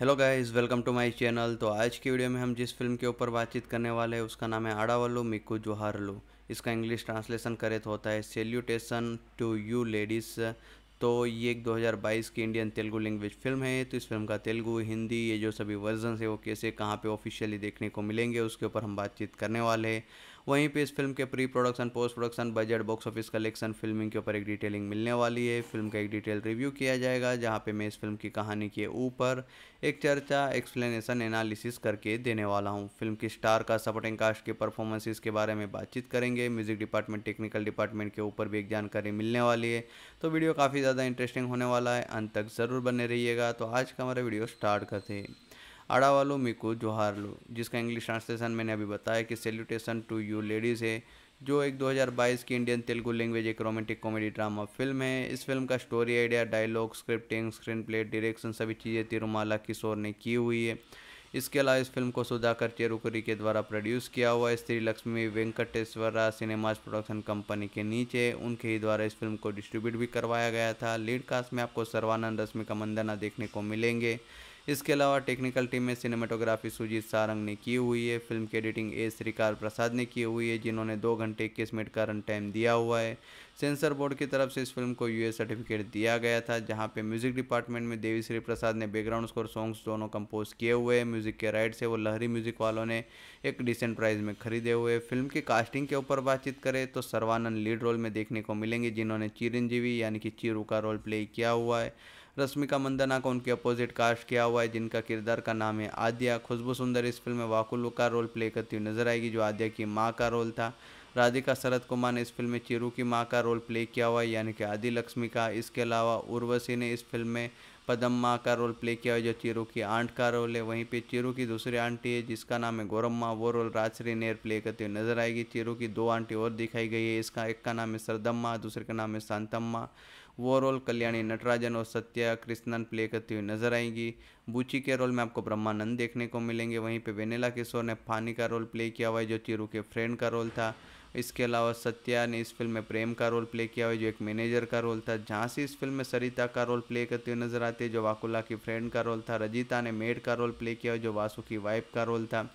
hello guys welcome to my channel तो आज की वीडियो में हम जिस फिल्म के ऊपर बातचीत करने वाले हैं उसका नाम है आड़ावल्लू मिक्कू जोहारलू इसका इंग्लिश ट्रांसलेशन करे तो होता है सेल्यूटेशन टू यू लेडीज़ तो ये एक 2022 की इंडियन तेलुगु लैंग्वेज फिल्म है तो इस फिल्म का तेलुगु हिंदी ये जो सभी वर्जन है वो कैसे कहाँ पर ऑफिशियली देखने को मिलेंगे उसके ऊपर हम बातचीत करने वाले हैं वहीं पे इस फिल्म के pre production post production budget box office collection filming के ऊपर एक डिटेलिंग मिलने वाली है फिल्म का एक डिटेल रिव्यू किया जाएगा जहाँ पे मैं इस फिल्म की कहानी के ऊपर एक चर्चा एक्सप्लेनेशन एनालिसिस करके देने वाला हूँ फिल्म की स्टार का सपोर्टिंग कास्ट के परफॉर्मेंसेस के बारे में बातचीत करेंगे म्यूजिक डिपार्टमेंट टेक्निकल डिपार्टमेंट के ऊपर भी एक जानकारी मिलने वाली है तो वीडियो काफ़ी ज़्यादा इंटरेस्टिंग होने वाला है अंत तक ज़रूर बने रहिएगा तो आज का हमारा वीडियो स्टार्ट करते हैं को जोहार लो जिसका इंग्लिश ट्रांसलेशन मैंने अभी बताया कि सेल्यूटेशन टू यू लेडीज़ है जो एक 2022 की इंडियन तेलुगु लैंग्वेज एक रोमांटिक कॉमेडी ड्रामा फिल्म है इस फिल्म का story idea dialogue scripting screenplay direction सभी चीज़ें तिरुमाला किशोर ने की हुई है इसके अलावा इस फिल्म को सुधाकर चेरुकुरी के द्वारा प्रोड्यूस किया हुआ है Sri Lakshmi Venkateswara cinemas production company के नीचे उनके ही द्वारा इस फिल्म को डिस्ट्रीब्यूट भी करवाया गया था लीड कास्ट में आपको सर्वानंद रश्मि का मंदना देखने को मिलेंगे इसके अलावा टेक्निकल टीम में सिनेमाटोग्राफी सुजीत सारंग ने की हुई है फिल्म की एडिटिंग ए श्रीकार प्रसाद ने की हुई है जिन्होंने दो घंटे इक्कीस मिनट का रन टाइम दिया हुआ है सेंसर बोर्ड की तरफ से इस फिल्म को यूएस सर्टिफिकेट दिया गया था जहां पे म्यूजिक डिपार्टमेंट में देवी श्री प्रसाद ने बैकग्राउंड स्कोर सॉन्ग्स दोनों कंपोज किए हुए हैं म्यूजिक के राइट से वो लहरी म्यूजिक वालों ने एक डिसेंट प्राइस में खरीदे हुए फिल्म की कास्टिंग के ऊपर बातचीत करें तो सर्वानंद लीड रोल में देखने को मिलेंगे जिन्होंने चिरंजीवी यानी कि चिरू का रोल प्ले किया हुआ है रश्मिका मंदना को उनके अपोजिट कास्ट किया हुआ है जिनका किरदार का नाम है आद्या खुशबू सुंदर इस फिल्म में वाकुल्लू का रोल प्ले करती हुई नजर आएगी जो आद्या की माँ का रोल था राधिका शरद कुमार ने इस फिल्म में चिरू की माँ का रोल प्ले किया हुआ है यानी कि आदि लक्ष्मी का इसके अलावा उर्वशी ने इस फिल्म में पदम माँ का रोल प्ले किया है जो चिरू की आंट का रोल है वहीं पे चिरू की दूसरी आंटी है जिसका नाम है माँ वो रोल राजश्री नेर प्ले करती हुई नजर आएगी चिरू की दो आंटी और दिखाई गई है इसका एक का नाम है सरदम्मा दूसरे का नाम है शांतम्मा वो रोल कल्याणी नटराजन और सत्या कृष्णन प्ले करती हुई नजर आएंगी बूची के रोल में आपको ब्रह्मानंद देखने को मिलेंगे वहीं पे वेनेला किशोर ने फानी का रोल प्ले किया हुआ है जो चिरू के फ्रेंड का रोल था इसके अलावा सत्या ने इस फिल्म में प्रेम का रोल प्ले किया हुआ जो एक मैनेजर का रोल था झांसी इस फिल्म में सरिता का रोल प्ले करती हुई नजर आती है जो वाकुला की फ्रेंड का रोल था रजिता ने मेड का रोल प्ले किया हुआ जो वासु की वाइफ का रोल था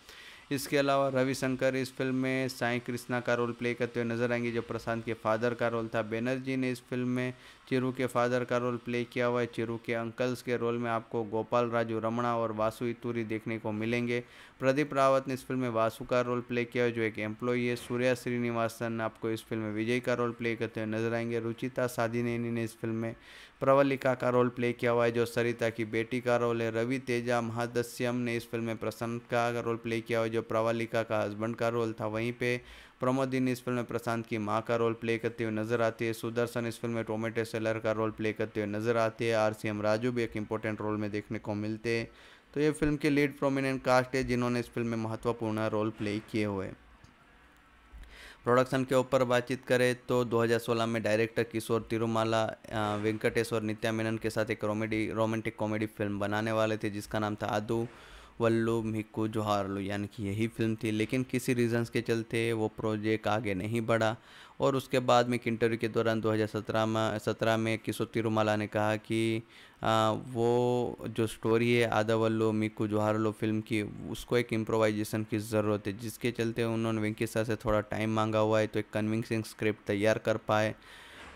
इसके अलावा रविशंकर इस फिल्म में साई कृष्णा का रोल प्ले करते हुए नजर आएंगे जो प्रशांत के फादर का रोल था बेनर्जी ने इस फिल्म में चिरू के फादर का रोल प्ले किया हुआ है चिरू के अंकल्स के रोल में आपको गोपाल राजू रमणा और वासु इतूरी देखने को मिलेंगे प्रदीप रावत ने इस फिल्म में वासु का रोल प्ले किया है जो एक एम्प्लॉई है सूर्या श्रीनिवासन आपको इस फिल्म में विजय का रोल प्ले करते हुए नजर आएंगे रुचिता साधिनेनी ने इस फिल्म में प्रवलिका का रोल प्ले किया हुआ है जो सरिता की बेटी का रोल है रवि तेजा महादस्यम ने इस फिल्म में प्रसन्न का रोल प्ले किया हुआ है जो प्रवालिका का हस्बैंड का रोल था वहीं पे प्रमोदिन इस फिल्म में प्रशांत की माँ का रोल प्ले करते हुए नजर आती है सुदर्शन इस फिल्म में टोमेटो सेलर का रोल प्ले करते हुए नजर आते हैं आर सी एम राजू भी एक इंपॉर्टेंट रोल में देखने को मिलते हैं तो ये फिल्म के लीड प्रोमिनेंट कास्ट है जिन्होंने इस फिल्म में महत्वपूर्ण रोल प्ले किए हुए प्रोडक्शन के ऊपर बातचीत करें तो 2016 में डायरेक्टर किशोर तिरुमाला वेंकटेश्वर नित्या मेनन के साथ एक रोमेडी रोमांटिक कॉमेडी फिल्म बनाने वाले थे जिसका नाम था आदू वल्लो मिक्कू जोहार लो यानी कि यही फिल्म थी लेकिन किसी रीजंस के चलते वो प्रोजेक्ट आगे नहीं बढ़ा और उसके बाद में एक इंटरव्यू के दौरान 2017 में सत्रह में किशोर तिरुमाला ने कहा कि आ, वो जो स्टोरी है वल्लो मिक्कू लो फिल्म की उसको एक इम्प्रोवाइजेशन की ज़रूरत है जिसके चलते उन्होंने वेंकिसा से थोड़ा टाइम मांगा हुआ है तो एक कन्विंसिंग स्क्रिप्ट तैयार कर पाए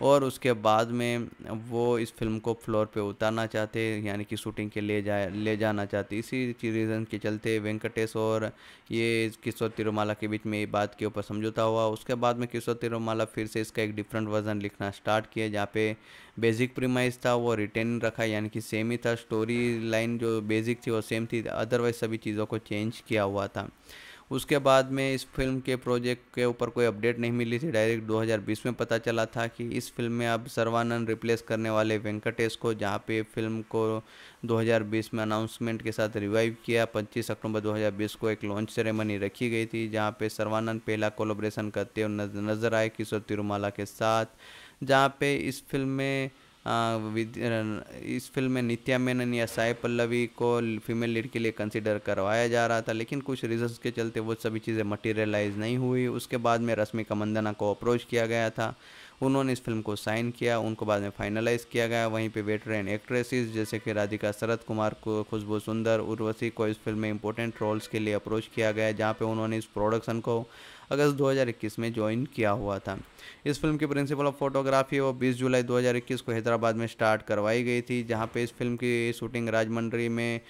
और उसके बाद में वो इस फिल्म को फ्लोर पे उतारना चाहते यानी कि शूटिंग के ले जाए ले जाना चाहते इसी रीज़न के चलते वेंकटेश और ये किशोर तिरुमाला के बीच में ये बात के ऊपर समझौता हुआ उसके बाद में किशोर तिरुमाला फिर से इसका एक डिफरेंट वर्जन लिखना स्टार्ट किया जहाँ पे बेसिक प्रीमाइज था वो रिटेन रखा यानी कि सेम ही था स्टोरी लाइन जो बेसिक थी वो सेम थी अदरवाइज सभी चीज़ों को चेंज किया हुआ था उसके बाद में इस फिल्म के प्रोजेक्ट के ऊपर कोई अपडेट नहीं मिली थी डायरेक्ट 2020 में पता चला था कि इस फिल्म में अब सर्वानंद रिप्लेस करने वाले वेंकटेश को जहाँ पे फिल्म को 2020 में अनाउंसमेंट के साथ रिवाइव किया 25 अक्टूबर 2020 को एक लॉन्च सेरेमनी रखी गई थी जहाँ पे सर्वानंद पहला कोलोब्रेशन करते हुए नजर आए किशोर तिरुमाला के साथ जहाँ पे इस फिल्म में इस फिल्म में नित्या मेनन या साय पल्लवी को फीमेल लीड के लिए कंसिडर करवाया जा रहा था लेकिन कुछ रीजंस के चलते वो सभी चीज़ें मटेरियलाइज नहीं हुई उसके बाद में रश्मिका मंदना को अप्रोच किया गया था उन्होंने इस फिल्म को साइन किया उनको बाद में फाइनलाइज किया गया वहीं पे वेटरन एक्ट्रेसेस जैसे कि राधिका शरद कुमार को खुशबू सुंदर उर्वशी को इस फिल्म में इंपॉर्टेंट रोल्स के लिए अप्रोच किया गया जहाँ पे उन्होंने इस प्रोडक्शन को अगस्त 2021 में ज्वाइन किया हुआ था इस फिल्म की प्रिंसिपल ऑफ फोटोग्राफी वो 20 जुलाई 2021 को हैदराबाद में स्टार्ट करवाई गई थी जहाँ पे इस फिल्म की शूटिंग राजमंडरी में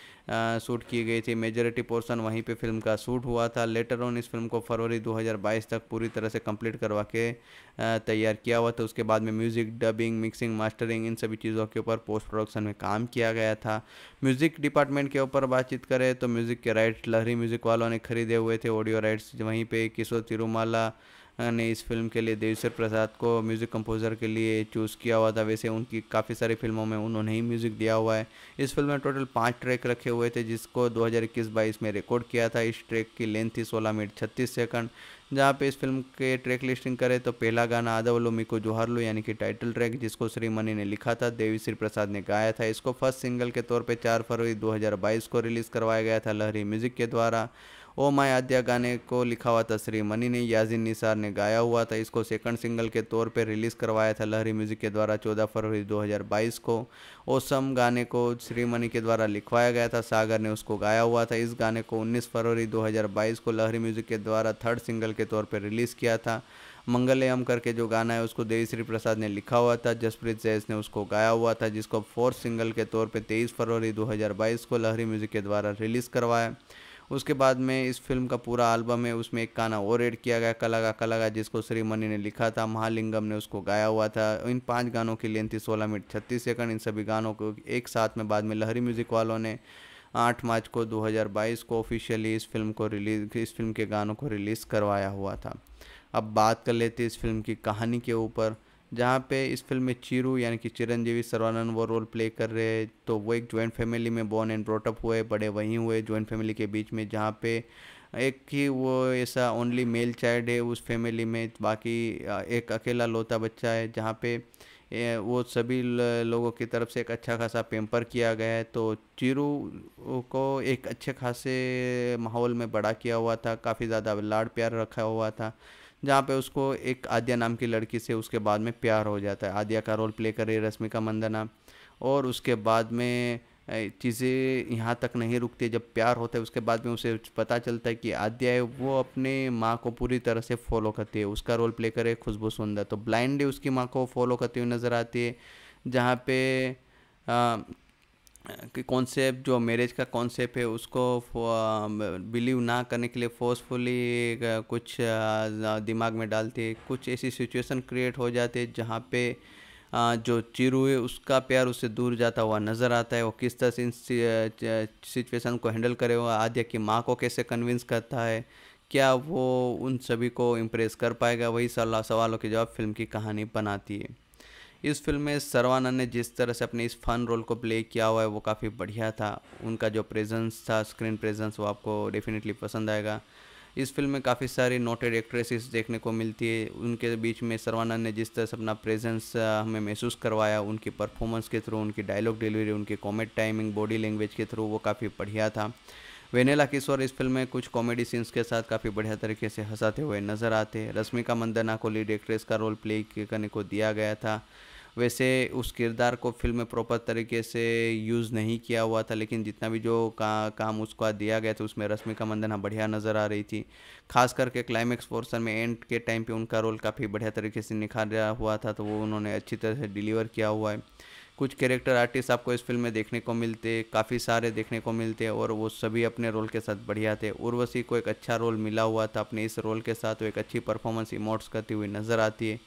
शूट की गई थी मेजोरिटी पोर्सन वहीं पे फिल्म का शूट हुआ था लेटर ऑन इस फिल्म को फरवरी 2022 तक पूरी तरह से कंप्लीट करवा के तैयार किया हुआ था उसके बाद में म्यूज़िक डबिंग मिक्सिंग मास्टरिंग इन सभी चीज़ों के ऊपर पोस्ट प्रोडक्शन में काम किया गया था म्यूज़िक डिपार्टमेंट के ऊपर बातचीत करें तो म्यूज़िक के राइट्स लहरी म्यूज़िक वालों ने खरीदे हुए थे ऑडियो राइट्स वहीं पर किशोर तिरुमाला हाँ, ने इस फिल्म के लिए देवेश्वर प्रसाद को म्यूज़िक कंपोज़र के लिए चूज़ किया हुआ था वैसे उनकी काफ़ी सारी फिल्मों में उन्होंने ही म्यूज़िक दिया हुआ है इस फिल्म में टोटल पाँच ट्रैक रखे हुए थे जिसको दो हज़ार में रिकॉर्ड किया था इस ट्रैक की लेंथ थी सोलह मिनट छत्तीस सेकंड जहाँ पे इस फिल्म के ट्रैक लिस्टिंग करें तो पहला गाना आदावलो मिको लो यानी कि टाइटल ट्रैक जिसको श्री मनी ने लिखा था देवी श्री प्रसाद ने गाया था इसको फर्स्ट सिंगल के तौर पर चार फरवरी 2022 को रिलीज़ करवाया गया था लहरी म्यूज़िक के द्वारा ओ माय आद्या गाने को लिखा हुआ था श्री मनी ने याजिन निसार ने गाया हुआ था इसको सेकंड सिंगल के तौर पर रिलीज़ करवाया था लहरी म्यूज़िक के द्वारा 14 फरवरी 2022 को ओसम गाने को श्री मनी के द्वारा लिखवाया गया था सागर ने उसको गाया हुआ था इस गाने को 19 फरवरी 2022 को लहरी म्यूज़िक के द्वारा थर्ड सिंगल के तौर पर रिलीज़ किया था मंगलयम करके जो गाना है उसको देवीश्री प्रसाद ने लिखा हुआ था जसप्रीत जैस ने उसको गाया हुआ था जिसको फोर्थ सिंगल के तौर पे 23 फरवरी 2022 को लहरी म्यूज़िक के द्वारा रिलीज़ करवाया उसके बाद में इस फिल्म का पूरा एल्बम है उसमें एक गाना और एड किया गया कलागा कलागा जिसको श्रीमणि ने लिखा था महालिंगम ने उसको गाया हुआ था इन पाँच गानों की लेंथ थी सोलह मिनट छत्तीस सेकंड इन सभी गानों को एक साथ में बाद में लहरी म्यूज़िक वालों ने आठ मार्च को 2022 को ऑफिशियली इस फिल्म को रिलीज इस फिल्म के गानों को रिलीज़ करवाया हुआ था अब बात कर लेते इस फिल्म की कहानी के ऊपर जहाँ पे इस फिल्म में चिरू यानी कि चिरंजीवी सर्वानंद वो रोल प्ले कर रहे हैं तो वो एक जॉइंट फैमिली में बॉर्न एंड ब्रोटअप हुए बड़े वहीं हुए जॉइंट फैमिली के बीच में जहाँ पे एक ही वो ऐसा ओनली मेल चाइल्ड है उस फैमिली में बाकी एक अकेला लोता बच्चा है जहाँ पे वो सभी लोगों की तरफ से एक अच्छा खासा पेम्पर किया गया है तो चिरू को एक अच्छे खासे माहौल में बड़ा किया हुआ था काफ़ी ज़्यादा लाड़ प्यार रखा हुआ था जहाँ पे उसको एक आद्या नाम की लड़की से उसके बाद में प्यार हो जाता है आद्या का रोल प्ले करे रश्मिका मंदना और उसके बाद में चीज़ें यहाँ तक नहीं रुकती जब प्यार होता है उसके बाद में उसे पता चलता है कि आद्या वो अपने माँ को पूरी तरह से फॉलो करती है उसका रोल प्ले करे खुशबू सुंदर तो ब्लाइंडली उसकी माँ को फॉलो करती हुई नज़र आती है जहाँ पे कि कॉन्सेप्ट जो मैरिज का कॉन्सेप्ट है उसको बिलीव ना करने के लिए फोर्सफुली कुछ दिमाग में डालती है कुछ ऐसी सिचुएशन क्रिएट हो जाती है जहाँ पे जो चिर है उसका प्यार उससे दूर जाता हुआ नज़र आता है वो किस तरह से इन सिचुएशन को हैंडल करे हुआ आद्या की माँ को कैसे कन्विंस करता है क्या वो उन सभी को इम्प्रेस कर पाएगा वही सवालों के जवाब फिल्म की कहानी बनाती है इस फिल्म में सरवानंद ने जिस तरह से अपने इस फन रोल को प्ले किया हुआ है वो काफ़ी बढ़िया था उनका जो प्रेजेंस था स्क्रीन प्रेजेंस वो आपको डेफिनेटली पसंद आएगा इस फिल्म में काफ़ी सारी नोटेड एक्ट्रेसेस देखने को मिलती है उनके बीच में सरवानंद ने जिस तरह से अपना प्रेजेंस हमें महसूस करवाया उनकी परफॉर्मेंस के थ्रू उनकी डायलॉग डिलीवरी उनकी कॉमेड टाइमिंग बॉडी लैंग्वेज के थ्रू वो काफ़ी बढ़िया था वेनेला किशोर इस फिल्म में कुछ कॉमेडी सीन्स के साथ काफ़ी बढ़िया तरीके से हंसाते हुए नजर आते रश्मिका मंदना को लीड एक्ट्रेस का रोल प्ले करने को दिया गया था वैसे उस किरदार को फिल्म में प्रॉपर तरीके से यूज़ नहीं किया हुआ था लेकिन जितना भी जो का, काम उसको दिया गया था उसमें रश्मिका मंदना हाँ बढ़िया नज़र आ रही थी खास करके क्लाइमैक्स पोर्सन में एंड के टाइम पे उनका रोल काफ़ी बढ़िया तरीके से निखारा हुआ था तो वो उन्होंने अच्छी तरह से डिलीवर किया हुआ है कुछ कैरेक्टर आर्टिस्ट आपको इस फिल्म में देखने को मिलते काफ़ी सारे देखने को मिलते और वो सभी अपने रोल के साथ बढ़िया थे उर्वशी को एक अच्छा रोल मिला हुआ था अपने इस रोल के साथ वो एक अच्छी परफॉर्मेंस इमोट्स करती हुई नज़र आती है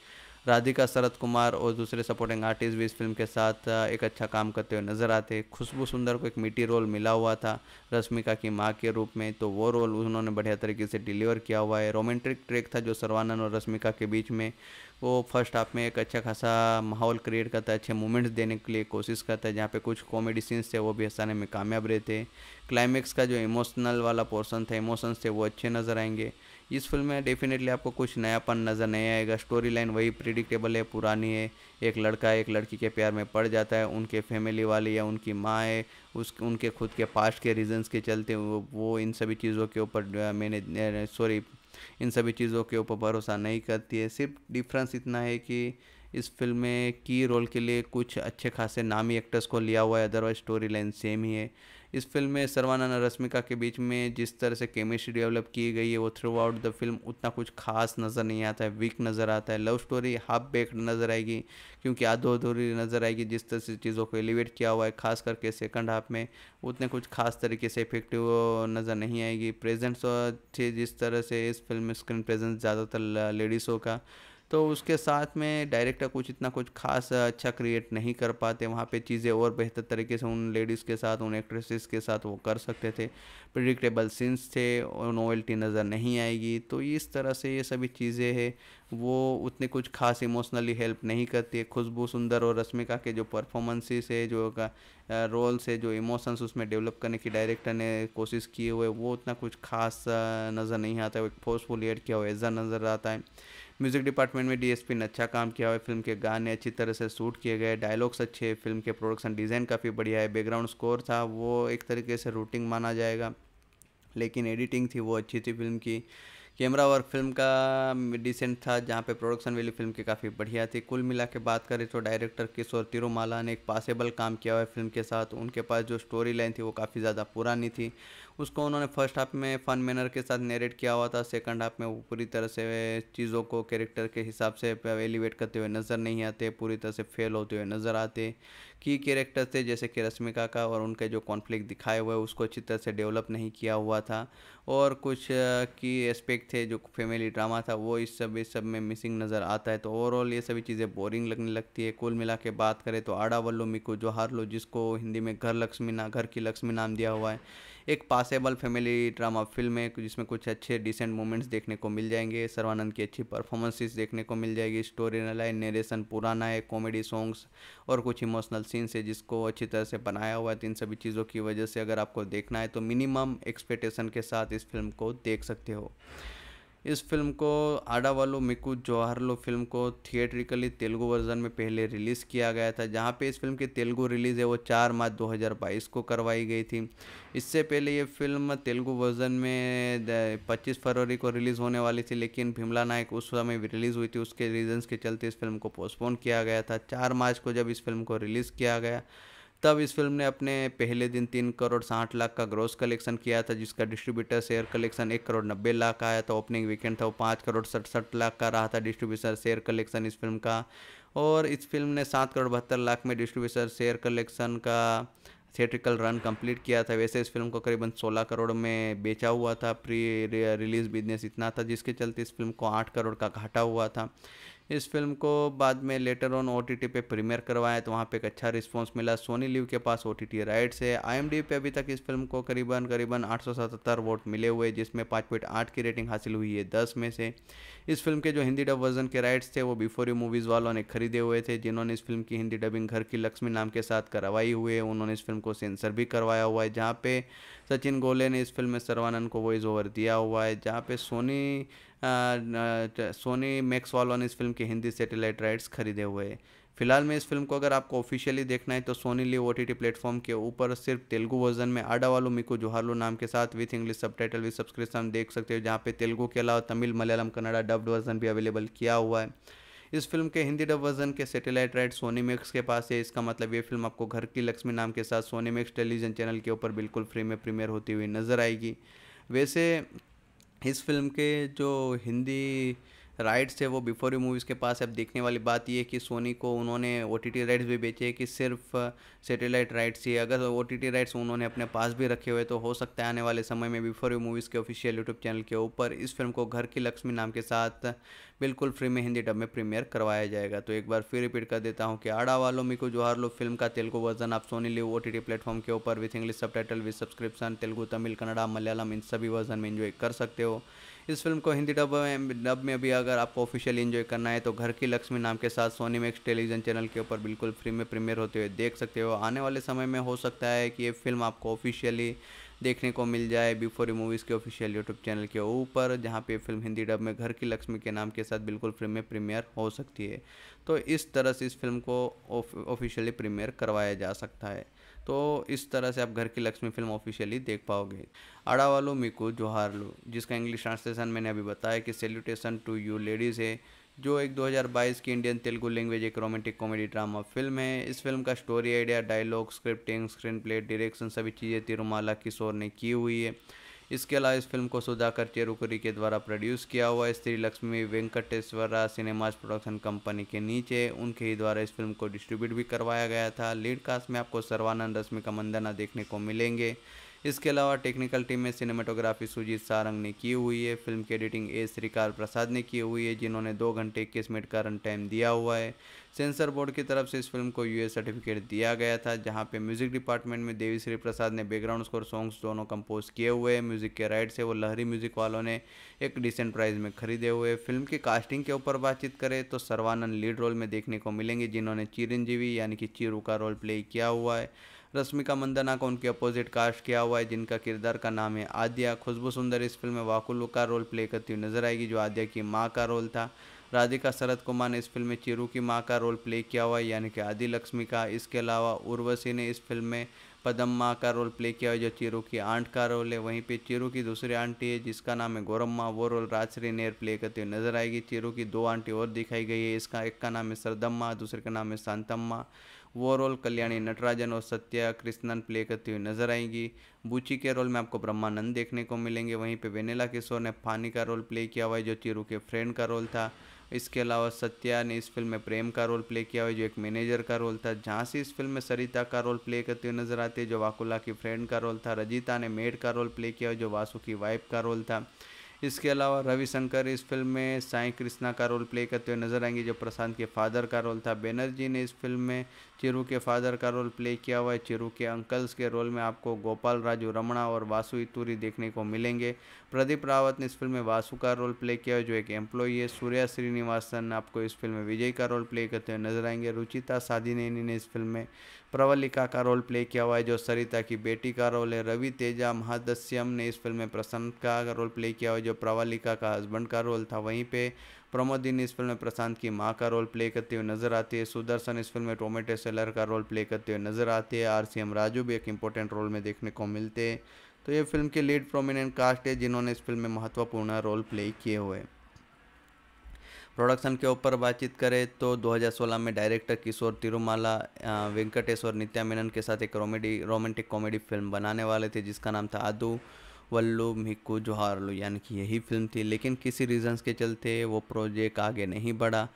राधिका शरद कुमार और दूसरे सपोर्टिंग आर्टिस्ट भी इस फिल्म के साथ एक अच्छा काम करते हुए नजर आते खुशबू सुंदर को एक मीठी रोल मिला हुआ था रश्मिका की माँ के रूप में तो वो रोल उन्होंने बढ़िया तरीके से डिलीवर किया हुआ है रोमांटिक ट्रैक था जो सर्वानंद और रश्मिका के बीच में वो फर्स्ट हाफ में एक अच्छा खासा माहौल क्रिएट करता है अच्छे मोमेंट्स देने के लिए कोशिश करता है जहाँ पे कुछ कॉमेडी सीन्स थे वो भी हंसाने में कामयाब रहते क्लाइमैक्स का जो इमोशनल वाला पोर्सन था इमोशंस थे वो अच्छे नज़र आएंगे इस फिल्म में डेफिनेटली आपको कुछ नयापन नज़र नहीं आएगा स्टोरी लाइन वही प्रिडिक्टेबल है पुरानी है एक लड़का एक लड़की के प्यार में पड़ जाता है उनके फैमिली वाले या उनकी माँ है उस उनके खुद के पास्ट के रीजंस के चलते वो, वो इन सभी चीज़ों के ऊपर मैंने सॉरी इन सभी चीज़ों के ऊपर भरोसा नहीं करती है सिर्फ डिफरेंस इतना है कि इस फिल्म में की रोल के लिए कुछ अच्छे खासे नामी एक्टर्स को लिया हुआ है अदरवाइज स्टोरी लाइन सेम ही है इस फिल्म में सरवाना और रश्मिका के बीच में जिस तरह से केमिस्ट्री डेवलप की गई है वो थ्रू आउट द फिल्म उतना कुछ खास नज़र नहीं आता है वीक नज़र आता है लव स्टोरी हाफ बेक्ड नज़र आएगी क्योंकि आधो अधूरी नज़र आएगी जिस तरह से चीज़ों को एलिवेट किया हुआ है खास करके सेकंड हाफ में उतने कुछ खास तरीके से इफेक्टिव नज़र नहीं आएगी प्रेजेंट्स थे जिस तरह से इस फिल्म में स्क्रीन प्रेजेंस ज़्यादातर लेडीज़ों का तो उसके साथ में डायरेक्टर कुछ इतना कुछ खास अच्छा क्रिएट नहीं कर पाते वहाँ पे चीज़ें और बेहतर तरीके से उन लेडीज़ के साथ उन एक्ट्रेसेस के साथ वो कर सकते थे प्रिडिक्टेबल सीन्स थे और नोवेल्टी नज़र नहीं आएगी तो इस तरह से ये सभी चीज़ें हैं वो उतने कुछ खास इमोशनली हेल्प नहीं करती है खुशबू सुंदर और रश्मिका के जो परफॉर्मेंसेस है जो का रोल्स है जो इमोशंस उसमें डेवलप करने की डायरेक्टर ने कोशिश किए हुए वो उतना कुछ खास नज़र नहीं आता है एक फोर्सफुल एड किया हुआ ऐसा नज़र आता है म्यूज़िक डिपार्टमेंट में डीएसपी ने अच्छा काम किया हुआ है फिल्म के गाने अच्छी तरह से शूट किए गए डायलॉग्स अच्छे फिल्म के प्रोडक्शन डिज़ाइन काफ़ी बढ़िया है बैकग्राउंड स्कोर था वो एक तरीके से रूटिंग माना जाएगा लेकिन एडिटिंग थी वो अच्छी थी फिल्म की कैमरा वर्क फिल्म का डिसेंट था जहाँ पे प्रोडक्शन वैल्यू फिल्म की काफ़ी बढ़िया थी कुल मिला के बात करें तो डायरेक्टर किशोर तिरुमाला ने एक पासेबल काम किया हुआ है फिल्म के साथ उनके पास जो स्टोरी लाइन थी वो काफ़ी ज़्यादा पुरानी थी उसको उन्होंने फर्स्ट हाफ में फन मैनर के साथ नेरेट किया हुआ था सेकंड हाफ में वो पूरी तरह से चीज़ों को कैरेक्टर के हिसाब से एलिवेट करते हुए नज़र नहीं आते पूरी तरह से फेल होते हुए नज़र आते की कैरेक्टर थे जैसे कि रश्मिका का और उनके जो कॉन्फ्लिक्ट दिखाए हुए उसको अच्छी तरह से डेवलप नहीं किया हुआ था और कुछ की एस्पेक्ट थे जो फैमिली ड्रामा था वो इस सब इस सब में मिसिंग नज़र आता है तो ओवरऑल ये सभी चीज़ें बोरिंग लगने लगती है कुल मिला के बात करें तो आड़ा मिकू मिको हार लो जिसको हिंदी में घर लक्ष्मी ना घर की लक्ष्मी नाम दिया हुआ है एक पासेबल फैमिली ड्रामा फिल्म है जिसमें कुछ अच्छे डिसेंट मोमेंट्स देखने को मिल जाएंगे सर्वानंद की अच्छी परफॉर्मेंसेस देखने को मिल जाएगी स्टोरी लाइन नरेशन पुराना है कॉमेडी सॉन्ग्स और कुछ इमोशनल सीन्स है जिसको अच्छी तरह से बनाया हुआ है तो इन सभी चीज़ों की वजह से अगर आपको देखना है तो मिनिमम एक्सपेक्टेशन के साथ इस फिल्म को देख सकते हो इस फिल्म को आडावालो मिकू जवाहरलो फिल्म को थिएट्रिकली तेलुगु वर्जन में पहले रिलीज़ किया गया था जहाँ पे इस फिल्म की तेलुगु रिलीज़ है वो चार मार्च 2022 को करवाई गई थी इससे पहले ये फिल्म तेलुगु वर्जन में 25 फरवरी को रिलीज़ होने वाली थी लेकिन भीमला नायक उस समय रिलीज़ हुई थी उसके रीजन्स के चलते इस फिल्म को पोस्टपोन किया गया था चार मार्च को जब इस फिल्म को रिलीज़ किया गया तब इस फिल्म ने अपने पहले दिन तीन करोड़ साठ लाख का ग्रोस कलेक्शन किया था जिसका डिस्ट्रीब्यूटर शेयर कलेक्शन एक करोड़ नब्बे लाख का आया था ओपनिंग वीकेंड था वो पाँच करोड़ सड़सठ लाख का रहा था डिस्ट्रीब्यूटर शेयर कलेक्शन इस फिल्म का और इस फिल्म ने सात करोड़ बहत्तर लाख में डिस्ट्रीब्यूटर शेयर कलेक्शन का थिएट्रिकल रन कंप्लीट किया था वैसे इस फिल्म को करीबन 16 करोड़ में बेचा हुआ था प्री रिलीज़ बिजनेस इतना था जिसके चलते इस फिल्म को 8 करोड़ का घाटा हुआ था इस फिल्म को बाद में लेटर ऑन ओ टी पे प्रीमियर करवाएं तो वहाँ पे एक अच्छा रिस्पॉन्स मिला सोनी लिव के पास ओ टी टी राइट्स है आई पे अभी तक इस फिल्म को करीबन करीबन 877 वोट मिले हुए जिसमें पाँच पॉइंट आठ की रेटिंग हासिल हुई है दस में से इस फिल्म के जो हिंदी डब वर्जन के राइट्स थे वो बिफोर यू मूवीज़ वालों ने खरीदे हुए थे जिन्होंने इस फिल्म की हिंदी डबिंग घर की लक्ष्मी नाम के साथ करवाई हुई है उन्होंने इस फिल्म को सेंसर भी करवाया हुआ है जहाँ पे सचिन गोले ने इस फिल्म में सर्वानंद को वॉइस ओवर दिया हुआ है जहाँ पे सोनी सोनी वालों ने इस फिल्म के हिंदी सेटेलाइट राइट्स खरीदे हुए फिलहाल में इस फिल्म को अगर आपको ऑफिशियली देखना है तो Sony live O T platform के ऊपर सिर्फ तेलुगु वर्जन में आडावालू मिकू जोहारू नाम के साथ विथ इंग्लिश सब टाइटल विथ सब्सक्रिप्शन देख सकते हो जहाँ पे तेलुगु के अलावा तमिल मलयालम कन्नड़ा डब्ड वर्जन भी अवेलेबल किया हुआ है इस फिल्म के हिंदी डब वर्जन के सैटेलाइट राइट सोनी मैक्स के पास है इसका मतलब ये फिल्म आपको घर की लक्ष्मी नाम के साथ सोनी मैक्स टेलीविजन चैनल के ऊपर बिल्कुल फ्री में प्रीमियर होती हुई नजर आएगी वैसे इस फिल्म के जो हिंदी राइट्स है वो बिफोर यू मूवीज़ के पास अब देखने वाली बात यह है कि सोनी को उन्होंने ओ टी राइट्स भी बेचे कि सिर्फ सेटेलाइट राइट्स ही अगर ओ टी राइट्स उन्होंने अपने पास भी रखे हुए तो हो सकता है आने वाले समय में बिफोर यू मूवीज़ के ऑफिशियल यूट्यूब चैनल के ऊपर इस फिल्म को घर की लक्ष्मी नाम के साथ बिल्कुल फ्री में हिंदी डब में प्रीमियर करवाया जाएगा तो एक बार फिर रिपीट कर देता हूँ कि आड़ा वालों मिको जोहार लो फिल्म का तेलुगु वर्जन आप Sony live O T platform के ऊपर विथ इंग्लिश सब title with subscription Telugu Tamil Kannada Malayalam इन सभी वर्जन में इन्जॉय कर सकते हो इस फिल्म को हिंदी डब में डब में भी अगर आपको ऑफिशियली इन्जॉय करना है तो घर की लक्ष्मी नाम के साथ सोनी मैक्स टेलीविजन चैनल के ऊपर बिल्कुल फ्री में प्रीमियर होते हुए देख सकते हो आने वाले समय में हो सकता है कि ये फिल्म आपको ऑफिशियली देखने को मिल जाए बिफोर मूवीज़ के ऑफिशियल यूट्यूब चैनल के ऊपर जहाँ पे फिल्म हिंदी डब में घर की लक्ष्मी के नाम के साथ बिल्कुल फ्री में प्रीमियर हो सकती है तो इस तरह से इस फिल्म को ऑफिशियली प्रीमियर करवाया जा सकता है तो इस तरह से आप घर की लक्ष्मी फिल्म ऑफिशियली देख पाओगे मीको जोहार लो जिसका इंग्लिश ट्रांसलेशन मैंने अभी बताया कि सेल्यूटेशन टू यू लेडीज़ है जो एक 2022 की इंडियन तेलुगु लैंग्वेज एक रोमांटिक कॉमेडी ड्रामा फिल्म है इस फिल्म का story idea dialogue scripting screenplay direction सभी चीज़ें तिरुमाला किशोर ने की हुई है इसके अलावा इस फिल्म को सुधाकर चेरुकरी के द्वारा प्रोड्यूस किया हुआ Sri Lakshmi Venkateswara cinemas production company के नीचे उनके ही द्वारा इस फिल्म को डिस्ट्रीब्यूट भी करवाया गया था लीड कास्ट में आपको सर्वानंद रश्मि का मंदना देखने को मिलेंगे इसके अलावा टेक्निकल टीम में सिनेमाटोग्राफी सुजीत सारंग ने की हुई है फिल्म की एडिटिंग ए श्रीकार प्रसाद ने की हुई है जिन्होंने दो घंटे इक्कीस मिनट का रन टाइम दिया हुआ है सेंसर बोर्ड की तरफ से इस फिल्म को यूएस सर्टिफिकेट दिया गया था जहां पे म्यूजिक डिपार्टमेंट में देवी श्री प्रसाद ने बैकग्राउंड स्कोर सॉन्ग्स दोनों कंपोज किए हुए हैं म्यूजिक के राइट से वो लहरी म्यूजिक वालों ने एक डिसेंट प्राइस में खरीदे हुए फिल्म की कास्टिंग के ऊपर बातचीत करें तो सर्वानंद लीड रोल में देखने को मिलेंगे जिन्होंने चिरंजीवी यानी कि चिरू का रोल प्ले किया हुआ है रश्मिका मंदना को उनके अपोजिट कास्ट किया हुआ है जिनका किरदार का नाम है आद्या खुशबू सुंदर इस फिल्म में वाकुल्लू का रोल प्ले करती हुई नजर आएगी जो आद्या की माँ का रोल था राधिका शरद कुमार ने इस फिल्म में चिरू की माँ का रोल प्ले किया हुआ है यानी कि आदि लक्ष्मी का इसके अलावा उर्वशी ने इस फिल्म में पदम माँ का रोल प्ले किया हुआ जो चिरू की आंट का रोल है वहीं पे चिरू की दूसरी आंटी है जिसका नाम है माँ वो रोल राजश्री नेर प्ले करती हुई नजर आएगी चिरू की दो आंटी और दिखाई गई है इसका एक का नाम है सरदम्मा दूसरे का नाम है शांतम्मा वो रोल कल्याणी नटराजन और सत्या कृष्णन प्ले करती हुई नजर आएंगी बूची के रोल में आपको ब्रह्मानंद देखने को मिलेंगे वहीं पे वेनेला किशोर ने फानी का रोल प्ले किया हुआ है जो चिरू के फ्रेंड का रोल था इसके अलावा सत्या ने इस फिल्म में प्रेम का रोल प्ले किया हुआ है जो एक मैनेजर का रोल था झांसी इस फिल्म में सरिता का रोल प्ले करती हुई नजर आती है जो वाकुला की फ्रेंड का रोल था रजिता ने मेड का रोल प्ले किया हुआ जो वासु की वाइफ का रोल था इसके अलावा रविशंकर इस फिल्म में साई कृष्णा का रोल प्ले करते हुए नजर आएंगे जो प्रशांत के फादर का रोल था बेनर्जी ने इस फिल्म में चिरू के फादर का रोल प्ले किया हुआ है चिरू के अंकल्स के रोल में आपको गोपाल राजू रमणा और वासु इतूरी देखने को मिलेंगे प्रदीप रावत ने इस फिल्म में वासु का रोल प्ले किया है जो एक एम्प्लॉई है सूर्या श्रीनिवासन आपको इस फिल्म में विजय का रोल प्ले करते हुए नजर आएंगे रुचिता साधिनेनी ने इस फिल्म में प्रवलिका का रोल प्ले किया हुआ है जो सरिता की बेटी का रोल है रवि तेजा महादस्यम ने इस फिल्म में प्रशांत का रोल प्ले किया हुआ है जो प्रवलिका का हस्बैंड का रोल था वहीं पे प्रमोदिन इस फिल्म में प्रशांत की माँ का रोल प्ले करते हुए नजर आती है सुदर्शन इस फिल्म में टोमेटो सेलर का रोल प्ले करते हुए नजर आते हैं आर सी एम राजू भी एक इंपॉर्टेंट रोल में देखने को मिलते हैं तो ये फिल्म के लीड प्रोमिनेंट कास्ट है जिन्होंने इस फिल्म में महत्वपूर्ण रोल प्ले किए हुए हैं प्रोडक्शन के ऊपर बातचीत करें तो 2016 में डायरेक्टर किशोर तिरुमाला वेंकटेश्वर नित्या मेनन के साथ एक रोमेडी रोमांटिक कॉमेडी फिल्म बनाने वाले थे जिसका नाम था आदू वल्लभ मिक्कू जोहार लो यानी कि यही फिल्म थी लेकिन किसी रीजंस के चलते वो प्रोजेक्ट आगे नहीं बढ़ा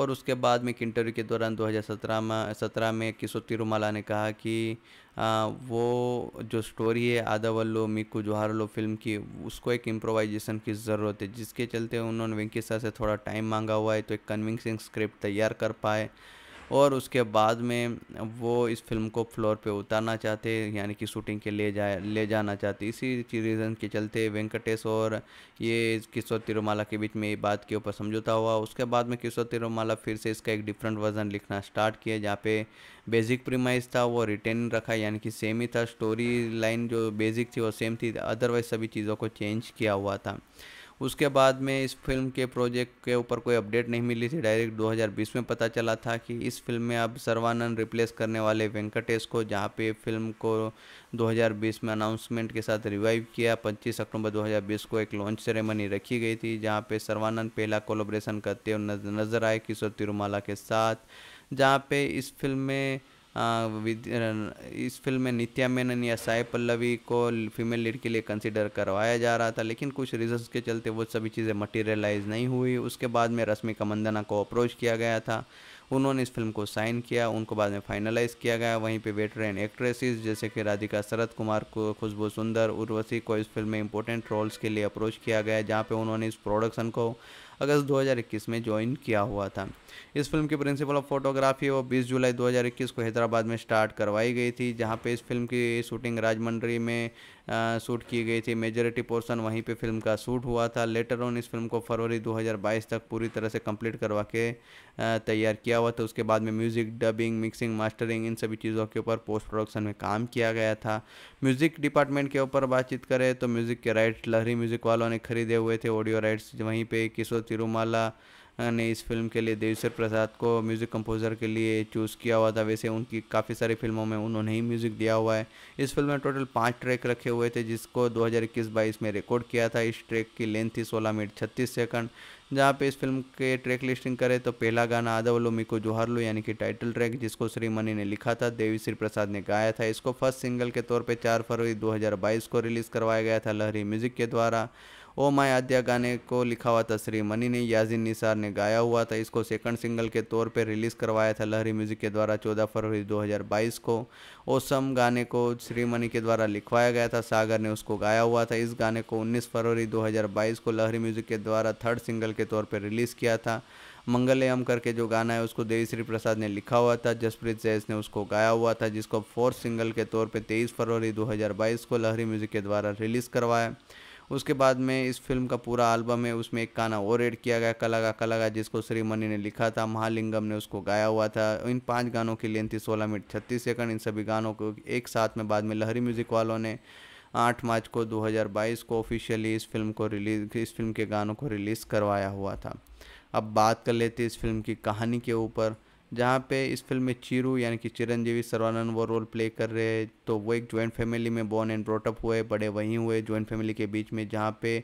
और उसके बाद में एक इंटरव्यू के दौरान 2017 में सत्रह में किशोर तिरुमाला ने कहा कि आ, वो जो स्टोरी है आदा आदावल्लो मिक्कू जोहारलो फिल्म की उसको एक इम्प्रोवाइजेशन की ज़रूरत है जिसके चलते उन्होंने वेंकी सर से थोड़ा टाइम मांगा हुआ है तो एक कन्विंसिंग स्क्रिप्ट तैयार कर पाए और उसके बाद में वो इस फिल्म को फ्लोर पे उतारना चाहते यानी कि शूटिंग के ले जाए ले जाना चाहते इसी रीज़न के चलते वेंकटेश और ये किशोर तिरुमाला के बीच में ये बात के ऊपर समझौता हुआ उसके बाद में किशोर तिरुमाला फिर से इसका एक डिफरेंट वर्जन लिखना स्टार्ट किया जहाँ पे बेसिक प्रीमाइज़ था वो रिटेन रखा यानी कि सेम ही था स्टोरी लाइन जो बेसिक थी वो सेम थी अदरवाइज सभी चीज़ों को चेंज किया हुआ था उसके बाद में इस फिल्म के प्रोजेक्ट के ऊपर कोई अपडेट नहीं मिली थी डायरेक्ट 2020 में पता चला था कि इस फिल्म में अब सर्वानंद रिप्लेस करने वाले वेंकटेश को जहाँ पे फिल्म को 2020 में अनाउंसमेंट के साथ रिवाइव किया 25 अक्टूबर 2020 को एक लॉन्च सेरेमनी रखी गई थी जहाँ पे सर्वानंद पहला कोलोब्रेशन करते हुए नजर आए किशोर तिरुमाला के साथ जहाँ पे इस फिल्म में इस फिल्म में नित्या मेनन या साई पल्लवी को फीमेल लीड के लिए कंसिडर करवाया जा रहा था लेकिन कुछ रीजन्स के चलते वो सभी चीज़ें मटेरियलाइज नहीं हुई उसके बाद में रश्मिका मंदना को अप्रोच किया गया था उन्होंने इस फिल्म को साइन किया उनको बाद में फाइनलाइज किया गया वहीं पे वेटरन एक्ट्रेसेस जैसे कि राधिका शरद कुमार को खुशबू सुंदर उर्वशी को इस फिल्म में इंपॉर्टेंट रोल्स के लिए अप्रोच किया गया जहाँ पे उन्होंने इस प्रोडक्शन को अगस्त 2021 में ज्वाइन किया हुआ था इस फिल्म की प्रिंसिपल ऑफ फोटोग्राफी वो 20 जुलाई 2021 को हैदराबाद में स्टार्ट करवाई गई थी जहाँ पे इस फिल्म की शूटिंग राजमंडरी में आ, शूट की गई थी मेजोरिटी पोर्शन वहीं पे फिल्म का शूट हुआ था लेटर ऑन इस फिल्म को फरवरी 2022 तक पूरी तरह से कंप्लीट करवा के तैयार किया हुआ था उसके बाद में म्यूज़िक डबिंग मिक्सिंग मास्टरिंग इन सभी चीज़ों के ऊपर पोस्ट प्रोडक्शन में काम किया गया था म्यूज़िक डिपार्टमेंट के ऊपर बातचीत करें तो म्यूज़िक के राइट्स लहरी म्यूज़िक वालों ने खरीदे हुए थे ऑडियो राइट्स वहीं पर किशोर तिरुमाला ने इस फिल्म के लिए देवेश्वर प्रसाद को म्यूज़िक कंपोज़र के लिए चूज़ किया हुआ था वैसे उनकी काफ़ी सारी फिल्मों में उन्होंने ही म्यूज़िक दिया हुआ है इस फिल्म में टोटल पाँच ट्रैक रखे हुए थे जिसको दो हज़ार में रिकॉर्ड किया था इस ट्रैक की लेंथ थी सोलह मिनट छत्तीस सेकंड जहाँ पे इस फिल्म के ट्रैक लिस्टिंग करें तो पहला गाना आदावलो मिको लो यानी कि टाइटल ट्रैक जिसको श्री मनी ने लिखा था देवी श्री प्रसाद ने गाया था इसको फर्स्ट सिंगल के तौर पे 4 फरवरी 2022 को रिलीज़ करवाया गया था लहरी म्यूज़िक के द्वारा ओ माय आद्या गाने को लिखा हुआ था श्री मनी ने याजिन निसार ने गाया हुआ था इसको सेकंड सिंगल के तौर पर रिलीज़ करवाया था लहरी म्यूज़िक के द्वारा 14 फरवरी 2022 को ओसम गाने को श्री मनी के द्वारा लिखवाया गया था सागर ने उसको गाया हुआ था इस गाने को 19 फरवरी 2022 को लहरी म्यूज़िक के द्वारा थर्ड सिंगल के तौर पर रिलीज़ किया था मंगलयम करके जो गाना है उसको देवीश्री प्रसाद ने लिखा हुआ था जसप्रीत जैस ने उसको गाया हुआ था जिसको फोर्थ सिंगल के तौर पे 23 फरवरी 2022 को लहरी म्यूज़िक के द्वारा रिलीज़ करवाया उसके बाद में इस फिल्म का पूरा एल्बम है उसमें एक गाना और एड किया गया कलागा कलागा जिसको श्रीमणि ने लिखा था महालिंगम ने उसको गाया हुआ था इन पाँच गानों की लेंथ थी सोलह मिनट छत्तीस सेकंड इन सभी गानों को एक साथ में बाद में लहरी म्यूज़िक वालों ने आठ मार्च को 2022 को ऑफिशियली इस फिल्म को रिलीज इस फिल्म के गानों को रिलीज़ करवाया हुआ था अब बात कर लेते इस फिल्म की कहानी के ऊपर जहाँ पे इस फिल्म में चिरू यानी कि चिरंजीवी सर्वानंद वो रोल प्ले कर रहे हैं तो वो एक जॉइंट फैमिली में बॉर्न एंड ब्रोटअप हुए बड़े वहीं हुए जॉइंट फैमिली के बीच में जहाँ पे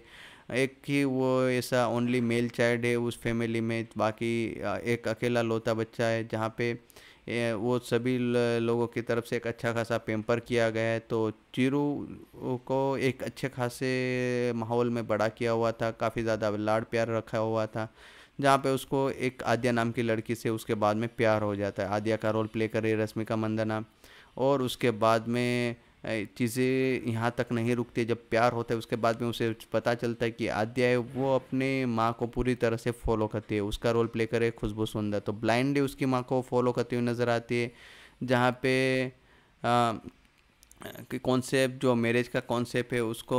एक ही वो ऐसा ओनली मेल चाइल्ड है उस फैमिली में बाकी एक अकेला लोता बच्चा है जहाँ पे वो सभी लोगों की तरफ से एक अच्छा खासा पेम्पर किया गया है तो चिरू को एक अच्छे खासे माहौल में बड़ा किया हुआ था काफ़ी ज़्यादा लाड़ प्यार रखा हुआ था जहाँ पे उसको एक आद्या नाम की लड़की से उसके बाद में प्यार हो जाता है आद्या का रोल प्ले कर रही है रश्मिका मंदना और उसके बाद में चीज़ें यहाँ तक नहीं रुकती जब प्यार होता है उसके बाद में उसे पता चलता है कि आद्या है वो अपने माँ को पूरी तरह से फॉलो करती है उसका रोल प्ले करे खुशबू सुंदर तो ब्लाइंडली उसकी माँ को फॉलो करती हुई नज़र आती है जहाँ पे कि कॉन्सेप्ट जो मैरिज का कॉन्सेप्ट है उसको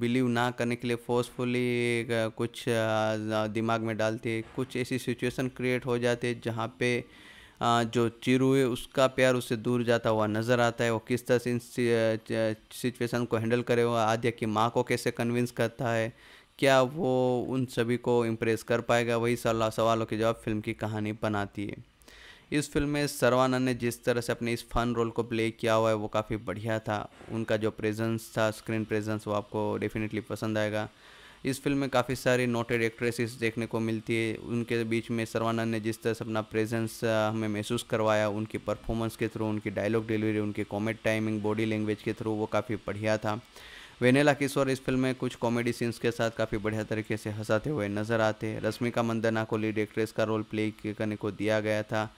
बिलीव ना करने के लिए फोर्सफुली कुछ दिमाग में डालते है कुछ ऐसी सिचुएशन क्रिएट हो जाती है जहाँ पे जो चिरू है उसका प्यार उससे दूर जाता हुआ नज़र आता है वो किस तरह से इन सिचुएशन को हैंडल करे हुआ आद्या की माँ को कैसे कन्विंस करता है क्या वो उन सभी को इम्प्रेस कर पाएगा वही सवालों के जवाब फिल्म की कहानी बनाती है इस फिल्म में सरवानंद ने जिस तरह से अपने इस फन रोल को प्ले किया हुआ है वो काफ़ी बढ़िया था उनका जो प्रेजेंस था स्क्रीन प्रेजेंस वो आपको डेफिनेटली पसंद आएगा इस फिल्म में काफ़ी सारी नोटेड एक्ट्रेसेस देखने को मिलती है उनके बीच में सरवानंद ने जिस तरह से अपना प्रेजेंस हमें महसूस करवाया उनकी परफॉर्मेंस के थ्रू उनकी डायलॉग डिलीवरी उनकी कॉमेड टाइमिंग बॉडी लैंग्वेज के थ्रू वो काफ़ी बढ़िया था वेनेला किशोर इस फिल्म में कुछ कॉमेडी सीन्स के साथ काफ़ी बढ़िया तरीके से हंसाते हुए नजर आते रश्मिका मंदना को लीड एक्ट्रेस का रोल प्ले करने को दिया गया था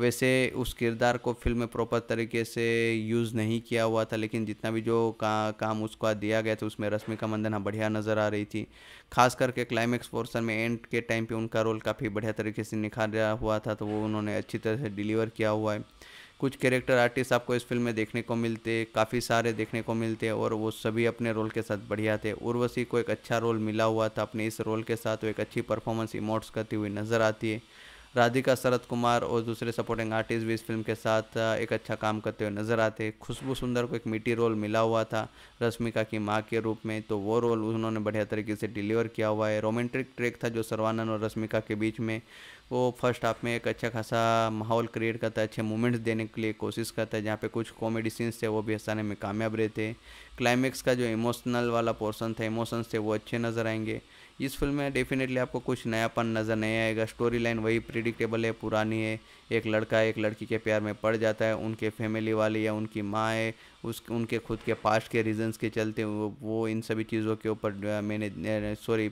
वैसे उस किरदार को फिल्म में प्रॉपर तरीके से यूज़ नहीं किया हुआ था लेकिन जितना भी जो का, काम उसको दिया गया था उसमें रश्मिका मंदन हाँ बढ़िया नज़र आ रही थी खास करके क्लाइमेक्स पोर्सन में एंड के टाइम पे उनका रोल काफ़ी बढ़िया तरीके से निखारा हुआ था तो वो उन्होंने अच्छी तरह से डिलीवर किया हुआ है कुछ कैरेक्टर आर्टिस्ट आपको इस फिल्म में देखने को मिलते काफ़ी सारे देखने को मिलते और वो सभी अपने रोल के साथ बढ़िया थे उर्वशी को एक अच्छा रोल मिला हुआ था अपने इस रोल के साथ वो एक अच्छी परफॉर्मेंस इमोट्स करती हुई नज़र आती है राधिका शरद कुमार और दूसरे सपोर्टिंग आर्टिस्ट भी इस फिल्म के साथ एक अच्छा काम करते हुए नजर आते खुशबू सुंदर को एक मीठी रोल मिला हुआ था रश्मिका की माँ के रूप में तो वो रोल उन्होंने बढ़िया तरीके से डिलीवर किया हुआ है रोमांटिक ट्रैक था जो सर्वानंद और रश्मिका के बीच में वो फर्स्ट हाफ में एक अच्छा खासा माहौल क्रिएट करता है अच्छे मोमेंट्स देने के लिए कोशिश करता है जहाँ पे कुछ कॉमेडी सीन्स थे वो भी हंसाने में कामयाब रहते क्लाइमेक्स का जो इमोशनल वाला पोर्सन था इमोशंस थे वो अच्छे नज़र आएंगे इस फिल्म में डेफिनेटली आपको कुछ नयापन नज़र नहीं आएगा स्टोरी लाइन वही प्रिडिक्टेबल है पुरानी है एक लड़का एक लड़की के प्यार में पड़ जाता है उनके फैमिली वाले या उनकी माँ है उस उनके खुद के पास्ट के रीजंस के चलते वो, वो इन सभी चीज़ों के ऊपर मैंने सॉरी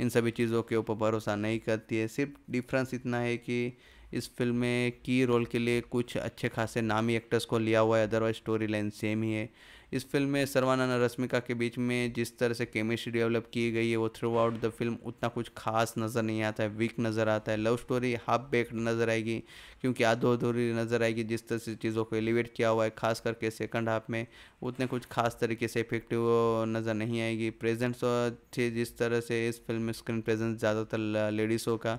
इन सभी चीज़ों के ऊपर भरोसा नहीं करती है सिर्फ डिफरेंस इतना है कि इस फिल्म में की रोल के लिए कुछ अच्छे खासे नामी एक्टर्स को लिया हुआ है अदरवाइज स्टोरी लाइन सेम ही है इस फिल्म में सरवाना और रश्मिका के बीच में जिस तरह से केमिस्ट्री डेवलप की गई है वो थ्रू आउट द फिल्म उतना कुछ खास नज़र नहीं आता है वीक नज़र आता है लव स्टोरी हाफ बेक्ड नज़र आएगी क्योंकि आधो अधूरी नज़र आएगी जिस तरह से चीज़ों को एलिवेट किया हुआ है खास करके सेकंड हाफ में उतने कुछ खास तरीके से इफेक्टिव नज़र नहीं आएगी प्रेजेंट्स तो थी जिस तरह से इस फिल्म में स्क्रीन प्रेजेंस ज़्यादातर लेडीज़ों का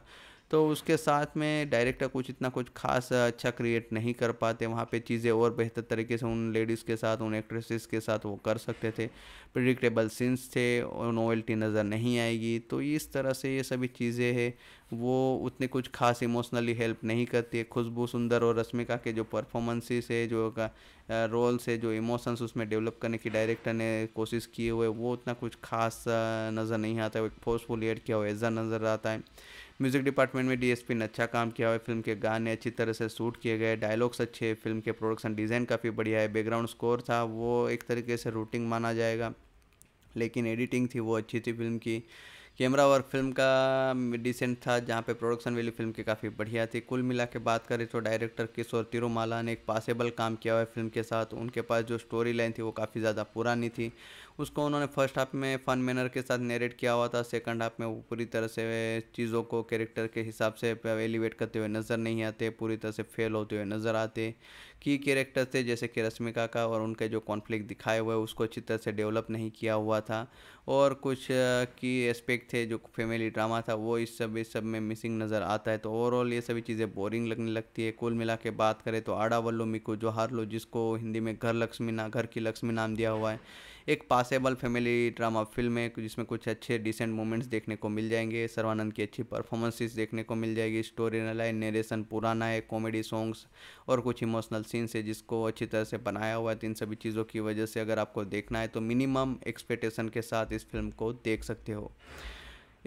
तो उसके साथ में डायरेक्टर कुछ इतना कुछ खास अच्छा क्रिएट नहीं कर पाते वहाँ पे चीज़ें और बेहतर तरीके से उन लेडीज़ के साथ उन एक्ट्रेसेस के साथ वो कर सकते थे प्रिडिक्टेबल सीन्स थे और नोवेल्टी नज़र नहीं आएगी तो इस तरह से ये सभी चीज़ें हैं वो उतने कुछ खास इमोशनली हेल्प नहीं करती है खुशबू सुंदर और रश्मिका के जो परफॉर्मेंसेस है जो का रोल्स है जो इमोशंस उसमें डेवलप करने की डायरेक्टर ने कोशिश की हुए वो उतना कुछ खास नज़र नहीं आता है एक फोर्सफुल एड किया हुआ ऐसा नज़र आता है म्यूज़िक डिपार्टमेंट में डीएसपी ने अच्छा काम किया हुआ है फिल्म के गाने अच्छी तरह से शूट किए गए डायलॉग्स अच्छे फिल्म के प्रोडक्शन डिज़ाइन काफ़ी बढ़िया है बैकग्राउंड स्कोर था वो एक तरीके से रूटिंग माना जाएगा लेकिन एडिटिंग थी वो अच्छी थी फिल्म की कैमरा वर्क फिल्म का डिसेंट था जहाँ पे प्रोडक्शन वैल्यू फिल्म की काफ़ी बढ़िया थी कुल मिला के बात करें तो डायरेक्टर किशोर तिरुमाला ने एक पासेबल काम किया हुआ है फिल्म के साथ उनके पास जो स्टोरी लाइन थी वो काफ़ी ज़्यादा पुरानी थी उसको उन्होंने फर्स्ट हाफ में फ़न मैनर के साथ नेरेट किया हुआ था सेकंड हाफ में वो पूरी तरह से चीज़ों को कैरेक्टर के हिसाब से एलिवेट करते हुए नज़र नहीं आते पूरी तरह से फेल होते हुए नज़र आते की कैरेक्टर थे जैसे कि रश्मिका का और उनके जो कॉन्फ्लिक्ट दिखाए हुए उसको अच्छी तरह से डेवलप नहीं किया हुआ था और कुछ की एस्पेक्ट थे जो फैमिली ड्रामा था वो इस सब इस सब में मिसिंग नज़र आता है तो ओवरऑल ये सभी चीज़ें बोरिंग लगने लगती है कुल मिला के बात करें तो आड़ा वल्लो मिको हार लो जिसको हिंदी में घर लक्ष्मी ना घर की लक्ष्मी नाम दिया हुआ है एक पासेबल फैमिली ड्रामा फिल्म है जिसमें कुछ अच्छे डिसेंट मोमेंट्स देखने को मिल जाएंगे सर्वानंद की अच्छी परफॉर्मेंसेस देखने को मिल जाएगी स्टोरी लाइन नरेशन पुराना है कॉमेडी सॉन्ग्स और कुछ इमोशनल सीन्स है जिसको अच्छी तरह से बनाया हुआ है तो इन सभी चीज़ों की वजह से अगर आपको देखना है तो मिनिमम एक्सपेक्टेशन के साथ इस फिल्म को देख सकते हो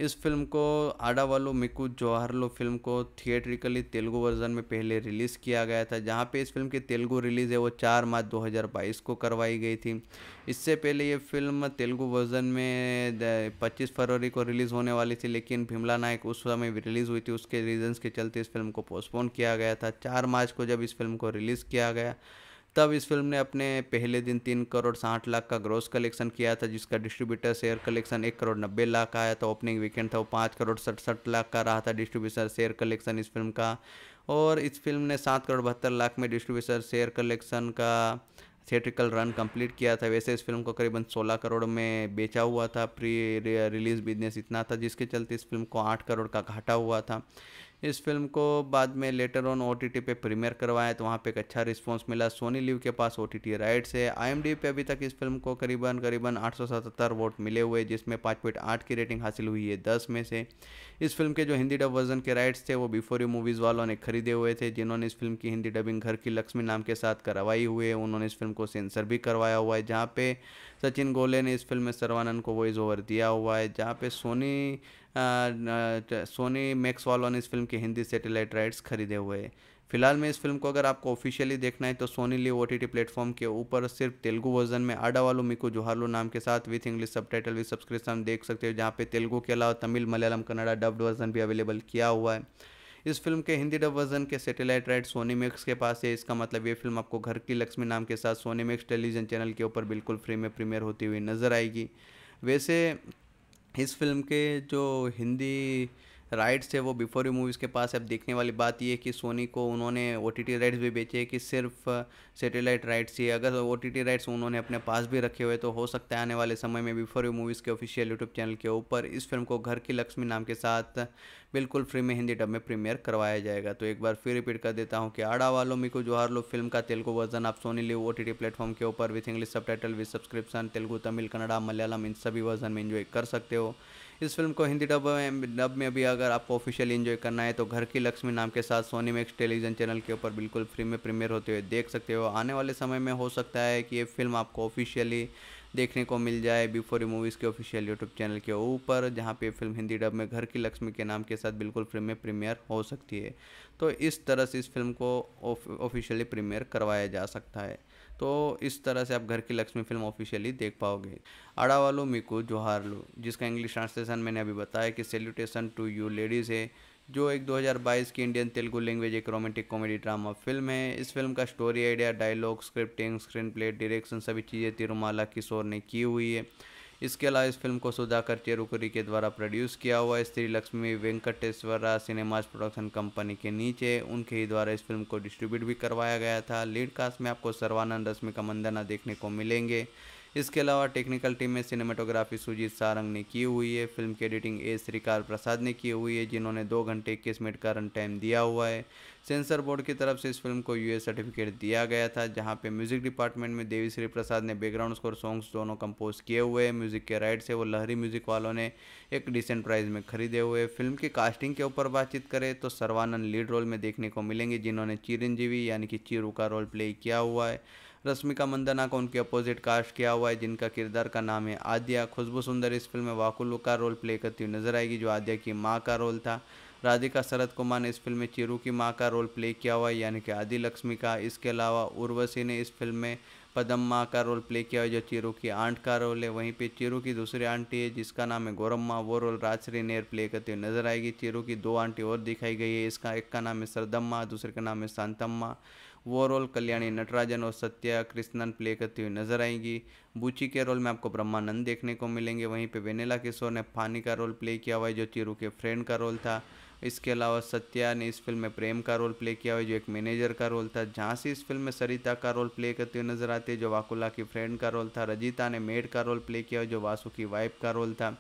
इस फिल्म को आडावालो मिकू जवाहरलो फिल्म को थिएट्रिकली तेलुगु वर्जन में पहले रिलीज़ किया गया था जहाँ पे इस फिल्म की तेलुगु रिलीज़ है वो चार मार्च 2022 को करवाई गई थी इससे पहले ये फिल्म तेलुगु वर्जन में 25 फरवरी को रिलीज़ होने वाली थी लेकिन भीमला नायक उस समय रिलीज़ हुई थी उसके रीजन्स के चलते इस फिल्म को पोस्टपोन किया गया था चार मार्च को जब इस फिल्म को रिलीज़ किया गया तब इस फिल्म ने अपने पहले दिन तीन करोड़ साठ लाख का ग्रोस कलेक्शन किया था जिसका डिस्ट्रीब्यूटर शेयर कलेक्शन एक करोड़ नब्बे लाख का आया था ओपनिंग वीकेंड था वो पाँच करोड़ सड़सठ लाख का रहा था डिस्ट्रीब्यूटर शेयर कलेक्शन इस फिल्म का और इस फिल्म ने सात करोड़ बहत्तर लाख में डिस्ट्रीब्यूटर शेयर कलेक्शन का थिएट्रिकल रन कंप्लीट किया था वैसे इस फिल्म को करीबन 16 करोड़ में बेचा हुआ था प्री रिलीज़ बिजनेस इतना था जिसके चलते इस फिल्म को 8 करोड़ का घाटा हुआ था इस फिल्म को बाद में लेटर ऑन ओ टी पे प्रीमियर करवाया तो वहाँ पे एक अच्छा रिस्पॉन्स मिला सोनी लिव के पास ओ टी राइट्स है आई पे अभी तक इस फिल्म को करीबन करीबन 877 वोट मिले हुए जिसमें 5.8 की रेटिंग हासिल हुई है 10 में से इस फिल्म के जो हिंदी डब वर्जन के राइट्स थे वो बिफोर यू मूवीज़ वालों ने खरीदे हुए थे जिन्होंने इस फिल्म की हिंदी डबिंग घर की लक्ष्मी नाम के साथ करवाई हुई है उन्होंने इस फिल्म को सेंसर भी करवाया हुआ है जहाँ पे सचिन गोले ने इस फिल्म में सर्वानंद को वॉइस ओवर दिया हुआ है जहाँ पे सोनी सोनी मैक्स वालों ने इस फिल्म के हिंदी सेटेलाइट राइट्स खरीदे हुए हैं फिलहाल में इस फिल्म को अगर आपको ऑफिशियली देखना है तो Sony live O T T platform के ऊपर सिर्फ तेलुगु वर्जन में आडा वालू मिकू जोहारलू नाम के साथ विथ इंग्लिश सब टाइटल विथ सब्सक्रिप्शन देख सकते हो जहाँ पे तेलुगु के अलावा तमिल मलयालम कन्नड़ा डब्ड वर्जन भी अवेलेबल किया हुआ है इस फिल्म के हिंदी डब वर्जन के सेटेलाइट राइट सोनी मैक्स के पास है इसका मतलब ये फिल्म आपको घर की लक्ष्मी नाम के साथ सोनी मैक्स टेलीविजन चैनल के ऊपर बिल्कुल फ्री में प्रीमियर होती हुई नज़र आएगी वैसे इस फिल्म के जो हिंदी राइट्स है वो बिफोर यू मूवीज़ के पास अब देखने वाली बात यह है कि सोनी को उन्होंने ओ टी राइट्स भी बेचे कि सिर्फ सेटेलाइट राइट्स ही अगर ओ टी राइट्स उन्होंने अपने पास भी रखे हुए तो हो सकता है आने वाले समय में बिफोर यू मूवीज़ के ऑफिशियल यूट्यूब चैनल के ऊपर इस फिल्म को घर की लक्ष्मी नाम के साथ बिल्कुल फ्री में हिंदी डब में प्रीमियर करवाया जाएगा तो एक बार फिर रिपीट कर देता हूँ कि आड़ा वालों मिको जोहार लो फिल्म का तेलुगु वर्जन आप Sony live O T platform के ऊपर विथ इंग्लिश सब title with subscription Telugu Tamil Kannada Malayalam इन सभी वर्जन में इन्जॉय कर सकते हो इस फिल्म को हिंदी डब डब में भी अगर आपको ऑफिशियल इन्जॉय करना है तो घर की लक्ष्मी नाम के साथ सोनी मैक्स टेलीविजन चैनल के ऊपर बिल्कुल फ्री में प्रीमियर होते हुए देख सकते हो आने वाले समय में हो सकता है कि ये फिल्म आपको ऑफिशियली देखने को मिल जाए बिफोर यू मूवीज़ के ऑफिशियल यूट्यूब चैनल के ऊपर जहाँ पे फिल्म हिंदी डब में घर की लक्ष्मी के नाम के साथ बिल्कुल फिल्म में प्रीमियर हो सकती है तो इस तरह से इस फिल्म को ऑफिशियली प्रीमियर करवाया जा सकता है तो इस तरह से आप घर की लक्ष्मी फिल्म ऑफिशियली देख पाओगे मीको जोहार लो जिसका इंग्लिश ट्रांसलेशन मैंने अभी बताया कि सेल्यूटेशन टू यू लेडीज़ है जो एक 2022 की इंडियन तेलुगु लैंग्वेज एक रोमांटिक कॉमेडी ड्रामा फिल्म है इस फिल्म का story idea dialogue scripting screenplay direction सभी चीज़ें तिरुमाला किशोर ने की हुई है इसके अलावा इस फिल्म को सुधाकर चेरुकुरी के द्वारा प्रोड्यूस किया हुआ Sri Lakshmi Venkateswara cinemas production company के नीचे उनके ही द्वारा इस फिल्म को डिस्ट्रीब्यूट भी करवाया गया था लीड कास्ट में आपको सर्वानंद रश्मि का मंदना देखने को मिलेंगे इसके अलावा टेक्निकल टीम में सिनेमाटोग्राफी सुजीत सारंग ने की हुई है फिल्म की एडिटिंग ए श्रीकार प्रसाद ने की हुई है जिन्होंने दो घंटे इक्कीस मिनट का रन टाइम दिया हुआ है सेंसर बोर्ड की तरफ से इस फिल्म को यूएस सर्टिफिकेट दिया गया था जहां पे म्यूजिक डिपार्टमेंट में देवी श्री प्रसाद ने बैकग्राउंड स्कोर सॉन्ग्स दोनों कंपोज किए हुए हैं म्यूजिक के राइट से वो लहरी म्यूजिक वालों ने एक डिसेंट प्राइस में खरीदे हुए फिल्म की कास्टिंग के ऊपर बातचीत करें तो सर्वानंद लीड रोल में देखने को मिलेंगे जिन्होंने चिरंजीवी यानी कि चिरू का रोल प्ले किया हुआ है रश्मिका मंदना को उनके अपोजिट कास्ट किया हुआ है जिनका किरदार का नाम है आद्या खुशबू सुंदर इस फिल्म में वाकुल का रोल प्ले करती हुई नजर आएगी जो आद्या की माँ का रोल था राधिका शरद कुमार ने इस फिल्म में चिरू की माँ का रोल प्ले किया हुआ है यानी कि आदि लक्ष्मी का इसके अलावा उर्वशी ने इस फिल्म में पदम माँ का रोल प्ले किया हुआ है जो चिरू की आंट का रोल है वहीं पे चिरू की दूसरी आंटी है जिसका नाम है माँ वो रोल राजश्री नेर प्ले करती हुई नजर आएगी चिरू की दो आंटी और दिखाई गई है इसका एक का नाम है सरदम्मा दूसरे का नाम है शांतम्मा वो रोल कल्याणी नटराजन और सत्या कृष्णन प्ले करती हुई नजर आएंगी बूची के रोल में आपको ब्रह्मानंद देखने को मिलेंगे वहीं पे वेनेला किशोर ने फानी का रोल प्ले किया हुआ है जो चिरू के फ्रेंड का रोल था इसके अलावा सत्या ने इस फिल्म में प्रेम का रोल प्ले किया हुआ जो एक मैनेजर का रोल था झांसी इस फिल्म में सरिता का रोल प्ले करती हुई नजर आती है जो वाकुला की फ्रेंड का रोल था रजिता ने मेड का रोल प्ले किया हुआ जो वासु की वाइफ का रोल था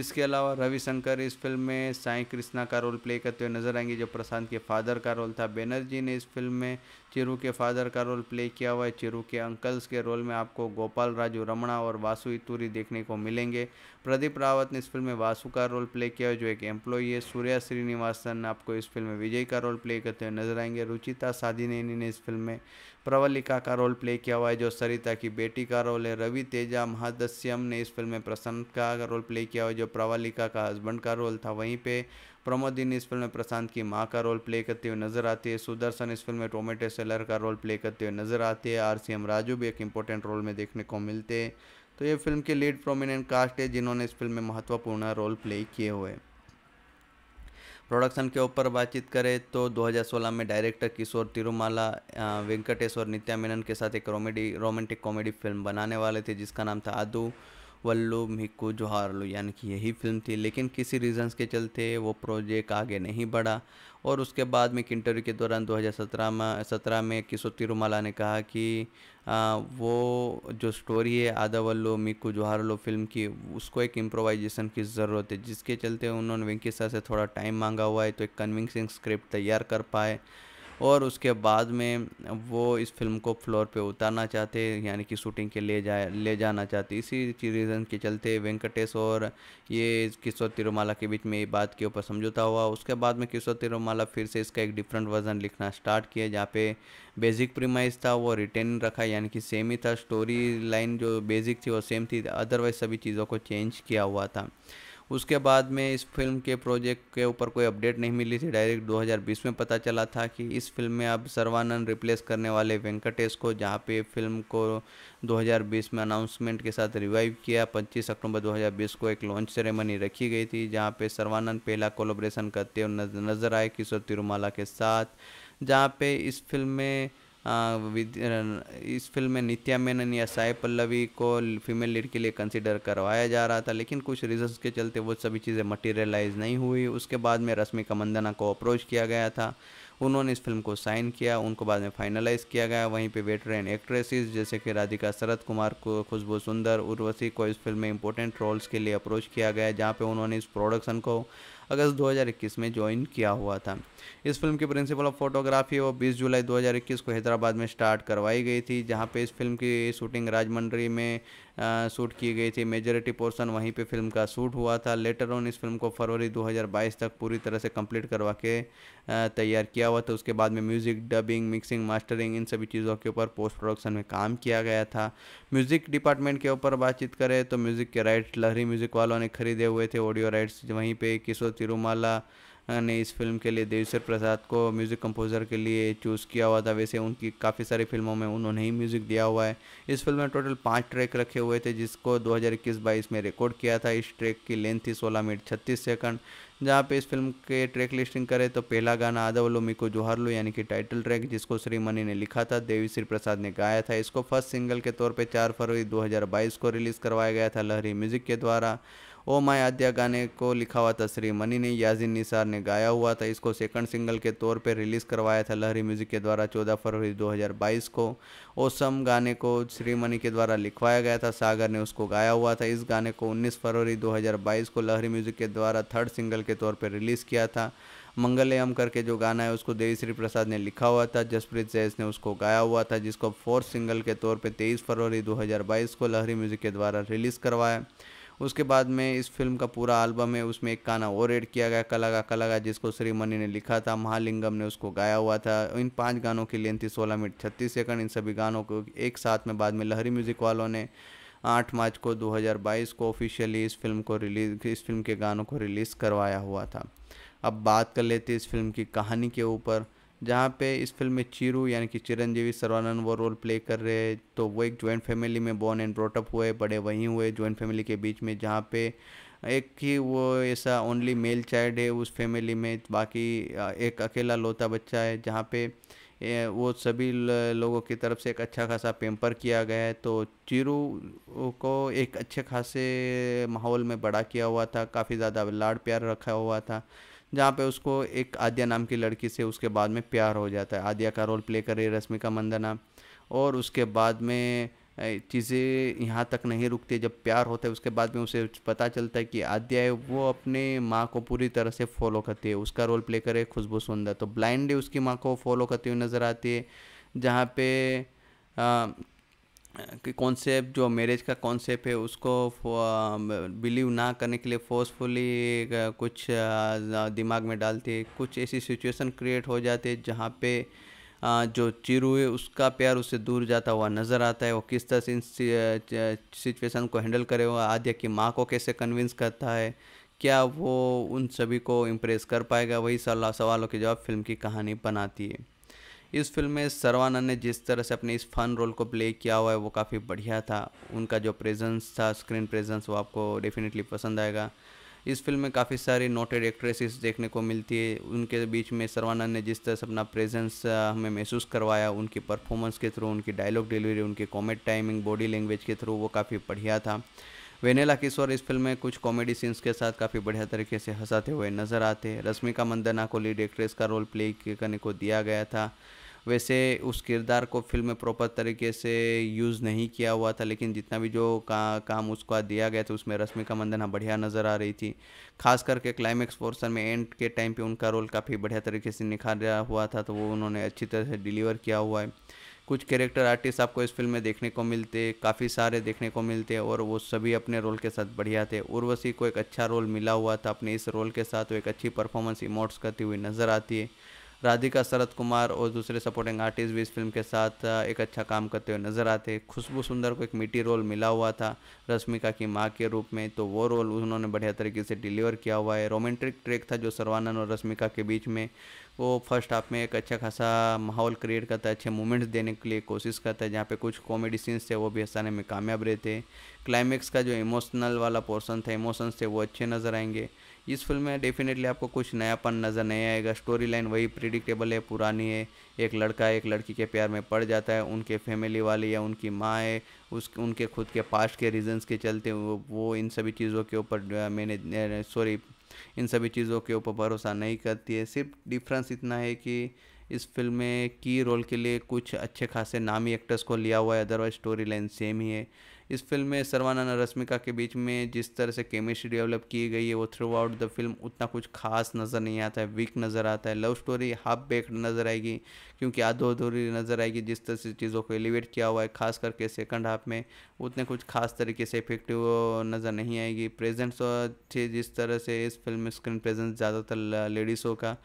इसके अलावा रविशंकर इस फिल्म में साई कृष्णा का रोल प्ले करते हुए नजर आएंगे जो प्रशांत के फादर का रोल था बेनर्जी ने इस फिल्म में चिरू के फादर का रोल प्ले किया हुआ है चिरू के अंकल्स के रोल में आपको गोपाल राजू रमणा और वासु इतूरी देखने को मिलेंगे प्रदीप रावत ने इस फिल्म में वासु का रोल प्ले किया है जो एक एम्प्लॉई है सूर्या श्रीनिवासन आपको इस फिल्म में विजय का रोल प्ले करते हुए नजर आएंगे रुचिता साधिनेनी ने इस फिल्म में प्रवलिका का रोल प्ले किया हुआ है जो सरिता की बेटी का रोल है रवि तेजा महादस्यम ने इस फिल्म में प्रशांत का रोल प्ले किया हुआ है जो प्रवलिका का हस्बैंड का रोल था वहीं पे प्रमोदिन इस फिल्म में प्रशांत की माँ का रोल प्ले करते हुए नजर आती है सुदर्शन इस फिल्म में टोमेटो सेलर का रोल प्ले करते हुए नजर आते हैं आर सी एम राजू भी एक इंपॉर्टेंट रोल में देखने को मिलते हैं तो ये फिल्म के लीड प्रोमिनेंट कास्ट है जिन्होंने इस फिल्म में महत्वपूर्ण रोल प्ले किए हुए प्रोडक्शन के ऊपर बातचीत करें तो 2016 में डायरेक्टर किशोर तिरुमाला वेंकटेश और नित्या मेनन के साथ एक रोमेडी रोमांटिक कॉमेडी फिल्म बनाने वाले थे जिसका नाम था आदू वल्लू मिक्कू जोहार लो यानी कि यही फिल्म थी लेकिन किसी रीजंस के चलते वो प्रोजेक्ट आगे नहीं बढ़ा और उसके बाद में एक इंटरव्यू के दौरान 2017 में सत्रह में किशोर तिरुमाला ने कहा कि आ, वो जो स्टोरी है आदावल्लो मिक्कू जोहारलो फिल्म की उसको एक इम्प्रोवाइजेशन की ज़रूरत है जिसके चलते उन्होंने वेंकिसा से थोड़ा टाइम मांगा हुआ है तो एक कन्विंसिंग स्क्रिप्ट तैयार कर पाए और उसके बाद में वो इस फिल्म को फ्लोर पे उतारना चाहते यानी कि शूटिंग के ले जाए ले जाना चाहते इसी रीज़न के चलते वेंकटेश और ये किशोर तिरुमाला के बीच में ये बात के ऊपर समझौता हुआ उसके बाद में किशोर तिरुमाला फिर से इसका एक डिफरेंट वर्जन लिखना स्टार्ट किया जहाँ पे बेसिक प्रीमाइज था वो रिटेन रखा यानी कि सेम ही था स्टोरी लाइन जो बेसिक थी वो सेम थी अदरवाइज सभी चीज़ों को चेंज किया हुआ था उसके बाद में इस फिल्म के प्रोजेक्ट के ऊपर कोई अपडेट नहीं मिली थी डायरेक्ट 2020 में पता चला था कि इस फिल्म में अब सर्वानंद रिप्लेस करने वाले वेंकटेश को जहाँ पे फिल्म को 2020 में अनाउंसमेंट के साथ रिवाइव किया 25 अक्टूबर 2020 को एक लॉन्च सेरेमनी रखी गई थी जहाँ पे सर्वानंद पहला कोलोब्रेशन करते हुए नजर आए किशोर तिरुमाला के साथ जहाँ पे इस फिल्म में इस फिल्म में नित्या मेनन या साई पल्लवी को फीमेल लीड के लिए कंसिडर करवाया जा रहा था लेकिन कुछ रीजन्स के चलते वो सभी चीज़ें मटेरियलाइज नहीं हुई उसके बाद में रश्मिका मंदना को अप्रोच किया गया था उन्होंने इस फिल्म को साइन किया उनको बाद में फाइनलाइज किया गया वहीं पे वेटरन एक्ट्रेसेस जैसे कि राधिका शरद कुमार को खुशबू सुंदर उर्वशी को इस फिल्म में इंपॉर्टेंट रोल्स के लिए अप्रोच किया गया जहाँ पे उन्होंने इस प्रोडक्शन को अगस्त 2021 में ज्वाइन किया हुआ था इस फिल्म की प्रिंसिपल ऑफ फोटोग्राफी वो 20 जुलाई 2021 को हैदराबाद में स्टार्ट करवाई गई थी जहाँ पे इस फिल्म की शूटिंग राजमंडरी में शूट की गई थी मेजोरिटी पोर्सन वहीं पे फिल्म का शूट हुआ था लेटर ऑन इस फिल्म को फरवरी 2022 तक पूरी तरह से कंप्लीट करवा के तैयार किया हुआ था उसके बाद में म्यूज़िक डबिंग मिक्सिंग मास्टरिंग इन सभी चीज़ों के ऊपर पोस्ट प्रोडक्शन में काम किया गया था म्यूज़िक डिपार्टमेंट के ऊपर बातचीत करें तो म्यूज़िक के राइट्स लहरी म्यूज़िक वालों ने खरीदे हुए थे ऑडियो राइट्स वहीं पर किशोर तिरुमाला ने इस फिल्म के लिए देवेश्वर प्रसाद को म्यूज़िक कंपोज़र के लिए चूज़ किया हुआ था वैसे उनकी काफ़ी सारी फिल्मों में उन्होंने ही म्यूज़िक दिया हुआ है इस फिल्म में टोटल पाँच ट्रैक रखे हुए थे जिसको दो हज़ार में रिकॉर्ड किया था इस ट्रैक की लेंथ थी सोलह मिनट छत्तीस सेकंड जहाँ पे इस फिल्म के ट्रैक लिस्टिंग करें तो पहला गाना आदावलो जोहार लो यानी कि टाइटल ट्रैक जिसको श्री मनी ने लिखा था देवी श्री प्रसाद ने गाया था इसको फर्स्ट सिंगल के तौर पर चार फरवरी 2022 को रिलीज़ करवाया गया था लहरी म्यूज़िक के द्वारा ओ माय आद्या गाने को लिखा हुआ था श्री मनी ने याजिन निसार ने गाया हुआ था इसको सेकंड सिंगल के तौर पर रिलीज़ करवाया था लहरी म्यूज़िक के द्वारा 14 फरवरी 2022 को ओसम गाने को श्री मनी के द्वारा लिखवाया गया था सागर ने उसको गाया हुआ था इस गाने को 19 फरवरी 2022 को लहरी म्यूज़िक के द्वारा थर्ड सिंगल के तौर पर रिलीज़ किया था मंगलयम करके जो गाना है उसको देवीश्री प्रसाद ने लिखा हुआ था जसप्रीत जैस ने उसको गाया हुआ था जिसको फोर्थ सिंगल के तौर पर 23 फरवरी 2022 को लहरी म्यूज़िक के द्वारा रिलीज़ करवाया उसके बाद में इस फिल्म का पूरा एल्बम है उसमें एक गाना और एड किया गया कलागा कलागा जिसको श्री मणि ने लिखा था महालिंगम ने उसको गाया हुआ था इन पाँच गानों की लेंथ थी सोलह मिनट छत्तीस सेकंड इन सभी गानों को एक साथ में बाद में लहरी म्यूज़िक वालों ने आठ मार्च को 2022 को ऑफिशियली इस फिल्म को रिलीज इस फिल्म के गानों को रिलीज़ करवाया हुआ था अब बात कर लेते इस फिल्म की कहानी के ऊपर जहाँ पे इस फिल्म में चिरू यानी कि चिरंजीवी सर्वानंद वो रोल प्ले कर रहे हैं तो वो एक जॉइंट फैमिली में बॉर्न एंड ब्रोटअप हुए बड़े वहीं हुए जॉइंट फैमिली के बीच में जहाँ पे एक ही वो ऐसा ओनली मेल चाइल्ड है उस फैमिली में बाकी एक अकेला लोता बच्चा है जहाँ पे वो सभी लोगों की तरफ से एक अच्छा खासा पेम्पर किया गया है तो चिरू को एक अच्छे खासे माहौल में बड़ा किया हुआ था काफ़ी ज़्यादा लाड़ प्यार रखा हुआ था जहाँ पे उसको एक आद्या नाम की लड़की से उसके बाद में प्यार हो जाता है आद्या का रोल प्ले कर रही है रश्मिका मंदना और उसके बाद में चीज़ें यहाँ तक नहीं रुकती जब प्यार होता है उसके बाद में उसे पता चलता है कि आद्या है वो अपने माँ को पूरी तरह से फॉलो करती है उसका रोल प्ले करे खुशबू सुंदर तो ब्लाइंडली उसकी माँ को फॉलो करती हुई नज़र आती है जहाँ पे आ, कि कॉन्सेप्ट जो मैरिज का कॉन्सेप्ट है उसको बिलीव ना करने के लिए फोर्सफुली कुछ दिमाग में डालती है कुछ ऐसी सिचुएशन क्रिएट हो जाती है जहाँ पे जो चिरू है उसका प्यार उससे दूर जाता हुआ नज़र आता है वो किस तरह से इन सिचुएशन को हैंडल करे हुआ आद्या की माँ को कैसे कन्विंस करता है क्या वो उन सभी को इम्प्रेस कर पाएगा वही सवालों के जवाब फिल्म की कहानी बनाती है इस फिल्म में सरवानंद ने जिस तरह से अपने इस फन रोल को प्ले किया हुआ है वो काफ़ी बढ़िया था उनका जो प्रेजेंस था स्क्रीन प्रेजेंस वो आपको डेफिनेटली पसंद आएगा इस फिल्म में काफ़ी सारी नोटेड एक्ट्रेसेस देखने को मिलती है उनके बीच में सरवानंद ने जिस तरह से अपना प्रेजेंस हमें महसूस करवाया उनकी परफॉर्मेंस के थ्रू उनकी डायलॉग डिलीवरी उनकी कॉमेड टाइमिंग बॉडी लैंग्वेज के थ्रू वो काफ़ी बढ़िया था वेनेला किशोर इस फिल्म में कुछ कॉमेडी सीन्स के साथ काफ़ी बढ़िया तरीके से हंसाते हुए नजर आते रश्मिका मंदना को लीड एक्ट्रेस का रोल प्ले करने को दिया गया था वैसे उस किरदार को फिल्म में प्रॉपर तरीके से यूज़ नहीं किया हुआ था लेकिन जितना भी जो का, काम उसको दिया गया था उसमें रश्मिका मंदना बढ़िया नज़र आ रही थी खास करके क्लाइमेक्स पोर्सन में एंड के टाइम पे उनका रोल काफ़ी बढ़िया तरीके से निखारा हुआ था तो वो उन्होंने अच्छी तरह से डिलीवर किया हुआ है कुछ कैरेक्टर आर्टिस्ट आपको इस फिल्म में देखने को मिलते काफ़ी सारे देखने को मिलते और वो सभी अपने रोल के साथ बढ़िया थे उर्वशी को एक अच्छा रोल मिला हुआ था अपने इस रोल के साथ वो एक अच्छी परफॉर्मेंस इमोट्स करती हुई नज़र आती है राधिका शरद कुमार और दूसरे सपोर्टिंग आर्टिस्ट भी इस फिल्म के साथ एक अच्छा काम करते हुए नजर आते खुशबू सुंदर को एक मिट्टी रोल मिला हुआ था रश्मिका की माँ के रूप में तो वो रोल उन्होंने बढ़िया तरीके से डिलीवर किया हुआ है रोमांटिक ट्रैक था जो सर्वानंद और रश्मिका के बीच में वो फर्स्ट हाफ में एक अच्छा खासा माहौल क्रिएट करता है अच्छे मोमेंट्स देने के लिए कोशिश करता है जहाँ पे कुछ कॉमेडी सीन्स थे वो भी हंसाने में कामयाब रहे थे क्लाइमेक्स का जो इमोशनल वाला पोर्सन था इमोशंस थे वो अच्छे नज़र आएंगे इस फिल्म में डेफिनेटली आपको कुछ नयापन नज़र नहीं आएगा स्टोरी लाइन वही प्रिडिक्टेबल है पुरानी है एक लड़का एक लड़की के प्यार में पड़ जाता है उनके फैमिली वाले या उनकी माँ है उस उनके खुद के पास्ट के रीजंस के चलते वो, वो इन सभी चीज़ों के ऊपर मैंने सॉरी इन सभी चीज़ों के ऊपर भरोसा नहीं करती है सिर्फ डिफरेंस इतना है कि इस फिल्म में की रोल के लिए कुछ अच्छे खासे नामी एक्टर्स को लिया हुआ है अदरवाइज स्टोरी लाइन सेम ही है इस फिल्म में सरवाना रश्मिका के बीच में जिस तरह से केमिस्ट्री डेवलप की गई है वो थ्रू आउट द फिल्म उतना कुछ खास नज़र नहीं आता है वीक नज़र आता है लव स्टोरी हाफ बेक्ड नज़र आएगी क्योंकि आधो अधूरी नज़र आएगी जिस तरह से चीज़ों को एलिवेट किया हुआ है खास करके सेकंड हाफ में उतने कुछ खास तरीके से इफेक्टिव नज़र नहीं आएगी प्रेजेंस तो थी जिस तरह से इस फिल्म में स्क्रीन प्रेजेंस ज़्यादातर लेडीज़ों का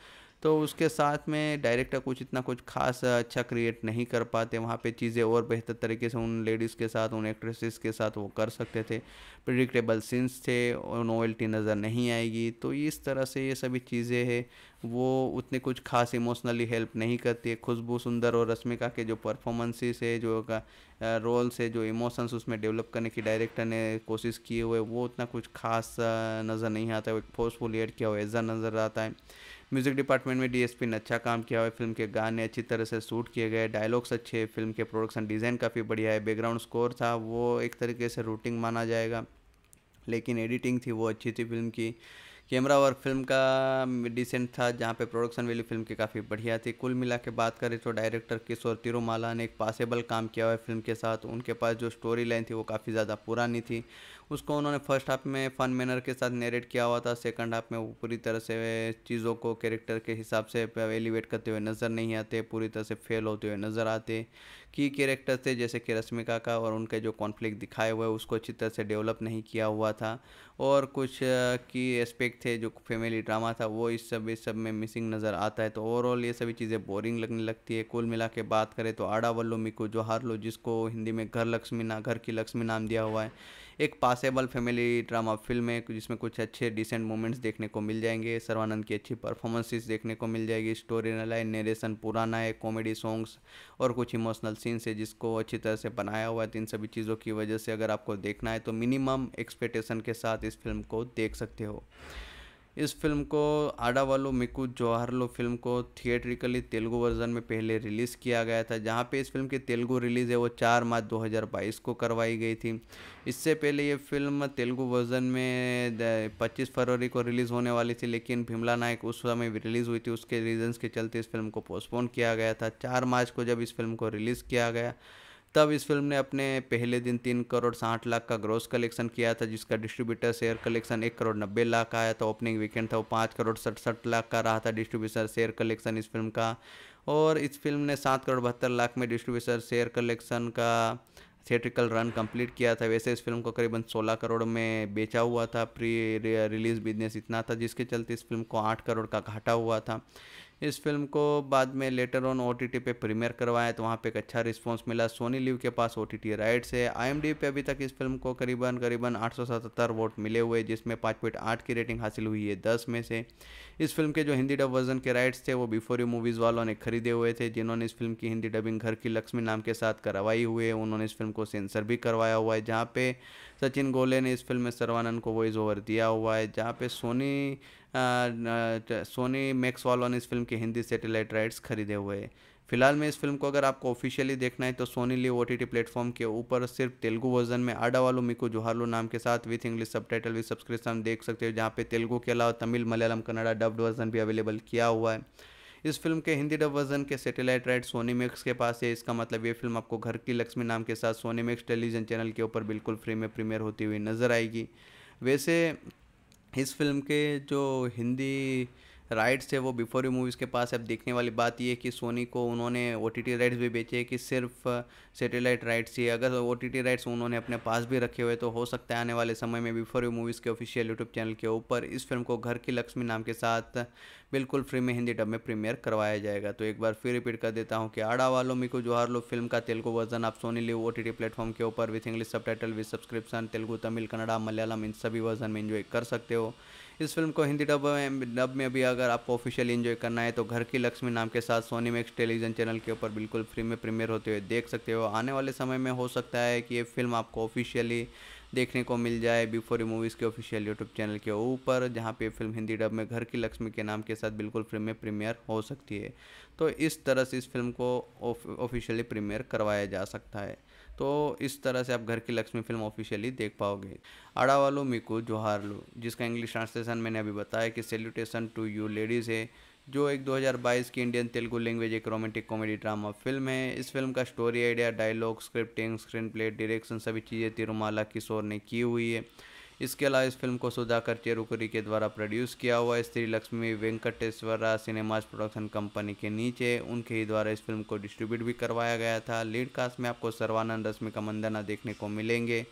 तो उसके साथ में डायरेक्टर कुछ इतना कुछ खास अच्छा क्रिएट नहीं कर पाते वहाँ पे चीज़ें और बेहतर तरीके से उन लेडीज़ के साथ उन एक्ट्रेसेस के साथ वो कर सकते थे प्रिडिक्टेबल सीन्स थे और नॉवेल्टी नज़र नहीं आएगी तो इस तरह से ये सभी चीज़ें हैं वो उतने कुछ खास इमोशनली हेल्प नहीं करती है खुशबू सुंदर और रश्मिका के जो परफॉर्मेंसेस है जो रोल्स है जो इमोशंस उसमें डेवलप करने की डायरेक्टर ने कोशिश किए हुए वो उतना कुछ खास नज़र नहीं आता है एक फोर्सफुल एड किया हुआ ऐसा नज़र आता है म्यूज़िक डिपार्टमेंट में डीएसपी ने अच्छा काम किया हुआ है फिल्म के गाने अच्छी तरह से शूट किए गए डायलॉग्स अच्छे फिल्म के प्रोडक्शन डिज़ाइन काफ़ी बढ़िया है बैकग्राउंड स्कोर था वो एक तरीके से रूटिंग माना जाएगा लेकिन एडिटिंग थी वो अच्छी थी फिल्म की कैमरा वर्क फिल्म का डिसेंट था जहाँ पे प्रोडक्शन वैल्यू फिल्म की काफ़ी बढ़िया थी कुल मिला के बात करें तो डायरेक्टर किशोर तिरुमाला ने एक पासेबल काम किया हुआ है फिल्म के साथ उनके पास जो स्टोरी लाइन थी वो काफ़ी ज़्यादा पुरानी थी उसको उन्होंने फर्स्ट हाफ में फन मैनर के साथ नेरेट किया हुआ था सेकंड हाफ में वो पूरी तरह से चीज़ों को कैरेक्टर के हिसाब से एलिवेट करते हुए नज़र नहीं आते पूरी तरह से फेल होते हुए नज़र आते की कैरेक्टर थे जैसे कि रश्मिका का और उनके जो कॉन्फ्लिक्ट दिखाए हुए उसको अच्छी तरह से डेवलप नहीं किया हुआ था और कुछ की एस्पेक्ट थे जो फैमिली ड्रामा था वो इस सब इस सब में मिसिंग नज़र आता है तो ओवरऑल ये सभी चीज़ें बोरिंग लगने लगती है कुल मिला के बात करें तो आड़ा वल्लो मिकू जो हार लो जिसको हिंदी में घर लक्ष्मी ना घर की लक्ष्मी नाम दिया हुआ है एक पासेबल फैमिली ड्रामा फिल्म है जिसमें कुछ अच्छे डिसेंट मोमेंट्स देखने को मिल जाएंगे सर्वानंद की अच्छी परफॉर्मेंसेस देखने को मिल जाएगी स्टोरी लाइन नरेशन पुराना है कॉमेडी सॉन्ग्स और कुछ इमोशनल सीन्स है जिसको अच्छी तरह से बनाया हुआ है तो इन सभी चीज़ों की वजह से अगर आपको देखना है तो मिनिमम एक्सपेक्टेशन के साथ इस फिल्म को देख सकते हो इस फिल्म को आडावालो मिकू जवाहरलो फिल्म को थिएट्रिकली तेलुगु वर्जन में पहले रिलीज़ किया गया था जहाँ पे इस फिल्म की तेलुगु रिलीज़ है वो 4 मार्च 2022 को करवाई गई थी इससे पहले ये फिल्म तेलुगु वर्जन में 25 फरवरी को रिलीज़ होने वाली थी लेकिन भीमला नायक उस समय रिलीज़ हुई थी उसके रीजन्स के चलते इस फिल्म को पोस्टपोन किया गया था चार मार्च को जब इस फिल्म को रिलीज़ किया गया तब इस फिल्म ने अपने पहले दिन तीन करोड़ साठ लाख का ग्रोस कलेक्शन किया था जिसका डिस्ट्रीब्यूटर शेयर कलेक्शन एक करोड़ नब्बे लाख का आया था ओपनिंग वीकेंड था वो पाँच करोड़ सड़सठ लाख का रहा था डिस्ट्रीब्यूशन शेयर कलेक्शन इस फिल्म का और इस फिल्म ने सात करोड़ बहत्तर लाख में डिस्ट्रीब्यूशन शेयर कलेक्शन का थिएट्रिकल रन कंप्लीट किया था वैसे इस फिल्म को करीबन 16 करोड़ में बेचा हुआ था प्री रिलीज़ बिजनेस इतना था जिसके चलते इस फिल्म को 8 करोड़ का घाटा हुआ था इस फिल्म को बाद में लेटर ऑन ओ टी पे प्रीमियर करवाया तो वहाँ पे एक अच्छा रिस्पॉन्स मिला सोनी लिव के पास ओ टी राइट्स है आई पे अभी तक इस फिल्म को करीबन करीबन 877 वोट मिले हुए जिसमें पाँच पॉइंट आठ की रेटिंग हासिल हुई है दस में से इस फिल्म के जो हिंदी डब वर्जन के राइट्स थे वो बिफोर यू मूवीज़ वालों ने खरीदे हुए थे जिन्होंने इस फिल्म की हिंदी डबिंग घर की लक्ष्मी नाम के साथ करवाई हुई है उन्होंने इस फिल्म को सेंसर भी करवाया हुआ है जहाँ पे सचिन गोले ने इस फिल्म में सर्वानंद को वॉइस ओवर दिया हुआ है जहाँ पे सोनी सोनी मैक्स वालों ने इस फिल्म के हिंदी सेटेलाइट राइट्स खरीदे हुए हैं फिलहाल में इस फिल्म को अगर आपको ऑफिशियली देखना है तो Sony live O T platform के ऊपर सिर्फ तेलुगु वर्जन में आडावालू मिकू जोहारलू नाम के साथ विथ इंग्लिश सब टाइटल विथ सब्सक्रिप्शन देख सकते हो जहाँ पे तेलुगु के अलावा तमिल मलयालम कन्नड़ा डब्ड वर्जन भी अवेलेबल किया हुआ है इस फिल्म के हिंदी डब वर्जन के सेटेलाइट राइट सोनी मैक्स के पास है इसका मतलब ये फिल्म आपको घर की लक्ष्मी नाम के साथ सोनी मैक्स टेलीविजन चैनल के ऊपर बिल्कुल फ्री में प्रीमियर होती हुई नज़र आएगी वैसे इस फिल्म के जो हिंदी राइट्स है वो बिफोर यू मूवीज़ के पास अब देखने वाली बात यह है कि सोनी को उन्होंने ओ टी राइट्स भी बेचे हैं कि सिर्फ सेटेलाइट राइट्स ही अगर ओ टी राइट्स उन्होंने अपने पास भी रखे हुए तो हो सकता है आने वाले समय में बिफोर यू मूवीज़ के ऑफिशियल यूट्यूब चैनल के ऊपर इस फिल्म को घर की लक्ष्मी नाम के साथ बिल्कुल फ्री में हिंदी डब में प्रीमियर करवाया जाएगा तो एक बार फिर रिपीट कर देता हूँ कि आड़ा वालों मिको जोहार लो फिल्म का तेलुगु वर्जन आप Sony live O T platform के ऊपर विथ इंग्लिश सब title with subscription Telugu Tamil Kannada Malayalam इन सभी वर्जन में इन्जॉय कर सकते हो इस फिल्म को हिंदी डब में डब में भी अगर आपको ऑफिशियली इन्जॉय करना है तो घर की लक्ष्मी नाम के साथ सोनी मैक्स टेलीविजन चैनल के ऊपर बिल्कुल फ्री में प्रीमियर होते हुए देख सकते हो आने वाले समय में हो सकता है कि ये फिल्म आपको ऑफिशियली देखने को मिल जाए बिफोर यू मूवीज़ के ऑफिशियल यूट्यूब चैनल के ऊपर जहाँ पे फिल्म हिंदी डब में घर की लक्ष्मी के नाम के साथ बिल्कुल फिल्म में प्रीमियर हो सकती है तो इस तरह से इस फिल्म को ऑफिशियली प्रीमियर करवाया जा सकता है तो इस तरह से आप घर की लक्ष्मी फिल्म ऑफिशियली देख पाओगे अड़ावालो जोहार लो जिसका इंग्लिश ट्रांसलेशन मैंने अभी बताया कि सेल्यूटेशन टू यू लेडीज़ है जो एक 2022 की इंडियन तेलुगु लैंग्वेज एक रोमांटिक कॉमेडी ड्रामा फिल्म है इस फिल्म का story idea dialogue scripting screenplay direction सभी चीज़ें तिरुमाला किशोर ने की हुई है इसके अलावा इस फिल्म को सुधाकर चेरुकुरी के द्वारा प्रोड्यूस किया हुआ Sri Lakshmi Venkateswara cinemas production company के नीचे उनके ही द्वारा इस फिल्म को डिस्ट्रीब्यूट भी करवाया गया था लीड कास्ट में आपको सर्वानंद रश्मिका मंदना देखने को मिलेंगे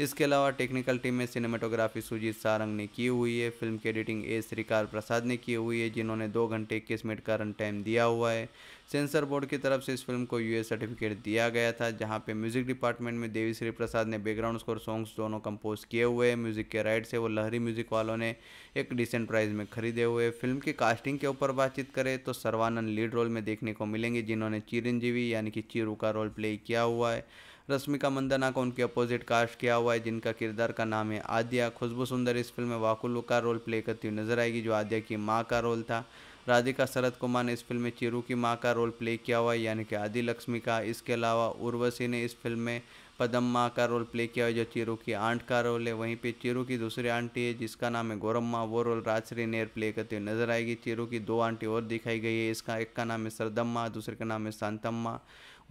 इसके अलावा टेक्निकल टीम में सिनेमाटोग्राफी सुजीत सारंग ने की हुई है फिल्म की एडिटिंग ए श्रीकार प्रसाद ने की हुई है जिन्होंने दो घंटे इक्कीस मिनट का रन टाइम दिया हुआ है सेंसर बोर्ड की तरफ से इस फिल्म को यूएस सर्टिफिकेट दिया गया था जहाँ पे म्यूजिक डिपार्टमेंट में देवी श्री प्रसाद ने बैकग्राउंड स्कोर सॉन्ग्स दोनों कंपोज किए हुए म्यूजिक के राइट से वो लहरी म्यूजिक वालों ने एक डिसेंट प्राइस में खरीदे हुए फिल्म की कास्टिंग के ऊपर बातचीत करें तो सर्वानंद लीड रोल में देखने को मिलेंगे जिन्होंने चिरंजीवी यानी कि चिरू का रोल प्ले किया हुआ है रश्मिका मंदना को उनके अपोजिट कास्ट किया हुआ है जिनका किरदार का नाम है आद्या खुशबू सुंदर इस फिल्म में वाकुल्लू का रोल प्ले करती हुई नजर आएगी जो आद्या की माँ का रोल था राधिका शरद कुमार ने इस फिल्म में चिरू की माँ का रोल प्ले किया हुआ है यानी कि आदि लक्ष्मी का इसके अलावा उर्वशी ने इस फिल्म में पदम माँ का रोल प्ले किया हुआ जो चिरू की आंट का रोल है वहीं पे चिरू की दूसरी आंटी है जिसका नाम है माँ वो रोल राजश्री नेर प्ले करते हुए नजर आएगी चिरू की दो आंटी और दिखाई गई है इसका एक का नाम है सरदम्मा दूसरे का नाम है माँ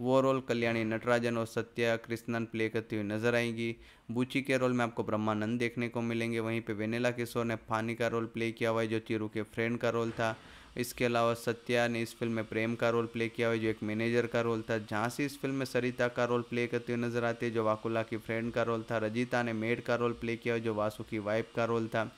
वो रोल कल्याणी नटराजन और सत्या कृष्णन प्ले करती हुई नजर आएंगी बूची के रोल में आपको ब्रह्मानंद देखने को मिलेंगे वहीं पे वेनेला किशोर ने फानी का रोल प्ले किया हुआ है जो चिरू के फ्रेंड का रोल था इसके अलावा सत्या ने इस फिल्म में प्रेम का रोल प्ले किया हुआ जो एक मैनेजर का रोल था झांसी इस फिल्म में सरिता का रोल प्ले करते हुए नजर आती है जो वाकुला की फ्रेंड का रोल था रजिता ने मेड का रोल प्ले किया हुआ जो वासु की वाइफ का रोल था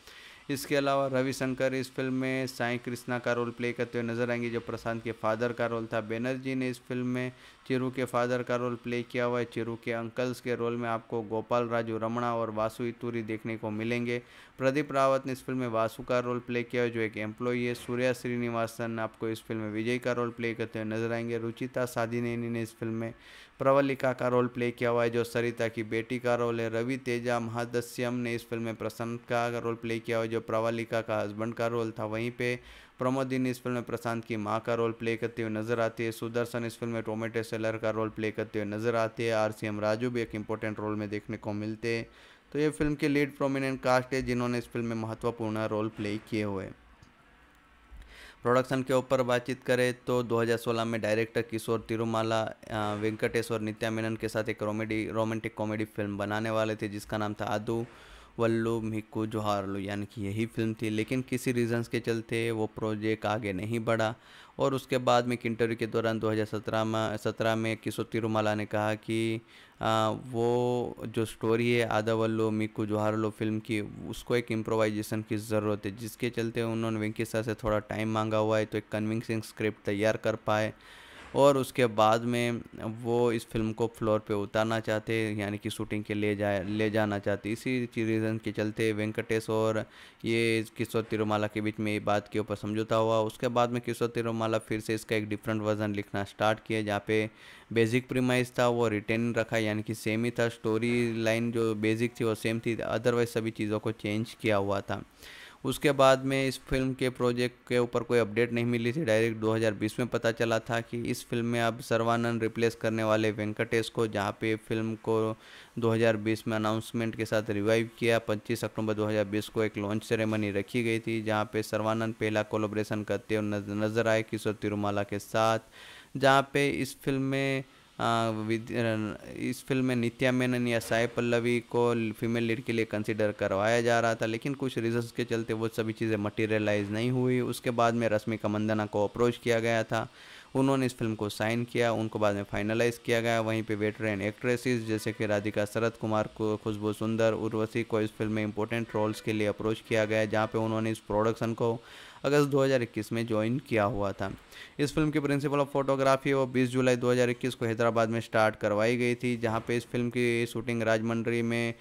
इसके अलावा रविशंकर इस फिल्म में साई कृष्णा का रोल प्ले करते हुए नजर आएंगे जो प्रशांत के फादर का रोल था बेनर्जी ने इस फिल्म में चिरू के फादर का रोल प्ले किया हुआ है चिरू के अंकल्स के रोल में आपको गोपाल राजू रमणा और वासु इतूरी देखने को मिलेंगे प्रदीप रावत ने इस फिल्म में वासु का रोल प्ले किया है जो एक एम्प्लॉई है सूर्या श्रीनिवासन आपको इस फिल्म में विजय का रोल प्ले करते हुए नजर आएंगे रुचिता साधिनेनी ने इस फिल्म में प्रवलिका का रोल प्ले किया हुआ है जो सरिता की बेटी का रोल है रवि तेजा महादस्यम ने इस फिल्म में प्रशांत का रोल प्ले किया हुआ है जो प्रवलिका का हस्बैंड का रोल था वहीं पे प्रमोदिन इस फिल्म में प्रशांत की माँ का रोल प्ले करते हुए नजर आती है सुदर्शन इस फिल्म में टोमेटो सेलर का रोल प्ले करते हुए नजर आते हैं आर सी एम राजू भी एक इंपॉर्टेंट रोल में देखने को मिलते हैं तो ये फिल्म के लीड प्रोमिनेंट कास्ट है जिन्होंने इस फिल्म में महत्वपूर्ण रोल प्ले किए हुए हैं प्रोडक्शन के ऊपर बातचीत करें तो 2016 में डायरेक्टर किशोर तिरुमाला वेंकटेश्वर नित्या मेनन के साथ एक रोमेडी रोमांटिक कॉमेडी फिल्म बनाने वाले थे जिसका नाम था आदू वल्लू मिक्कू जोहारलू यानी कि यही फिल्म थी लेकिन किसी रीजंस के चलते वो प्रोजेक्ट आगे नहीं बढ़ा और उसके बाद में एक इंटरव्यू के दौरान 2017 में सत्रह में किशोर तिरुमाला ने कहा कि आ, वो जो स्टोरी है आदावल्लो मिक्कू लो फिल्म की उसको एक इम्प्रोवाइजेशन की ज़रूरत है जिसके चलते उन्होंने वेंकी सर से थोड़ा टाइम मांगा हुआ है तो एक कन्विंसिंग स्क्रिप्ट तैयार कर पाए और उसके बाद में वो इस फिल्म को फ्लोर पे उतारना चाहते यानी कि शूटिंग के ले जाए ले जाना चाहते इसी रीज़न के चलते वेंकटेश और ये किशोर तिरुमाला के बीच में ये बात के ऊपर समझौता हुआ उसके बाद में किशोर तिरुमाला फिर से इसका एक डिफरेंट वर्जन लिखना स्टार्ट किया जहाँ पे बेसिक प्रीमाइज था वो रिटेन रखा यानी कि सेम ही था स्टोरी लाइन जो बेसिक थी वो सेम थी अदरवाइज सभी चीज़ों को चेंज किया हुआ था उसके बाद में इस फिल्म के प्रोजेक्ट के ऊपर कोई अपडेट नहीं मिली थी डायरेक्ट 2020 में पता चला था कि इस फिल्म में अब सर्वानंद रिप्लेस करने वाले वेंकटेश को जहाँ पे फिल्म को 2020 में अनाउंसमेंट के साथ रिवाइव किया 25 अक्टूबर 2020 को एक लॉन्च सेरेमनी रखी गई थी जहाँ पे सर्वानंद पहला कोलोब्रेशन करते हुए नजर आए किशोर तिरुमाला के साथ जहाँ पे इस फिल्म में इस फिल्म में नित्या मेनन या साय पल्लवी को फीमेल लीड के लिए कंसिडर करवाया जा रहा था लेकिन कुछ रीजंस के चलते वो सभी चीज़ें मटेरियलाइज नहीं हुई उसके बाद में रश्मिका मंदना को अप्रोच किया गया था उन्होंने इस फिल्म को साइन किया उनको बाद में फाइनलाइज किया गया वहीं पे वेटरन एक्ट्रेसेस जैसे कि राधिका शरद कुमार को खुशबू सुंदर उर्वशी को इस फिल्म में इंपॉर्टेंट रोल्स के लिए अप्रोच किया गया जहाँ पे उन्होंने इस प्रोडक्शन को अगस्त 2021 में ज्वाइन किया हुआ था इस फिल्म की प्रिंसिपल ऑफ फोटोग्राफी वो 20 जुलाई 2021 को हैदराबाद में स्टार्ट करवाई गई थी जहाँ पे इस फिल्म की शूटिंग राजमंड्री में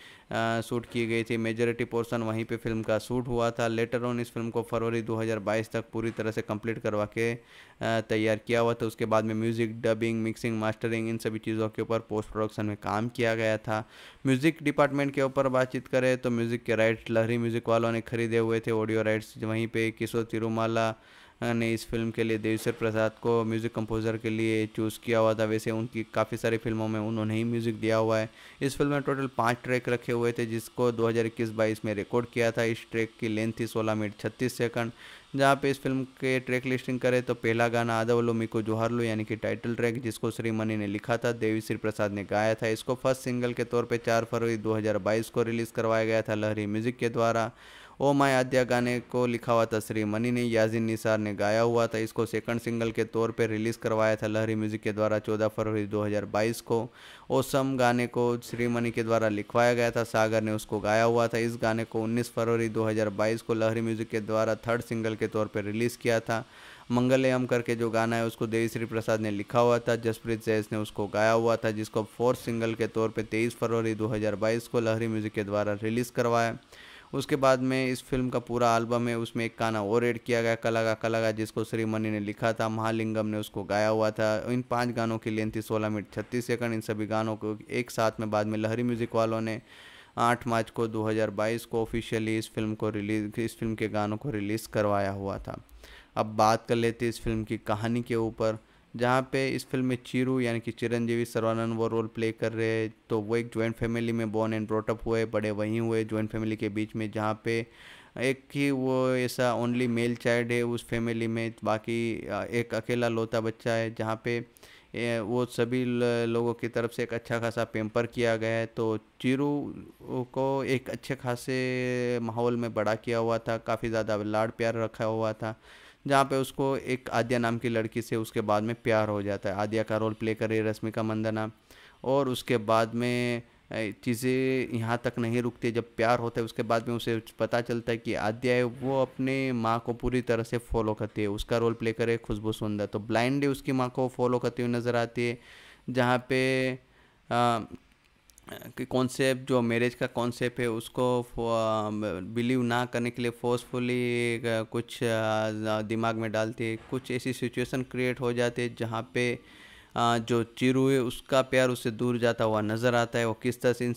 शूट की गई थी मेजोरिटी पोर्सन वहीं पे फिल्म का शूट हुआ था लेटर ऑन इस फिल्म को फरवरी 2022 तक पूरी तरह से कंप्लीट करवा के तैयार किया हुआ था उसके बाद में म्यूज़िक डबिंग मिक्सिंग मास्टरिंग इन सभी चीज़ों के ऊपर पोस्ट प्रोडक्शन में काम किया गया था म्यूज़िक डिपार्टमेंट के ऊपर बातचीत करें तो म्यूज़िक के राइट्स लहरी म्यूज़िक वालों ने खरीदे हुए थे ऑडियो राइट्स वहीं पर किशोर तिरुमाला हाँ, ने इस फिल्म के लिए देवेश्वर प्रसाद को म्यूज़िक कंपोज़र के लिए चूज़ किया हुआ था वैसे उनकी काफ़ी सारी फिल्मों में उन्होंने ही म्यूज़िक दिया हुआ है इस फिल्म में टोटल पाँच ट्रैक रखे हुए थे जिसको दो हज़ार में रिकॉर्ड किया था इस ट्रैक की लेंथ थी सोलह मिनट छत्तीस सेकंड जहाँ पे इस फिल्म के ट्रैक लिस्टिंग करें तो पहला गाना आदवलो मिको लो यानी कि टाइटल ट्रैक जिसको श्री मनी ने लिखा था देवी श्री प्रसाद ने गाया था इसको फर्स्ट सिंगल के तौर पे 4 फरवरी 2022 को रिलीज़ करवाया गया था लहरी म्यूज़िक के द्वारा ओ माय आद्या गाने को लिखा हुआ था श्री मनी ने याजिन निसार ने गाया हुआ था इसको सेकंड सिंगल के तौर पर रिलीज़ करवाया था लहरी म्यूज़िक के द्वारा 14 फरवरी 2022 को ओसम गाने को श्री मनी के द्वारा लिखवाया गया था सागर ने उसको गाया हुआ था इस गाने को 19 फरवरी 2022 को लहरी म्यूज़िक के द्वारा थर्ड सिंगल के तौर पर रिलीज़ किया था मंगलयम करके जो गाना है उसको देवीश्री प्रसाद ने लिखा हुआ था जसप्रीत जैस ने उसको गाया हुआ था जिसको फोर्थ सिंगल के तौर पे 23 फरवरी 2022 को लहरी म्यूज़िक के द्वारा रिलीज़ करवाया उसके बाद में इस फिल्म का पूरा एल्बम है उसमें एक गाना और एड किया गया कलागा कलागा जिसको श्रीमणि ने लिखा था महालिंगम ने उसको गाया हुआ था इन पाँच गानों की लेंथ थी सोलह मिनट छत्तीस सेकंड इन सभी गानों को एक साथ में बाद में लहरी म्यूज़िक वालों ने आठ मार्च को 2022 को ऑफिशियली इस फिल्म को रिलीज इस फिल्म के गानों को रिलीज़ करवाया हुआ था अब बात कर लेते इस फिल्म की कहानी के ऊपर जहाँ पे इस फिल्म में चिरू यानी कि चिरंजीवी सर्वानंद वो रोल प्ले कर रहे हैं तो वो एक जॉइंट फैमिली में बॉर्न एंड ब्रोटअप हुए बड़े वहीं हुए जॉइंट फैमिली के बीच में जहाँ पे एक ही वो ऐसा ओनली मेल चाइल्ड है उस फैमिली में बाकी एक अकेला लोता बच्चा है जहाँ पे वो सभी लोगों की तरफ से एक अच्छा खासा पेम्पर किया गया है तो चिरू को एक अच्छे खासे माहौल में बड़ा किया हुआ था काफ़ी ज़्यादा लाड़ प्यार रखा हुआ था जहाँ पे उसको एक आद्या नाम की लड़की से उसके बाद में प्यार हो जाता है आद्या का रोल प्ले कर रही है रश्मिका मंदना और उसके बाद में चीज़ें यहाँ तक नहीं रुकती जब प्यार होता है उसके बाद में उसे पता चलता है कि आद्या है वो अपने माँ को पूरी तरह से फॉलो करती है उसका रोल प्ले करे खुशबू सुंदर तो ब्लाइंडली उसकी माँ को फॉलो करती हुई नज़र आती है जहाँ पे आ, कि कॉन्सेप्ट जो मैरिज का कॉन्सेप्ट है उसको बिलीव ना करने के लिए फोर्सफुली कुछ दिमाग में डालते कुछ ऐसी सिचुएशन क्रिएट हो जाती है जहाँ पे जो चिरु है उसका प्यार उससे दूर जाता हुआ नज़र आता है वो किस तरह से इन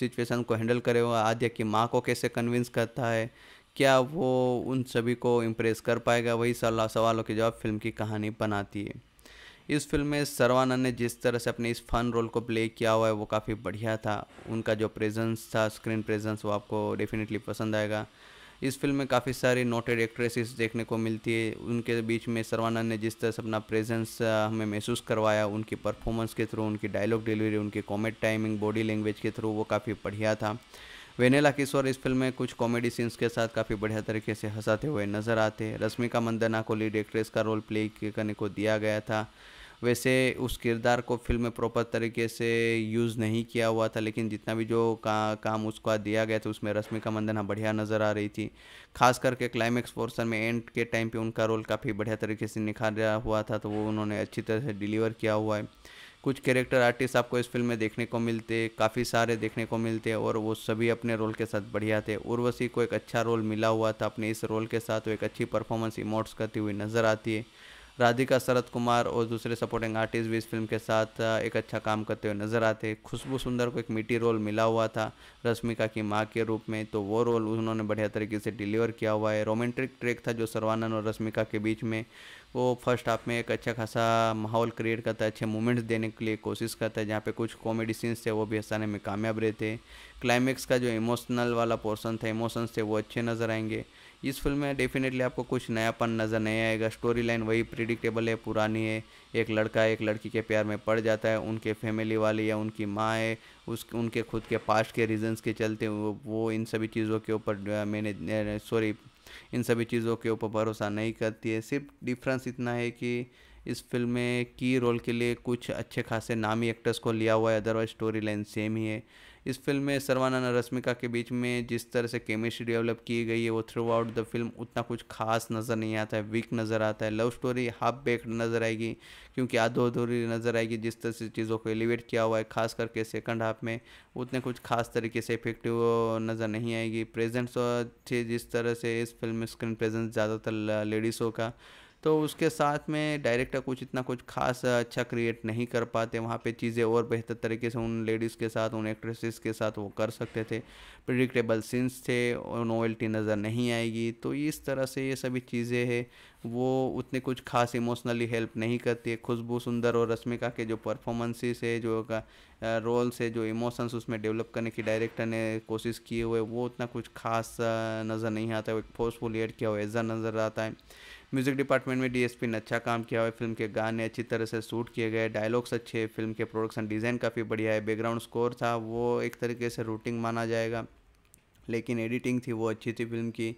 सिचुएशन को हैंडल करे हुआ आद्या की माँ को कैसे कन्विंस करता है क्या वो उन सभी को इम्प्रेस कर पाएगा वही सवालों के जवाब फिल्म की कहानी बनाती है इस फिल्म में सर्वानंद ने जिस तरह से अपने इस फन रोल को प्ले किया हुआ है वो काफ़ी बढ़िया था उनका जो प्रेजेंस था स्क्रीन प्रेजेंस वो आपको डेफिनेटली पसंद आएगा इस फिल्म में काफ़ी सारी नोटेड एक्ट्रेसेस देखने को मिलती है उनके बीच में सर्वानंद ने जिस तरह से अपना प्रेजेंस हमें महसूस करवाया उनकी परफॉर्मेंस के थ्रू उनकी डायलॉग डिलीवरी उनकी कॉमेड टाइमिंग बॉडी लैंग्वेज के थ्रू वो काफ़ी बढ़िया था वेनेला किशोर इस फिल्म में कुछ कॉमेडी सीन्स के साथ काफ़ी बढ़िया तरीके से हंसाते हुए नजर आते रश्मिका मंदना को लीड एक्ट्रेस का रोल प्ले करने को दिया गया था वैसे उस किरदार को फिल्म में प्रॉपर तरीके से यूज़ नहीं किया हुआ था लेकिन जितना भी जो का, काम उसको दिया गया था उसमें रश्मि का मंदना हाँ बढ़िया नज़र आ रही थी खास करके क्लाइमेक्स पोर्सन में एंड के टाइम पे उनका रोल काफ़ी बढ़िया तरीके से निखारा हुआ था तो वो उन्होंने अच्छी तरह से डिलीवर किया हुआ है कुछ कैरेक्टर आर्टिस्ट आपको इस फिल्म में देखने को मिलते काफ़ी सारे देखने को मिलते और वो सभी अपने रोल के साथ बढ़िया थे उर्वशी को एक अच्छा रोल मिला हुआ था अपने इस रोल के साथ वो एक अच्छी परफॉर्मेंस इमोट्स करती हुई नज़र आती है राधिका शरद कुमार और दूसरे सपोर्टिंग आर्टिस्ट भी इस फिल्म के साथ एक अच्छा काम करते हुए नजर आते खुशबू सुंदर को एक मिट्टी रोल मिला हुआ था रश्मिका की माँ के रूप में तो वो रोल उन्होंने बढ़िया तरीके से डिलीवर किया हुआ है रोमांटिक ट्रैक था जो सर्वानंद और रश्मिका के बीच में वो फर्स्ट हाफ में एक अच्छा खासा माहौल क्रिएट करता है अच्छे मोमेंट्स देने के लिए कोशिश करता है जहाँ पे कुछ कॉमेडी सीन्स थे वो भी हंसाने में कामयाब रहे थे क्लाइमेक्स का जो इमोशनल वाला पोर्सन था इमोशंस थे वो अच्छे नज़र आएंगे इस फिल्म में डेफिनेटली आपको कुछ नयापन नज़र नहीं आएगा स्टोरी लाइन वही प्रिडिक्टेबल है पुरानी है एक लड़का एक लड़की के प्यार में पड़ जाता है उनके फैमिली वाले या उनकी माँ है उस उनके खुद के पास्ट के रीजंस के चलते वो, वो इन सभी चीज़ों के ऊपर मैंने सॉरी इन सभी चीज़ों के ऊपर भरोसा नहीं करती है सिर्फ डिफरेंस इतना है कि इस फिल्म में की रोल के लिए कुछ अच्छे खासे नामी एक्टर्स को लिया हुआ है अदरवाइज स्टोरी लाइन सेम ही है इस फिल्म में सरवाना और रश्मिका के बीच में जिस तरह से केमिस्ट्री डेवलप की गई है वो थ्रू आउट द फिल्म उतना कुछ खास नज़र नहीं आता है वीक नज़र आता है लव स्टोरी हाफ बेक्ड नज़र आएगी क्योंकि आधो अधूरी नज़र आएगी जिस तरह से चीज़ों को एलिवेट किया हुआ है खास करके सेकंड हाफ में उतने कुछ खास तरीके से इफेक्टिव नज़र नहीं आएगी प्रेजेंट्स थी जिस तरह से इस फिल्म में स्क्रीन प्रेजेंस ज़्यादातर लेडीज़ों का तो उसके साथ में डायरेक्टर कुछ इतना कुछ खास अच्छा क्रिएट नहीं कर पाते वहाँ पे चीज़ें और बेहतर तरीके से उन लेडीज़ के साथ उन एक्ट्रेसेस के साथ वो कर सकते थे प्रिडिक्टेबल सीन्स थे और नोवेल्टी नज़र नहीं आएगी तो इस तरह से ये सभी चीज़ें हैं वो उतने कुछ खास इमोशनली हेल्प नहीं करती है खुशबू सुंदर और रश्मिका के जो परफॉर्मेंसेस है जो रोल्स है जो इमोशंस उसमें डेवलप करने की डायरेक्टर ने कोशिश किए हुए वो उतना कुछ खास नज़र नहीं आता है एक फोर्सफुल एड किया हुआ ऐसा नज़र आता है म्यूज़िक डिपार्टमेंट में डीएसपी ने अच्छा काम किया हुआ है फिल्म के गाने अच्छी तरह से शूट किए गए डायलॉग्स अच्छे हैं फिल्म के प्रोडक्शन डिज़ाइन काफ़ी बढ़िया है बैकग्राउंड स्कोर था वो एक तरीके से रूटिंग माना जाएगा लेकिन एडिटिंग थी वो अच्छी थी फिल्म की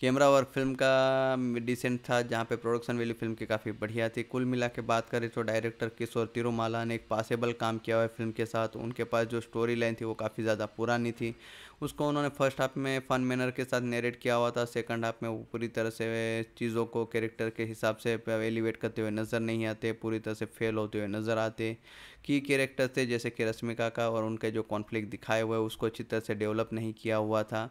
कैमरा वर्क फिल्म का डिसेंट था जहाँ पे प्रोडक्शन वैल्यू फिल्म की काफ़ी बढ़िया थी कुल मिला के बात करें तो डायरेक्टर किशोर तिरुमाला ने एक पासेबल काम किया हुआ है फिल्म के साथ उनके पास जो स्टोरी लाइन थी वो काफ़ी ज़्यादा पुरानी थी उसको उन्होंने फर्स्ट हाफ में फन मैनर के साथ नेरेट किया हुआ था सेकंड हाफ में वो पूरी तरह से चीज़ों को कैरेक्टर के हिसाब से एलिवेट करते हुए नज़र नहीं आते पूरी तरह से फेल होते हुए नज़र आते की कैरेक्टर थे जैसे कि रश्मिका का और उनके जो कॉन्फ्लिक्ट दिखाए हुए उसको अच्छी तरह से डेवलप नहीं किया हुआ था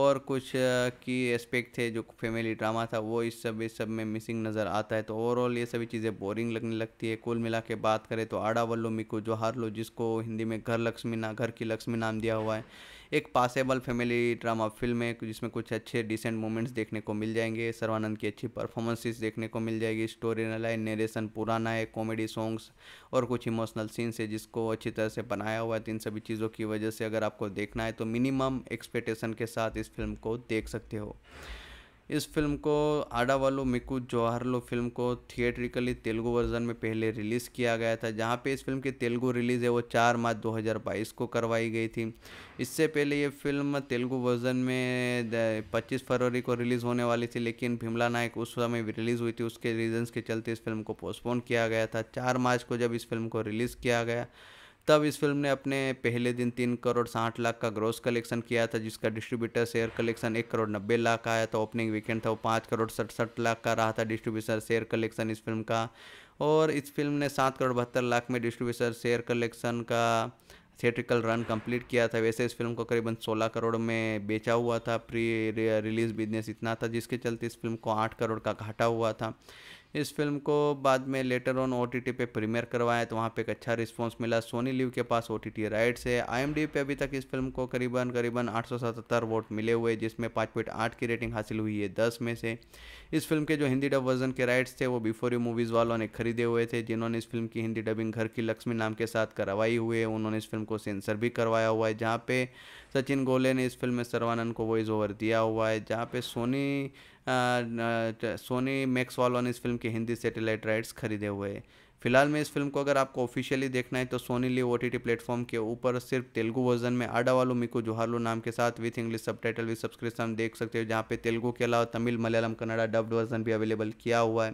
और कुछ की एस्पेक्ट थे जो फैमिली ड्रामा था वो इस सब इस सब में मिसिंग नज़र आता है तो ओवरऑल ये सभी चीज़ें बोरिंग लगने लगती है कुल मिला के बात करें तो आड़ा मिकू मिको हार लो जिसको हिंदी में घर लक्ष्मी ना घर की लक्ष्मी नाम दिया हुआ है एक पासेबल फैमिली ड्रामा फिल्म है जिसमें कुछ अच्छे डिसेंट मोमेंट्स देखने को मिल जाएंगे सर्वानंद की अच्छी परफॉर्मेंसेस देखने को मिल जाएगी स्टोरी लाइन नरेशन पुराना है कॉमेडी सॉन्ग्स और कुछ इमोशनल सीन्स है जिसको अच्छी तरह से बनाया हुआ है तो इन सभी चीज़ों की वजह से अगर आपको देखना है तो मिनिमम एक्सपेक्टेशन के साथ इस फिल्म को देख सकते हो इस फिल्म को आडावालो मिकू जवाहरलो फिल्म को थिएट्रिकली तेलुगु वर्जन में पहले रिलीज़ किया गया था जहाँ पे इस फिल्म की तेलुगु रिलीज़ है वो 4 मार्च 2022 को करवाई गई थी इससे पहले ये फिल्म तेलुगु वर्जन में 25 फरवरी को रिलीज़ होने वाली थी लेकिन भीमला नायक उस समय रिलीज़ हुई थी उसके रीजन्स के चलते इस फिल्म को पोस्टपोन किया गया था चार मार्च को जब इस फिल्म को रिलीज़ किया गया तब इस फिल्म ने अपने पहले दिन तीन करोड़ साठ लाख का ग्रोस कलेक्शन किया था जिसका डिस्ट्रीब्यूटर शेयर कलेक्शन एक करोड़ नब्बे लाख का आया था ओपनिंग वीकेंड था वो पाँच करोड़ सड़सठ लाख का रहा था डिस्ट्रीब्यूटर शेयर कलेक्शन इस फिल्म का और इस फिल्म ने सात करोड़ बहत्तर लाख में डिस्ट्रीब्यूटर शेयर कलेक्शन का थिएट्रिकल रन कंप्लीट किया था वैसे इस फिल्म को करीबन 16 करोड़ में बेचा हुआ था प्री रिलीज़ बिजनेस इतना था जिसके चलते इस फिल्म को 8 करोड़ का घाटा हुआ था इस फिल्म को बाद में लेटर ऑन ओ पे प्रीमियर करवाया तो वहाँ पे एक अच्छा रिस्पॉन्स मिला सोनी लिव के पास ओ टी राइट्स है आई पे अभी तक इस फिल्म को करीबन करीबन 877 वोट मिले हुए जिसमें पाँच पॉइंट आठ की रेटिंग हासिल हुई है दस में से इस फिल्म के जो हिंदी डब वर्जन के राइट्स थे वो बिफोर यू मूवीज़ वालों ने खरीदे हुए थे जिन्होंने इस फिल्म की हिंदी डबिंग घर की लक्ष्मी नाम के साथ करवाई हुई है उन्होंने इस फिल्म को सेंसर भी करवाया हुआ है जहाँ पे सचिन गोले ने इस फिल्म में सर्वानंद को वॉइस ओवर दिया हुआ है जहाँ पे सोनी सोनी मैक्स वॉल ने इस फिल्म के हिंदी सेटेलाइट राइट्स खरीदे हुए हैं फिलहाल में इस फिल्म को अगर आपको ऑफिशियली देखना है तो सोनी ली ओ टी प्लेटफॉर्म के ऊपर सिर्फ तेलुगु वर्जन में आडा वालू मिकू जोहारलू नाम के साथ विथ इंग्लिश सब टाइटल विथ सब्सक्रिप्शन देख सकते हो जहाँ पे तेलुगु के अलावा तमिल मलयालम कन्नड़ा डब्ड वर्जन भी अवेलेबल किया हुआ है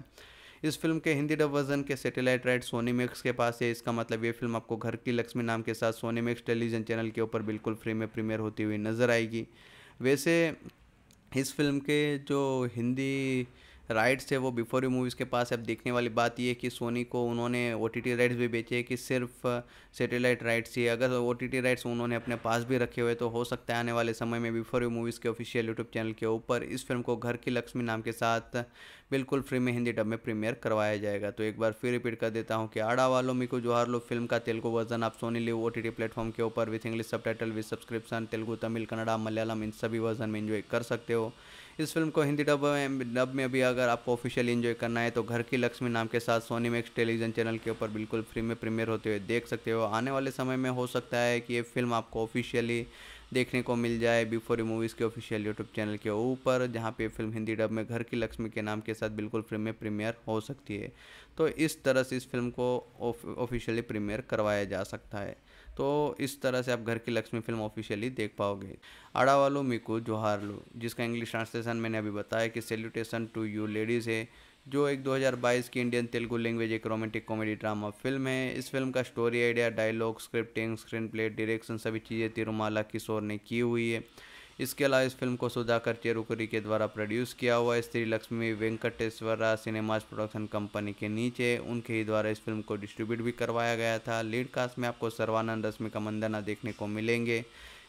इस फिल्म के हिंदी डब वर्जन के सैटेलाइट राइट सोनी मैक्स के पास है इसका मतलब ये फिल्म आपको घर की लक्ष्मी नाम के साथ सोनी मैक्स टेलीविजन चैनल के ऊपर बिल्कुल फ्री में प्रीमियर होती हुई नजर आएगी वैसे इस फिल्म के जो हिंदी राइट्स है वो बिफोर यू मूवीज़ के पास अब देखने वाली बात ये कि सोनी को उन्होंने ओ टी राइट्स भी बेचे कि सिर्फ सेटेलाइट राइट्स ही अगर ओ टी राइट्स उन्होंने अपने पास भी रखे हुए तो हो सकता है आने वाले समय में बिफोर यू मूवीज़ के ऑफिशियल यूट्यूब चैनल के ऊपर इस फिल्म को घर की लक्ष्मी नाम के साथ बिल्कुल फ्री में हिंदी डब में प्रीमियर करवाया जाएगा तो एक बार फिर रिपीट कर देता हूँ कि आड़ा वालों को जोहार लो फिल्म का तेलुगु वर्जन आप Sony live O T platform के ऊपर विथ इंग्लिश सब title with subscription Telugu Tamil Kannada Malayalam इन सभी वर्जन में इन्जॉय कर सकते हो इस फिल्म को हिंदी डब में डब में भी अगर आपको ऑफिशियली इन्जॉय करना है तो घर की लक्ष्मी नाम के साथ सोनी मैक्स टेलीविजन चैनल के ऊपर बिल्कुल फ्री में प्रीमियर होते हुए देख सकते हो आने वाले समय में हो सकता है कि ये फिल्म आपको ऑफिशियली देखने को मिल जाए बिफोर यू मूवीज़ के ऑफिशियल यूट्यूब चैनल के ऊपर जहाँ पे फिल्म हिंदी डब में घर की लक्ष्मी के नाम के साथ बिल्कुल फिल्म में प्रीमियर हो सकती है तो इस तरह से इस फिल्म को ऑफिशियली प्रीमियर करवाया जा सकता है तो इस तरह से आप घर की लक्ष्मी फिल्म ऑफिशियली देख पाओगे मीकू मिकू लो जिसका इंग्लिश ट्रांसलेशन मैंने अभी बताया कि सेल्यूटेशन टू यू लेडीज़ है जो एक 2022 की इंडियन तेलुगु लैंग्वेज एक रोमांटिक कॉमेडी ड्रामा फिल्म है इस फिल्म का story idea dialogue scripting screenplay direction सभी चीज़ें तिरुमाला किशोर ने की हुई है इसके अलावा इस फिल्म को सुधाकर चेरुकुरी के द्वारा प्रोड्यूस किया हुआ Sri Lakshmi Venkateswara cinemas production company के नीचे उनके ही द्वारा इस फिल्म को डिस्ट्रीब्यूट भी करवाया गया था लीड कास्ट में आपको सर्वानंद रश्मिका मंदना देखने को मिलेंगे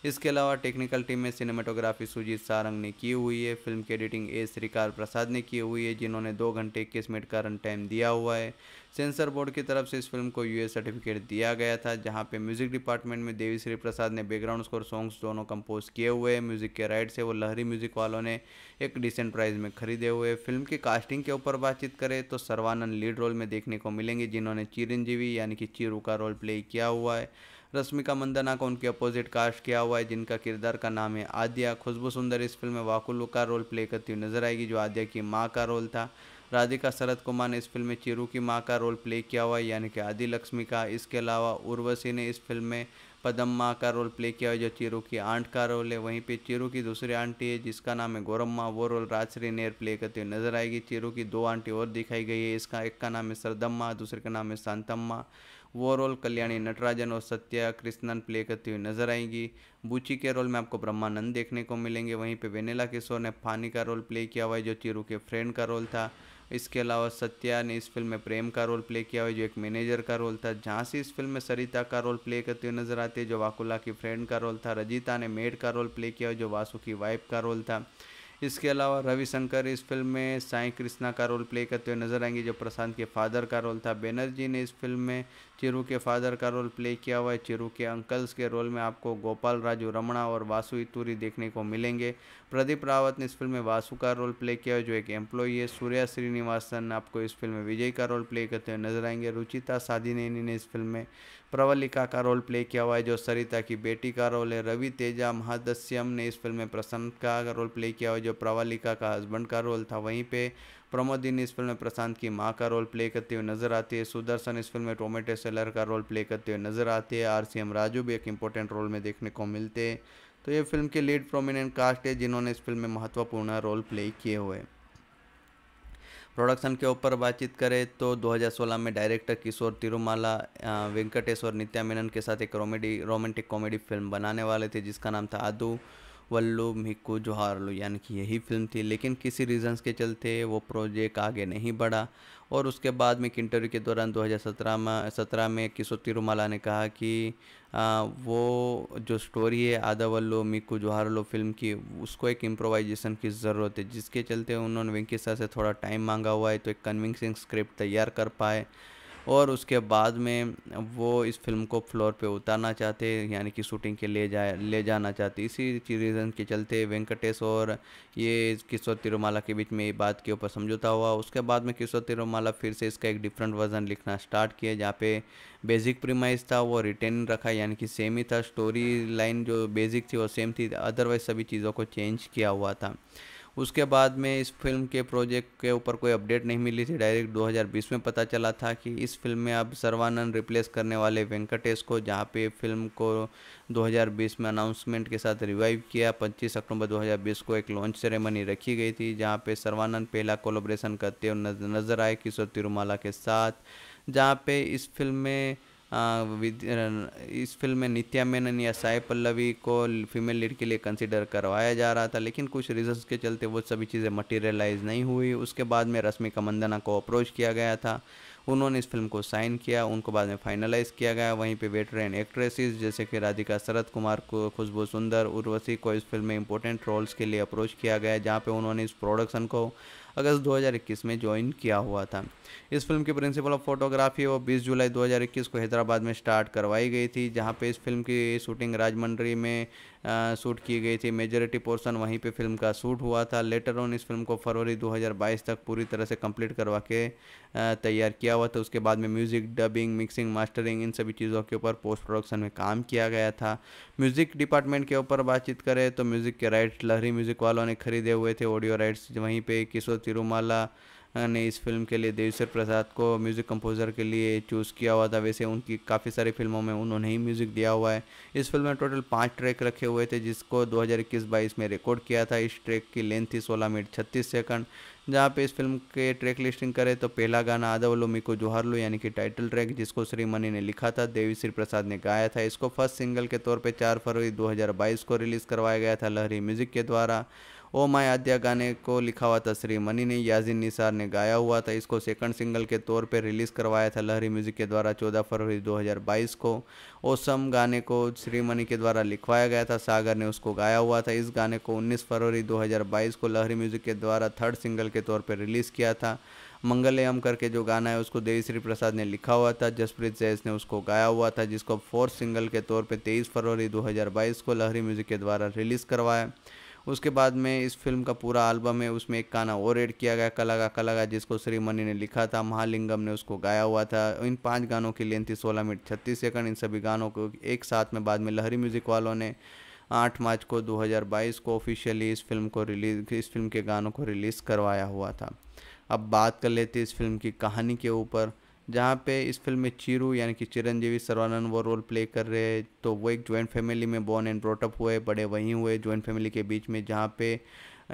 इसके अलावा टेक्निकल टीम में सिनेमाटोग्राफी सुजीत सारंग ने की हुई है फिल्म की एडिटिंग ए श्रीकार प्रसाद ने की हुई है जिन्होंने दो घंटे इक्कीस मिनट का रन टाइम दिया हुआ है सेंसर बोर्ड की तरफ से इस फिल्म को यूएस सर्टिफिकेट दिया गया था जहाँ पे म्यूजिक डिपार्टमेंट में देवी श्री प्रसाद ने बैकग्राउंड स्कोर सॉन्ग्स दोनों कंपोज किए हुए म्यूजिक के राइट से वो लहरी म्यूजिक वालों ने एक डिसेंट प्राइस में खरीदे हुए फिल्म की कास्टिंग के ऊपर बातचीत करें तो सर्वानंद लीड रोल में देखने को मिलेंगे जिन्होंने चिरंजीवी यानी कि चिरू का रोल प्ले किया हुआ है रश्मिका मंदना को उनके अपोजिट कास्ट किया हुआ है जिनका किरदार का नाम है आद्या खुशबू सुंदर इस फिल्म में वाकुल्लू का रोल प्ले करती हुई नजर आएगी जो आद्या की माँ का रोल था राधिका शरद कुमार ने इस फिल्म में चिरू की माँ का रोल प्ले किया हुआ है यानी कि आदि लक्ष्मी का इसके अलावा उर्वशी ने इस फिल्म में पदम्मा का रोल प्ले किया हुआ जो चिरू की आंट का रोल है वहीं पे चिरू की दूसरी आंटी है जिसका नाम है गौरम्मा वो रोल राजश्री नेर प्ले करती हुई नजर आएगी चिरू की दो आंटी और दिखाई गई है इसका एक का नाम है सरदम्मा दूसरे का नाम है माँ वो रोल कल्याणी नटराजन और सत्या कृष्णन प्ले करती हुई नजर आएंगी बूची के रोल में आपको ब्रह्मानंद देखने को मिलेंगे वहीं पे वेनेला किशोर ने फानी का रोल प्ले किया हुआ है जो चिरू के फ्रेंड का रोल था इसके अलावा सत्या ने इस फिल्म में प्रेम का रोल प्ले किया हुआ जो एक मैनेजर का रोल था झांसी इस फिल्म में सरिता का रोल प्ले करती हुई नजर आती है जो वाकुला की फ्रेंड का रोल था रजिता ने मेड का रोल प्ले किया हुआ जो वासु की वाइफ का रोल था इसके अलावा रविशंकर इस फिल्म में साई कृष्णा का रोल प्ले करते हुए नजर आएंगे जो प्रशांत के फादर का रोल था बेनर्जी ने इस फिल्म में चिरू के फादर का रोल प्ले किया हुआ है चिरू के अंकल्स के रोल में आपको गोपाल राजू रमणा और वासु इतूरी देखने को मिलेंगे प्रदीप रावत ने इस फिल्म में वासु का रोल प्ले किया हुआ जो एक एम्प्लॉई है सूर्या श्रीनिवासन आपको इस फिल्म में विजय का रोल प्ले करते हुए नजर आएंगे रुचिता साधिनेनी ने इस फिल्म में प्रवलिका का रोल प्ले किया हुआ है जो सरिता की बेटी का रोल है रवि तेजा महादस्यम ने इस फिल्म में प्रशांत का रोल प्ले किया हुआ है जो प्रवलिका का हस्बैंड का रोल था वहीं पे प्रमोदिन इस फिल्म में प्रशांत की माँ का रोल प्ले करते हुए नजर आती है सुदर्शन इस फिल्म में टोमेटो सेलर का रोल प्ले करते हुए नजर आते हैं आर सी एम राजू भी एक इंपॉर्टेंट रोल में देखने को मिलते हैं तो ये फिल्म के लीड प्रोमिनेंट कास्ट है जिन्होंने इस फिल्म में महत्वपूर्ण रोल प्ले किए हुए हैं प्रोडक्शन के ऊपर बातचीत करें तो 2016 में डायरेक्टर किशोर तिरुमाला वेंकटेश्वर नित्या मेनन के साथ एक रोमेडी रोमांटिक कॉमेडी फिल्म बनाने वाले थे जिसका नाम था आदू वल्लू मिक्कू जोहारलू यानी कि यही फिल्म थी लेकिन किसी रीजंस के चलते वो प्रोजेक्ट आगे नहीं बढ़ा और उसके बाद में एक इंटरव्यू के दौरान 2017 में सत्रह में किशोर तिरुमाला ने कहा कि आ, वो जो स्टोरी है आदावल्लो मिक्कू लो फिल्म की उसको एक इम्प्रोवाइजेशन की ज़रूरत है जिसके चलते उन्होंने वेंकिसा से थोड़ा टाइम मांगा हुआ है तो एक कन्विंसिंग स्क्रिप्ट तैयार कर पाए और उसके बाद में वो इस फिल्म को फ्लोर पे उतारना चाहते यानी कि शूटिंग के ले जाए ले जाना चाहते इसी रीज़न के चलते वेंकटेश और ये किशोर तिरुमाला के बीच में ये बात के ऊपर समझौता हुआ उसके बाद में किशोर तिरुमाला फिर से इसका एक डिफरेंट वर्जन लिखना स्टार्ट किया जहाँ पे बेसिक प्रीमाइज था वो रिटेन रखा यानी कि सेम ही था स्टोरी लाइन जो बेसिक थी वो सेम थी अदरवाइज सभी चीज़ों को चेंज किया हुआ था उसके बाद में इस फिल्म के प्रोजेक्ट के ऊपर कोई अपडेट नहीं मिली थी डायरेक्ट 2020 में पता चला था कि इस फिल्म में अब सर्वानंद रिप्लेस करने वाले वेंकटेश को जहाँ पे फिल्म को 2020 में अनाउंसमेंट के साथ रिवाइव किया 25 अक्टूबर 2020 को एक लॉन्च सेरेमनी रखी गई थी जहाँ पे सर्वानंद पहला कोलोब्रेशन करते हुए नजर आए किशोर तिरुमाला के साथ जहाँ पे इस फिल्म में इस फिल्म में नित्या मेनन या साई पल्लवी को फीमेल लीड के लिए कंसिडर करवाया जा रहा था लेकिन कुछ रीजन्स के चलते वो सभी चीज़ें मटेरियलाइज नहीं हुई उसके बाद में रश्मिका मंदना को अप्रोच किया गया था उन्होंने इस फिल्म को साइन किया उनको बाद में फाइनलाइज किया गया वहीं पे वेटरन एक्ट्रेसेस जैसे कि राधिका शरद कुमार को खुशबू सुंदर उर्वशी को इस फिल्म में इंपॉर्टेंट रोल्स के लिए अप्रोच किया गया जहाँ पे उन्होंने इस प्रोडक्शन को अगस्त 2021 में ज्वाइन किया हुआ था इस फिल्म की प्रिंसिपल ऑफ फोटोग्राफी वो 20 जुलाई 2021 को हैदराबाद में स्टार्ट करवाई गई थी जहाँ पे इस फिल्म की शूटिंग राजमंड्री में शूट की गई थी मेजोरिटी पोर्सन वहीं पे फिल्म का शूट हुआ था लेटर ऑन इस फिल्म को फरवरी 2022 तक पूरी तरह से कंप्लीट करवा के तैयार किया हुआ था उसके बाद में म्यूज़िक डबिंग मिक्सिंग मास्टरिंग इन सभी चीज़ों के ऊपर पोस्ट प्रोडक्शन में काम किया गया था म्यूज़िक डिपार्टमेंट के ऊपर बातचीत करें तो म्यूज़िक के राइट्स लहरी म्यूज़िक वालों ने खरीदे हुए थे ऑडियो राइट्स वहीं पर किशोर तिरुमाला हाँ, ने इस फिल्म के लिए देवेश्वर प्रसाद को म्यूज़िक कंपोज़र के लिए चूज़ किया हुआ था वैसे उनकी काफ़ी सारी फिल्मों में उन्होंने ही म्यूज़िक दिया हुआ है इस फिल्म में टोटल पाँच ट्रैक रखे हुए थे जिसको दो हज़ार में रिकॉर्ड किया था इस ट्रैक की लेंथ थी सोलह मिनट छत्तीस सेकंड जहाँ पे इस फिल्म के ट्रैक लिस्टिंग करें तो पहला गाना आदावलो मिको लो यानी कि टाइटल ट्रैक जिसको श्रीमणि ने लिखा था देवी श्री प्रसाद ने गाया था इसको फर्स्ट सिंगल के तौर पर चार फरवरी 2022 को रिलीज़ करवाया गया था लहरी म्यूज़िक के द्वारा ओ माय आद्या गाने को लिखा हुआ था श्री मनी ने याजिन निसार ने गाया हुआ था इसको सेकंड सिंगल के तौर पर रिलीज़ करवाया था लहरी म्यूज़िक के द्वारा 14 फरवरी 2022 को ओसम गाने को श्री मनी के द्वारा लिखवाया गया था सागर ने उसको गाया हुआ था इस गाने को 19 फरवरी 2022 को लहरी म्यूज़िक के द्वारा थर्ड सिंगल के तौर पर रिलीज़ किया था मंगलयम करके जो गाना है उसको देवी श्री प्रसाद ने लिखा हुआ था जसप्रीत जैस ने उसको गाया हुआ था जिसको फोर्थ सिंगल के तौर पे 23 फरवरी 2022 को लहरी म्यूज़िक के द्वारा रिलीज़ करवाया उसके बाद में इस फिल्म का पूरा एल्बम है उसमें एक गाना और एड किया गया कलागा कलागा जिसको श्रीमणि ने लिखा था महालिंगम ने उसको गाया हुआ था इन पाँच गानों की लेंथ थी सोलह मिनट छत्तीस सेकंड इन सभी गानों को एक साथ में बाद में लहरी म्यूज़िक वालों ने आठ मार्च को 2022 को ऑफिशियली इस फिल्म को रिलीज इस फिल्म के गानों को रिलीज़ करवाया हुआ था अब बात कर लेते इस फिल्म की कहानी के ऊपर जहाँ पे इस फिल्म में चिरू यानी कि चिरंजीवी सर्वानंद वो रोल प्ले कर रहे हैं तो वो एक जॉइंट फैमिली में बॉर्न एंड ब्रोटअप हुए बड़े वहीं हुए जॉइंट फैमिली के बीच में जहाँ पे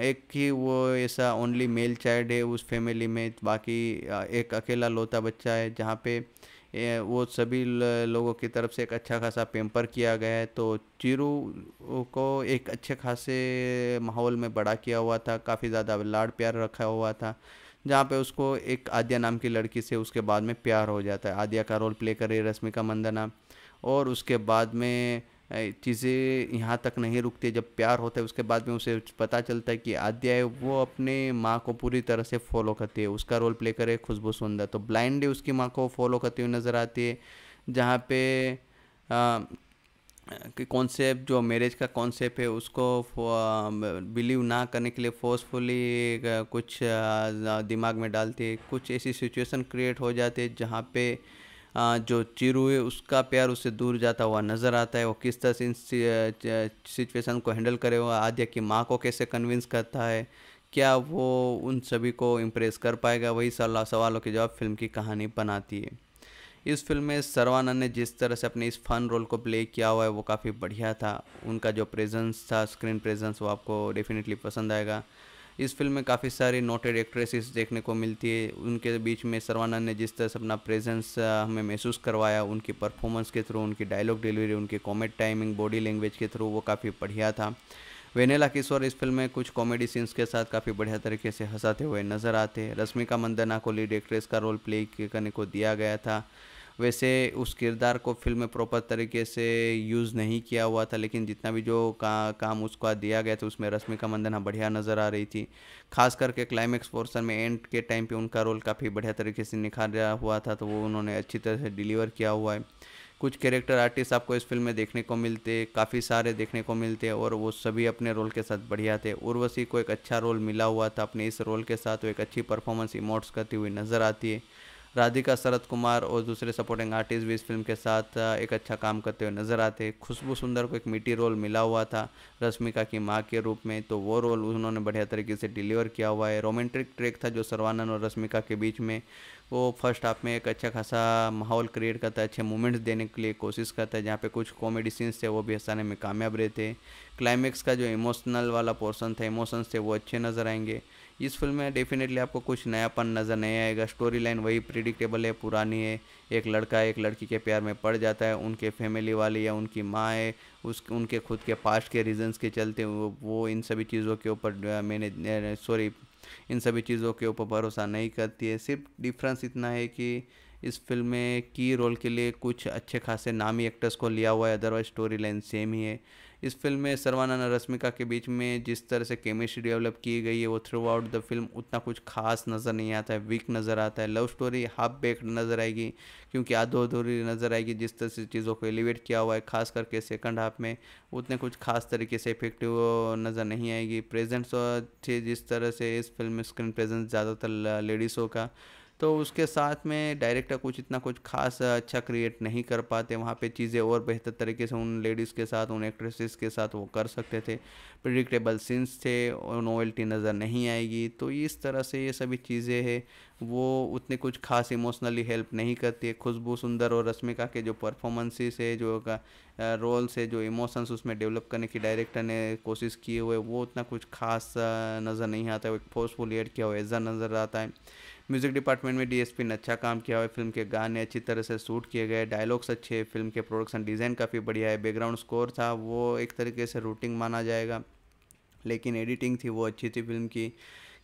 एक ही वो ऐसा ओनली मेल चाइल्ड है उस फैमिली में बाकी एक अकेला लोता बच्चा है जहाँ पे वो सभी लोगों की तरफ से एक अच्छा खासा पेम्पर किया गया है तो चिरू को एक अच्छे खासे माहौल में बड़ा किया हुआ था काफ़ी ज़्यादा लाड़ प्यार रखा हुआ था जहाँ पे उसको एक आद्या नाम की लड़की से उसके बाद में प्यार हो जाता है आद्या का रोल प्ले करे रश्मिका मंदना और उसके बाद में चीज़ें यहाँ तक नहीं रुकती जब प्यार होता है उसके बाद में उसे पता चलता है कि आद्या वो अपने माँ को पूरी तरह से फॉलो करती है उसका रोल प्ले करे खुशबू सुंदर तो ब्लाइंडली उसकी माँ को फॉलो करती हुई नज़र आती है जहाँ पे कि कॉन्सेप्ट जो मैरिज का कॉन्सेप्ट है उसको बिलीव ना करने के लिए फोर्सफुली कुछ दिमाग में डालते कुछ ऐसी सिचुएशन क्रिएट हो जाती है जहाँ पे जो चिरू है उसका प्यार उससे दूर जाता हुआ नज़र आता है वो किस तरह से इन सिचुएशन को हैंडल करे हुआ आद्या की माँ को कैसे कन्विंस करता है क्या वो उन सभी को इम्प्रेस कर पाएगा वही सवालों के जवाब फिल्म की कहानी बनाती है इस फिल्म में सर्वानंद ने जिस तरह से अपने इस फन रोल को प्ले किया हुआ है वो काफ़ी बढ़िया था उनका जो प्रेजेंस था स्क्रीन प्रेजेंस वो आपको डेफिनेटली पसंद आएगा इस फिल्म में काफ़ी सारी नोटेड एक्ट्रेसेस देखने को मिलती है उनके बीच में सर्वानंद ने जिस तरह से अपना प्रेजेंस हमें महसूस करवाया उनकी परफॉर्मेंस के थ्रू उनकी डायलॉग डिलीवरी उनकी कॉमेड टाइमिंग बॉडी लैंग्वेज के थ्रू वो काफ़ी बढ़िया था वेनेला किशोर इस फिल्म में कुछ कॉमेडी सीन्स के साथ काफ़ी बढ़िया तरीके से हंसाते हुए नजर आते रश्मिका मंदना को लीड एक्ट्रेस का रोल प्ले करने को दिया गया था वैसे उस किरदार को फिल्म में प्रॉपर तरीके से यूज़ नहीं किया हुआ था लेकिन जितना भी जो का, काम उसको दिया गया था उसमें रश्मिका मंदन हाँ बढ़िया नज़र आ रही थी खास करके क्लाइमेक्स पोर्सन में एंड के टाइम पे उनका रोल काफ़ी बढ़िया तरीके से निखारा हुआ था तो वो उन्होंने अच्छी तरह से डिलीवर किया हुआ है कुछ कैरेक्टर आर्टिस्ट आपको इस फिल्म में देखने को मिलते काफ़ी सारे देखने को मिलते और वो सभी अपने रोल के साथ बढ़िया थे उर्वशी को एक अच्छा रोल मिला हुआ था अपने इस रोल के साथ वो एक अच्छी परफॉर्मेंस इमोट्स करती हुई नज़र आती है राधिका शरद कुमार और दूसरे सपोर्टिंग आर्टिस्ट भी इस फिल्म के साथ एक अच्छा काम करते हुए नजर आते खुशबू सुंदर को एक मीठी रोल मिला हुआ था रश्मिका की माँ के रूप में तो वो रोल उन्होंने बढ़िया तरीके से डिलीवर किया हुआ है रोमांटिक ट्रैक था जो सरवानंद और रश्मिका के बीच में वो फर्स्ट हाफ में एक अच्छा खासा माहौल क्रिएट करता है अच्छे मोमेंट्स देने के लिए कोशिश करता है जहाँ पे कुछ कॉमेडी सीन्स थे वो भी हंसाने में कामयाब रहते क्लाइमैक्स का जो इमोशनल वाला पोर्सन था इमोशंस थे वो अच्छे नज़र आएंगे इस फिल्म में डेफिनेटली आपको कुछ नयापन नज़र नहीं आएगा स्टोरी लाइन वही प्रिडिक्टेबल है पुरानी है एक लड़का एक लड़की के प्यार में पड़ जाता है उनके फैमिली वाले या उनकी माँ है उस उनके खुद के पास्ट के रीजंस के चलते वो वो इन सभी चीज़ों के ऊपर मैंने सॉरी इन सभी चीज़ों के ऊपर भरोसा नहीं करती है सिर्फ डिफरेंस इतना है कि इस फिल्म में की रोल के लिए कुछ अच्छे खासे नामी एक्टर्स को लिया हुआ है अदरवाइज स्टोरी लाइन सेम ही है इस फिल्म में सरवाना और रश्मिका के बीच में जिस तरह से केमिस्ट्री डेवलप की गई है वो थ्रू आउट द फिल्म उतना कुछ खास नज़र नहीं आता है वीक नज़र आता है लव स्टोरी हाफ बेक्ड नज़र आएगी क्योंकि आधो अधूरी नज़र आएगी जिस तरह से चीज़ों को एलिवेट किया हुआ है खास करके सेकंड हाफ में उतने कुछ खास तरीके से इफेक्टिव नज़र नहीं आएगी प्रेजेंट्स थे जिस तरह से इस फिल्म में स्क्रीन प्रेजेंस ज़्यादातर लेडीज़ों का तो उसके साथ में डायरेक्टर कुछ इतना कुछ खास अच्छा क्रिएट नहीं कर पाते वहाँ पे चीज़ें और बेहतर तरीके से उन लेडीज़ के साथ उन एक्ट्रेसेस के साथ वो कर सकते थे प्रिडिक्टेबल सीन्स थे और नोवेल्टी नज़र नहीं आएगी तो इस तरह से ये सभी चीज़ें हैं वो उतने कुछ खास इमोशनली हेल्प नहीं करती है खुशबू सुंदर और रश्मिका के जो परफॉर्मेंसेस है जो रोल्स है जो इमोशंस उसमें डेवलप करने की डायरेक्टर ने कोशिश किए हुए वो उतना कुछ खास नज़र नहीं आता है एक फोर्सफुल एड किया हुआ ऐसा नज़र आता है म्यूज़िक डिपार्टमेंट में डीएसपी ने अच्छा काम किया है फिल्म के गाने अच्छी तरह से शूट किए गए डायलॉग्स अच्छे फिल्म के प्रोडक्शन डिज़ाइन काफ़ी बढ़िया है बैकग्राउंड स्कोर था वो एक तरीके से रूटिंग माना जाएगा लेकिन एडिटिंग थी वो अच्छी थी फिल्म की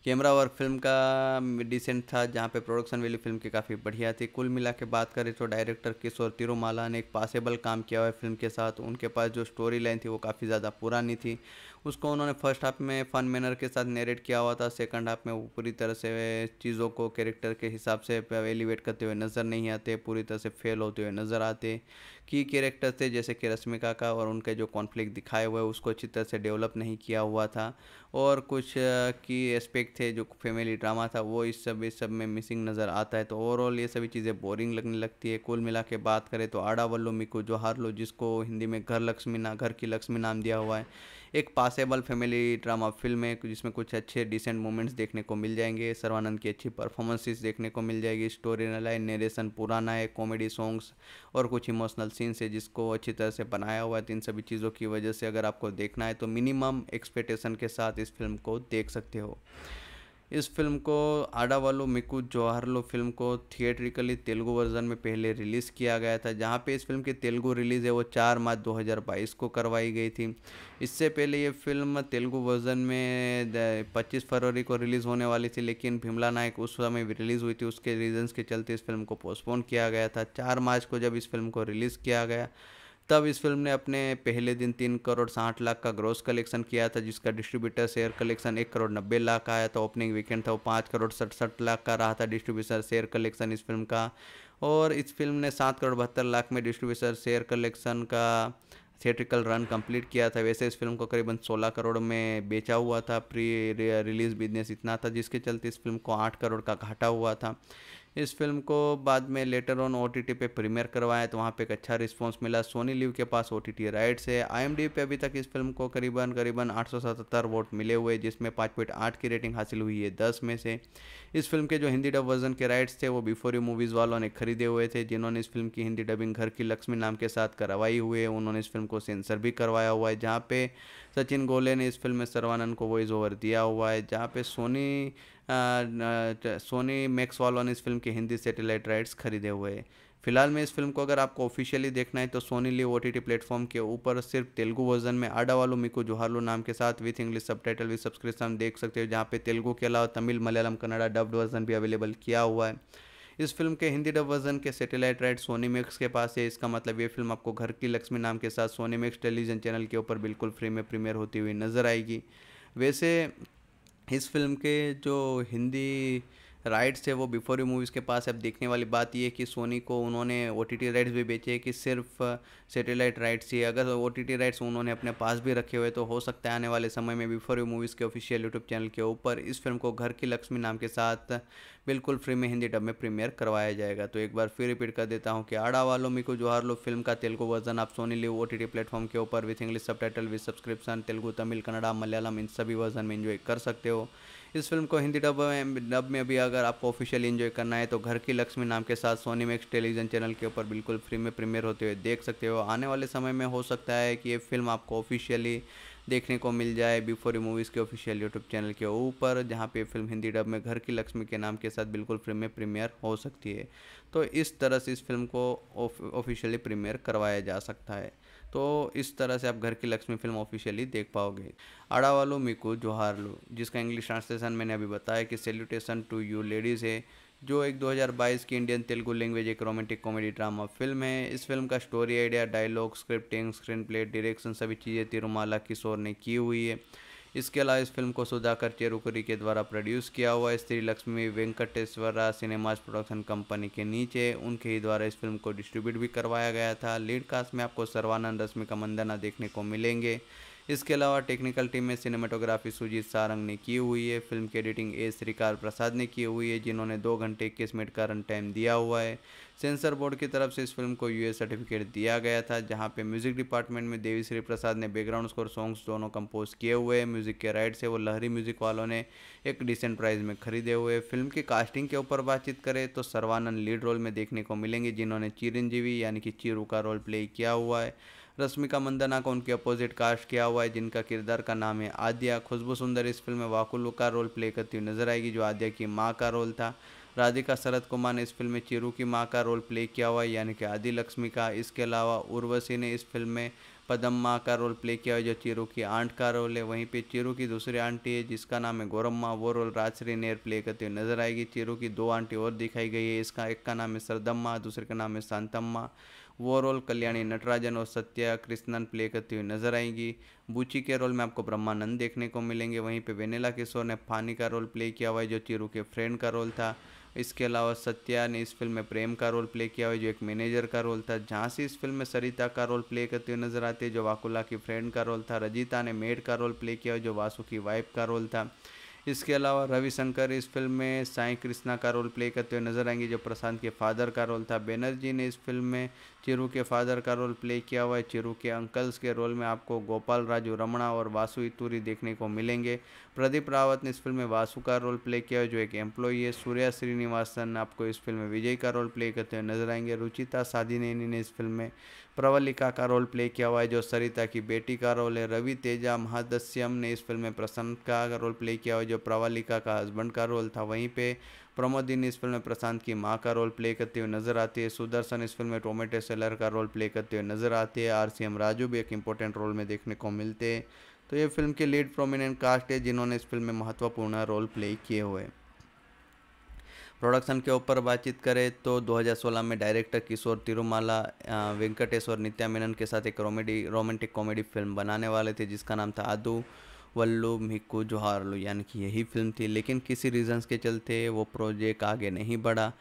कैमरा और फिल्म का डिसेंट था जहाँ पे प्रोडक्शन वैल्यू फिल्म की काफ़ी बढ़िया थी कुल मिला के बात करें तो डायरेक्टर किशोर तिरुमाला ने एक पासेबल काम किया हुआ है फिल्म के साथ उनके पास जो स्टोरी लाइन थी वो काफ़ी ज़्यादा पुरानी थी उसको उन्होंने फर्स्ट हाफ में फ़न मैनर के साथ नेरेट किया हुआ था सेकंड हाफ में वो पूरी तरह से चीज़ों को कैरेक्टर के हिसाब से एलिवेट करते हुए नज़र नहीं आते पूरी तरह से फेल होते हुए नज़र आते की कैरेक्टर थे जैसे कि रश्मिका का और उनके जो कॉन्फ्लिक्ट दिखाए हुए उसको अच्छी तरह से डेवलप नहीं किया हुआ था और कुछ की एस्पेक्ट थे जो फैमिली ड्रामा था वो इस सब इस सब में मिसिंग नज़र आता है तो ओवरऑल ये सभी चीज़ें बोरिंग लगने लगती है कुल मिला के बात करें तो आड़ा मिकू मिको हार लो जिसको हिंदी में घर लक्ष्मी ना घर की लक्ष्मी नाम दिया हुआ है एक पासेबल फैमिली ड्रामा फिल्म है जिसमें कुछ अच्छे डिसेंट मोमेंट्स देखने को मिल जाएंगे सर्वानंद की अच्छी परफॉर्मेंसेस देखने को मिल जाएगी स्टोरी लाइन नरेशन पुराना है कॉमेडी सॉन्ग्स और कुछ इमोशनल सीन्स है जिसको अच्छी तरह से बनाया हुआ है तो इन सभी चीज़ों की वजह से अगर आपको देखना है तो मिनिमम एक्सपेक्टेशन के साथ इस फिल्म को देख सकते हो इस फिल्म को आडावालो मिकू जवाहरलो फिल्म को थिएट्रिकली तेलुगु वर्जन में पहले रिलीज़ किया गया था जहाँ पे इस फिल्म की तेलुगु रिलीज़ है वो चार मार्च 2022 को करवाई गई थी इससे पहले ये फिल्म तेलुगु वर्जन में 25 फरवरी को रिलीज़ होने वाली थी लेकिन भीमला नायक उस समय रिलीज़ हुई थी उसके रीजन्स के चलते इस फिल्म को पोस्टपोन किया गया था चार मार्च को जब इस फिल्म को रिलीज़ किया गया तब इस फिल्म ने अपने पहले दिन तीन करोड़ साठ लाख का ग्रोस कलेक्शन किया था जिसका डिस्ट्रीब्यूटर शेयर कलेक्शन एक करोड़ नब्बे लाख का आया था ओपनिंग वीकेंड था वो पाँच करोड़ सड़सठ लाख का रहा था डिस्ट्रीब्यूटर शेयर कलेक्शन इस फिल्म का और इस फिल्म ने सात करोड़ बहत्तर लाख में डिस्ट्रीब्यूटर शेयर कलेक्शन का थिएट्रिकल रन कंप्लीट किया था वैसे इस फिल्म को करीबन 16 करोड़ में बेचा हुआ था प्री रिलीज़ बिजनेस इतना था जिसके चलते इस फिल्म को 8 करोड़ का घाटा हुआ था इस फिल्म को बाद में लेटर ऑन ओ टी पे प्रीमियर करवाया तो वहाँ पे एक अच्छा रिस्पॉन्स मिला सोनी लिव के पास ओ टी राइट्स है आई पे अभी तक इस फिल्म को करीबन करीबन 877 वोट मिले हुए जिसमें पाँच पॉइंट आठ की रेटिंग हासिल हुई है दस में से इस फिल्म के जो हिंदी डब वर्जन के राइट्स थे वो बिफोर यू मूवीज़ वालों ने खरीदे हुए थे जिन्होंने इस फिल्म की हिंदी डबिंग घर की लक्ष्मी नाम के साथ करवाई हुई है उन्होंने इस फिल्म को सेंसर भी करवाया हुआ है जहाँ पे सचिन गोले ने इस फिल्म में सर्वानंद को वॉइस ओवर दिया हुआ है जहाँ पे सोनी सोनी मैक्स वालों ने इस फिल्म के हिंदी सेटेलाइट राइट्स खरीदे हुए फिलहाल में इस फिल्म को अगर आपको ऑफिशियली देखना है तो Sony live O T T platform के ऊपर सिर्फ तेलुगु वर्जन में आडावालू मिकू जोहारू नाम के साथ विथ इंग्लिश सब टाइटल विथ सब्सक्रिप्शन देख सकते हो जहाँ पे तेलुगु के अलावा तमिल मलयालम कन्नड़ा डब्ड वर्जन भी अवेलेबल किया हुआ है इस फिल्म के हिंदी डब वर्जन के सेटेलाइट राइट सोनी मैक्स के पास है इसका मतलब ये फिल्म आपको घर की लक्ष्मी नाम के साथ सोनी मैक्स टेलीविजन चैनल के ऊपर बिल्कुल फ्री में प्रीमियर होती हुई नजर आएगी वैसे इस फिल्म के जो हिंदी राइट्स है वो बिफोर यू मूवीज़ के पास अब देखने वाली बात यह है कि सोनी को उन्होंने ओ राइट्स भी बेचे हैं कि सिर्फ सेटेलाइट राइट्स ही अगर ओ राइट्स उन्होंने अपने पास भी रखे हुए तो हो सकता है आने वाले समय में बिफोर यू मूवीज़ के ऑफिशियल यूट्यूब चैनल के ऊपर इस फिल्म को घर की लक्ष्मी नाम के साथ बिल्कुल फ्री में हिंदी डब में प्रीमियर करवाया जाएगा तो एक बार फिर रिपीट कर देता हूँ कि आड़ा वालों जो जोहार लो फिल्म का तेलुगु वर्जन आप Sony live O T T platform के ऊपर विथ इंग्लिश सब title with subscription Telugu Tamil Kannada Malayalam इन सभी वर्जन में इन्जॉय कर सकते हो इस फिल्म को हिंदी डब में डब में भी अगर आपको ऑफिशियली इन्जॉय करना है तो घर की लक्ष्मी नाम के साथ सोनी मैक्स टेलीविजन चैनल के ऊपर बिल्कुल फ्री में प्रीमियर होते हुए देख सकते हो आने वाले समय में हो सकता है कि ये फिल्म आपको ऑफिशियली देखने को मिल जाए बिफोर मूवीज़ के ऑफिशियल यूट्यूब चैनल के ऊपर जहाँ पे फिल्म हिंदी डब में घर की लक्ष्मी के नाम के साथ बिल्कुल फ्री में प्रीमियर हो सकती है तो इस तरह से इस फिल्म को ऑफिशियली प्रीमियर करवाया जा सकता है तो इस तरह से आप घर की लक्ष्मी फिल्म ऑफिशियली देख पाओगे वालो मीको जोहार लो जिसका इंग्लिश ट्रांसलेशन मैंने अभी बताया कि सेल्यूटेशन टू यू लेडीज़ है जो एक 2022 की इंडियन तेलुगु लैंग्वेज एक रोमांटिक कॉमेडी ड्रामा फिल्म है इस फिल्म का story idea dialogue scripting screenplay direction सभी चीज़ें तिरुमाला किशोर ने की हुई है इसके अलावा इस फिल्म को सुधाकर चेरुकुरी के द्वारा प्रोड्यूस किया हुआ Sri Lakshmi Venkateswara cinemas production company के नीचे उनके ही द्वारा इस फिल्म को डिस्ट्रीब्यूट भी करवाया गया था लीड कास्ट में आपको सर्वानंद रश्मि का मंदना देखने को मिलेंगे इसके अलावा टेक्निकल टीम में सिनेमाटोग्राफी सुजीत सारंग ने की हुई है फिल्म की एडिटिंग ए श्रीकार प्रसाद ने की हुई है जिन्होंने दो घंटे इक्कीस मिनट का रन टाइम दिया हुआ है सेंसर बोर्ड की तरफ से इस फिल्म को यूएस सर्टिफिकेट दिया गया था जहाँ पे म्यूजिक डिपार्टमेंट में देवी श्री प्रसाद ने बैकग्राउंड स्कोर सॉन्ग्स दोनों कंपोज किए हुए हैं म्यूजिक के राइट्स से वो लहरी म्यूजिक वालों ने एक डिसेंट प्राइस में खरीदे हुए फिल्म की कास्टिंग के ऊपर बातचीत करें तो सर्वानंद लीड रोल में देखने को मिलेंगे जिन्होंने चिरंजीवी यानी कि चिरू का रोल प्ले किया हुआ है रश्मिका मंदना को उनके अपोजिट कास्ट किया हुआ है जिनका किरदार का नाम है आद्या खुशबू सुंदर इस फिल्म में वाकुल्लू का रोल प्ले करती हुई नजर आएगी जो आद्या की माँ का रोल था राधिका शरद कुमार ने इस फिल्म में चिरू की माँ का रोल प्ले किया हुआ है यानी कि आदि लक्ष्मी का इसके अलावा उर्वशी ने इस फिल्म में पदम माँ का रोल प्ले किया हुआ जो चिरू की आंट का रोल है वहीं पे चिरू की दूसरी आंटी है जिसका नाम है माँ वो रोल राजश्री नेर प्ले करते हुए नजर आएगी चिरू की दो आंटी और दिखाई गई है इसका एक का नाम है सरदम्मा दूसरे का नाम है शांतम्मा वो रोल कल्याणी नटराजन और सत्या कृष्णन प्ले करती हुई नजर आएंगी बूची के रोल में आपको ब्रह्मानंद देखने को मिलेंगे वहीं पे वेनेला किशोर ने फानी का रोल प्ले किया हुआ है जो चिरू के फ्रेंड का रोल था इसके अलावा सत्या ने इस फिल्म में प्रेम का रोल प्ले किया हुआ है जो एक मैनेजर का रोल था झांसी इस फिल्म में सरिता का रोल प्ले करती हुई नजर आती है जो वाकुला की फ्रेंड का रोल था रजिता ने मेड का रोल प्ले किया हुआ जो वासु की वाइफ का रोल था इसके अलावा रविशंकर इस फिल्म में साई कृष्णा का रोल प्ले करते हुए नजर आएंगे जो प्रशांत के फादर का रोल था बेनर्जी ने इस फिल्म में चिरू के फादर का रोल प्ले किया हुआ है चिरू के अंकल्स के रोल में आपको गोपाल राजू रमणा और वासु इतूरी देखने को मिलेंगे प्रदीप रावत ने इस फिल्म में वासु का रोल प्ले किया है जो एक एम्प्लॉई है सूर्या श्रीनिवासन आपको इस फिल्म में विजय का रोल प्ले करते हुए नजर आएंगे रुचिता साधिनेनी ने इस फिल्म में प्रवलिका का रोल प्ले किया हुआ है जो सरिता की बेटी का रोल है रवि तेजा महादस्यम ने इस फिल्म में प्रशांत का रोल प्ले किया हुआ है जो प्रवलिका का हस्बैंड का रोल था वहीं पे प्रमोदिन इस फिल्म में प्रशांत की माँ का रोल प्ले करते हुए नजर आती है सुदर्शन इस फिल्म में टोमेटो सेलर का रोल प्ले करते हुए नजर आते हैं आर सी एम राजू भी एक इंपॉर्टेंट रोल में देखने को मिलते हैं तो ये फिल्म के लीड प्रोमिनेंट कास्ट है जिन्होंने इस फिल्म में महत्वपूर्ण रोल प्ले किए हुए हैं प्रोडक्शन के ऊपर बातचीत करें तो 2016 में डायरेक्टर किशोर तिरुमाला वेंकटेश्वर नित्या मेनन के साथ एक रोमेडी रोमांटिक कॉमेडी फिल्म बनाने वाले थे जिसका नाम था आदू वल्लो मिक्कू लो यानी कि यही फिल्म थी लेकिन किसी रीजंस के चलते वो प्रोजेक्ट आगे नहीं बढ़ा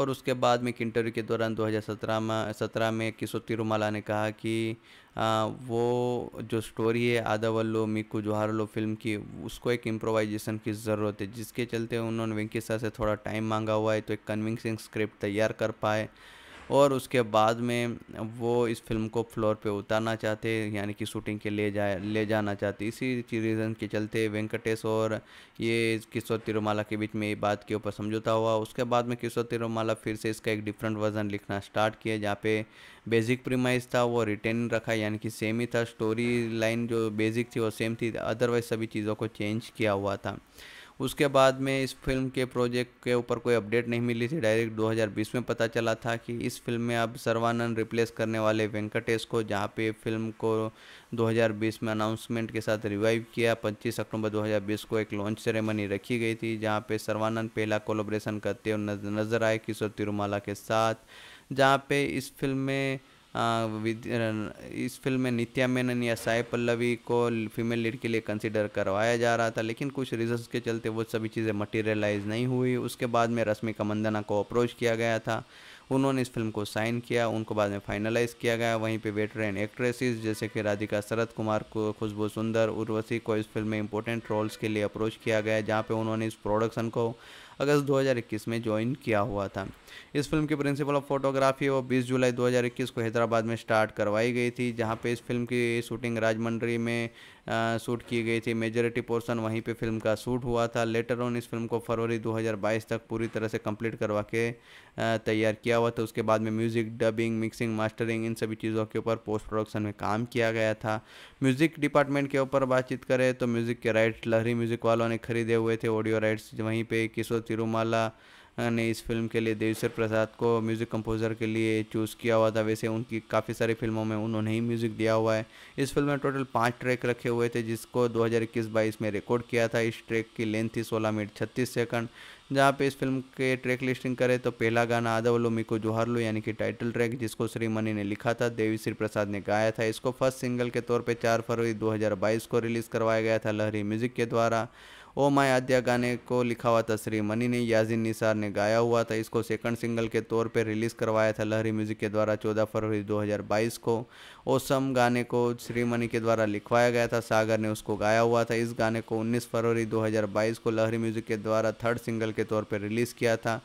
और उसके बाद में एक इंटरव्यू के दौरान 2017 में सत्रह में किशोर तिरुमाला ने कहा कि आ, वो जो स्टोरी है आदा वल्लो मिक्कू लो फिल्म की उसको एक इम्प्रोवाइजेशन की ज़रूरत है जिसके चलते उन्होंने वेंकिसा से थोड़ा टाइम मांगा हुआ है तो एक कन्विंसिंग स्क्रिप्ट तैयार कर पाए और उसके बाद में वो इस फिल्म को फ्लोर पे उतारना चाहते यानी कि शूटिंग के ले जाए ले जाना चाहते इसी रीज़न के चलते वेंकटेश और ये किशोर तिरुमाला के बीच में ये बात के ऊपर समझौता हुआ उसके बाद में किशोर तिरुमाला फिर से इसका एक डिफरेंट वर्जन लिखना स्टार्ट किया जहाँ पे बेसिक प्रीमाइज था वो रिटेन रखा यानी कि सेम ही था स्टोरी लाइन जो बेसिक थी वो सेम थी अदरवाइज सभी चीज़ों को चेंज किया हुआ था उसके बाद में इस फिल्म के प्रोजेक्ट के ऊपर कोई अपडेट नहीं मिली थी डायरेक्ट 2020 में पता चला था कि इस फिल्म में अब सर्वानंद रिप्लेस करने वाले वेंकटेश को जहाँ पे फिल्म को 2020 में अनाउंसमेंट के साथ रिवाइव किया 25 अक्टूबर 2020 को एक लॉन्च सेरेमनी रखी गई थी जहाँ पे सर्वानंद पहला कोलोब्रेशन करते हुए नजर आए किशोर तिरुमाला के साथ जहाँ पे इस फिल्म में इस फिल्म में नित्या मेनन या साई पल्लवी को फीमेल लीड के लिए कंसिडर करवाया जा रहा था लेकिन कुछ रीजन्स के चलते वो सभी चीज़ें मटेरियलाइज नहीं हुई उसके बाद में रश्मिका मंदना को अप्रोच किया गया था उन्होंने इस फिल्म को साइन किया उनको बाद में फाइनलाइज किया गया वहीं पे वेटरन एक्ट्रेसेस जैसे कि राधिका शरद कुमार को खुशबू सुंदर उर्वशी को इस फिल्म में इंपॉर्टेंट रोल्स के लिए अप्रोच किया गया जहाँ पे उन्होंने इस प्रोडक्शन को अगस्त 2021 में ज्वाइन किया हुआ था इस फिल्म की प्रिंसिपल ऑफ फोटोग्राफी वो 20 जुलाई 2021 को हैदराबाद में स्टार्ट करवाई गई थी जहाँ पे इस फिल्म की शूटिंग राजमंडरी में शूट किए गए थे मेजोरिटी पोर्सन वहीं पे फिल्म का शूट हुआ था लेटर ऑन इस फिल्म को फरवरी 2022 तक पूरी तरह से कंप्लीट करवा के तैयार किया हुआ था उसके बाद में म्यूज़िक डबिंग मिक्सिंग मास्टरिंग इन सभी चीज़ों के ऊपर पोस्ट प्रोडक्शन में काम किया गया था म्यूज़िक डिपार्टमेंट के ऊपर बातचीत करें तो म्यूज़िक के राइट्स लहरी म्यूज़िक वालों ने खरीदे हुए थे ऑडियो राइट्स वहीं पर किशोर तिरुमाला हाँ, ने इस फिल्म के लिए देवेश्वर प्रसाद को म्यूज़िक कंपोज़र के लिए चूज़ किया हुआ था वैसे उनकी काफ़ी सारी फिल्मों में उन्होंने ही म्यूज़िक दिया हुआ है इस फिल्म में टोटल पाँच ट्रैक रखे हुए थे जिसको दो हज़ार में रिकॉर्ड किया था इस ट्रैक की लेंथ थी सोलह मिनट छत्तीस सेकंड जहाँ पे इस फिल्म के ट्रैक लिस्टिंग करें तो पहला गाना आदावलो मिको लो यानी कि टाइटल ट्रैक जिसको श्री मनी ने लिखा था देवी श्री प्रसाद ने गाया था इसको फर्स्ट सिंगल के तौर पर चार फरवरी 2022 को रिलीज़ करवाया गया था लहरी म्यूज़िक के द्वारा ओ माय आद्या गाने को लिखा हुआ था श्री मनी ने याजिन निसार ने गाया हुआ था इसको सेकंड सिंगल के तौर पर रिलीज़ करवाया था लहरी म्यूज़िक के द्वारा 14 फरवरी 2022 को ओसम गाने को श्री मनी के द्वारा लिखवाया गया था सागर ने उसको गाया हुआ था इस गाने को 19 फरवरी 2022 को लहरी म्यूज़िक के द्वारा थर्ड सिंगल के तौर पर रिलीज़ किया था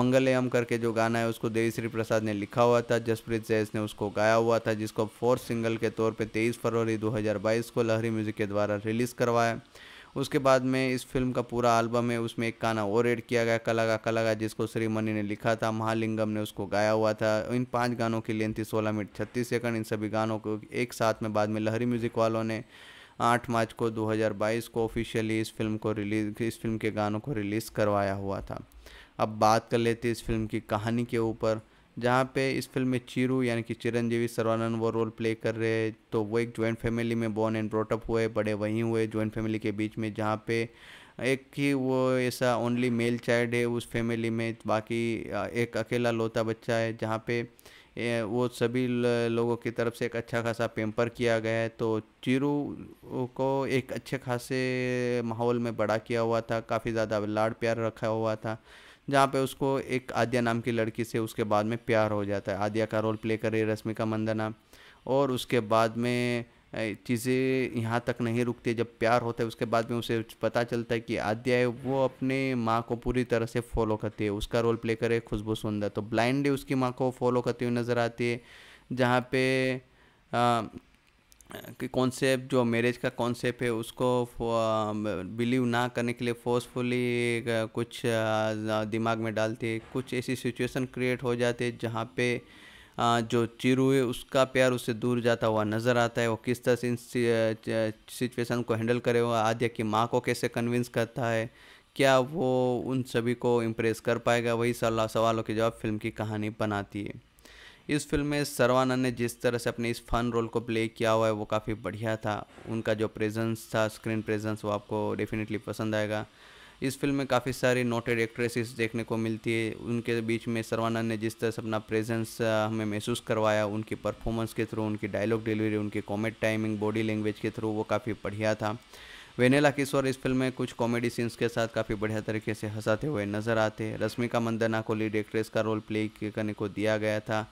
मंगलयम करके जो गाना है उसको देवीश्री प्रसाद ने लिखा हुआ था जसप्रीत जैस ने उसको गाया हुआ था जिसको फोर्थ सिंगल के तौर पे 23 फरवरी 2022 को लहरी म्यूज़िक के द्वारा रिलीज़ करवाया उसके बाद में इस फिल्म का पूरा एल्बम है उसमें एक गाना और एड किया गया कलागा कलागा जिसको श्रीमणि ने लिखा था महालिंगम ने उसको गाया हुआ था इन पाँच गानों की लेंथ थी सोलह मिनट छत्तीस सेकंड इन सभी गानों को एक साथ में बाद में लहरी म्यूज़िक वालों ने आठ मार्च को 2022 को ऑफिशियली इस फिल्म को रिलीज इस फिल्म के गानों को रिलीज़ करवाया हुआ था अब बात कर लेते इस फिल्म की कहानी के ऊपर जहाँ पे इस फिल्म में चिरू यानी कि चिरंजीवी सर्वानंद वो रोल प्ले कर रहे हैं तो वो एक जॉइंट फैमिली में बॉर्न एंड ब्रोटअप हुए बड़े वहीं हुए जॉइंट फैमिली के बीच में जहाँ पे एक ही वो ऐसा ओनली मेल चाइल्ड है उस फैमिली में बाकी एक अकेला लोता बच्चा है जहाँ पे वो सभी लोगों की तरफ से एक अच्छा खासा पेम्पर किया गया है तो चिरू को एक अच्छे खासे माहौल में बड़ा किया हुआ था काफ़ी ज़्यादा लाड़ प्यार रखा हुआ था जहाँ पे उसको एक आद्या नाम की लड़की से उसके बाद में प्यार हो जाता है आद्या का रोल प्ले करे रश्मिका मंदना और उसके बाद में चीज़ें यहाँ तक नहीं रुकती जब प्यार होता है उसके बाद में उसे पता चलता है कि आद्या वो अपने माँ को पूरी तरह से फॉलो करती है उसका रोल प्ले करे खुशबू सुंदर तो ब्लाइंडली उसकी माँ को फॉलो करती हुई नज़र आती है जहाँ पे आ, कि कॉन्सेप्ट जो मैरिज का कॉन्सेप्ट है उसको बिलीव ना करने के लिए फोर्सफुली कुछ दिमाग में डालती है कुछ ऐसी सिचुएशन क्रिएट हो जाती है जहाँ पे जो चिरू है उसका प्यार उससे दूर जाता हुआ नज़र आता है वो किस तरह से इन सिचुएशन को हैंडल करे हुआ आद्या की माँ को कैसे कन्विंस करता है क्या वो उन सभी को इम्प्रेस कर पाएगा वही सवालों के जवाब फिल्म की कहानी बनाती है इस फिल्म में सरवानंद ने जिस तरह से अपने इस फन रोल को प्ले किया हुआ है वो काफ़ी बढ़िया था उनका जो प्रेजेंस था स्क्रीन प्रेजेंस वो आपको डेफिनेटली पसंद आएगा इस फिल्म में काफ़ी सारी नोटेड एक्ट्रेसेस देखने को मिलती है उनके बीच में सरवानंद ने जिस तरह से अपना प्रेजेंस हमें महसूस करवाया उनकी परफॉर्मेंस के थ्रू उनकी डायलॉग डिलीवरी उनकी कॉमेड टाइमिंग बॉडी लैंग्वेज के थ्रू वो काफ़ी बढ़िया था वेनेला किशोर इस फिल्म में कुछ कॉमेडी सीन्स के साथ काफ़ी बढ़िया तरीके से हंसाते हुए नजर आते रश्मिका मंदना को लीड एक्ट्रेस का रोल प्ले करने को दिया गया था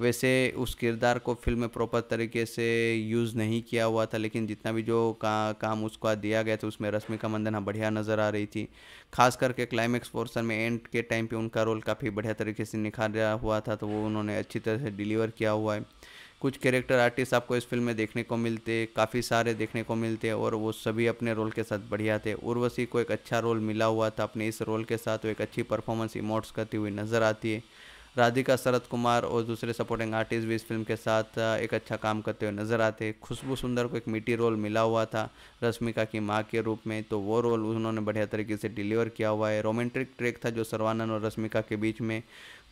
वैसे उस किरदार को फिल्म में प्रॉपर तरीके से यूज़ नहीं किया हुआ था लेकिन जितना भी जो का, काम उसको दिया गया था उसमें रश्मिका मंदना हाँ बढ़िया नज़र आ रही थी खास करके क्लाइमैक्स पोर्सन में एंड के टाइम पे उनका रोल काफ़ी बढ़िया तरीके से निखारा हुआ था तो वो उन्होंने अच्छी तरह से डिलीवर किया हुआ है कुछ कैरेक्टर आर्टिस्ट आपको इस फिल्म में देखने को मिलते काफ़ी सारे देखने को मिलते और वो सभी अपने रोल के साथ बढ़िया थे उर्वशी को एक अच्छा रोल मिला हुआ था अपने इस रोल के साथ वो एक अच्छी परफॉर्मेंस इमोट्स करती हुई नज़र आती है राधिका शरद कुमार और दूसरे सपोर्टिंग आर्टिस्ट भी इस फिल्म के साथ एक अच्छा काम करते हुए नजर आते खुशबू सुंदर को एक मीठी रोल मिला हुआ था रश्मिका की माँ के रूप में तो वो रोल उन्होंने बढ़िया तरीके से डिलीवर किया हुआ है रोमांटिक ट्रैक था जो सर्वानंद और रश्मिका के बीच में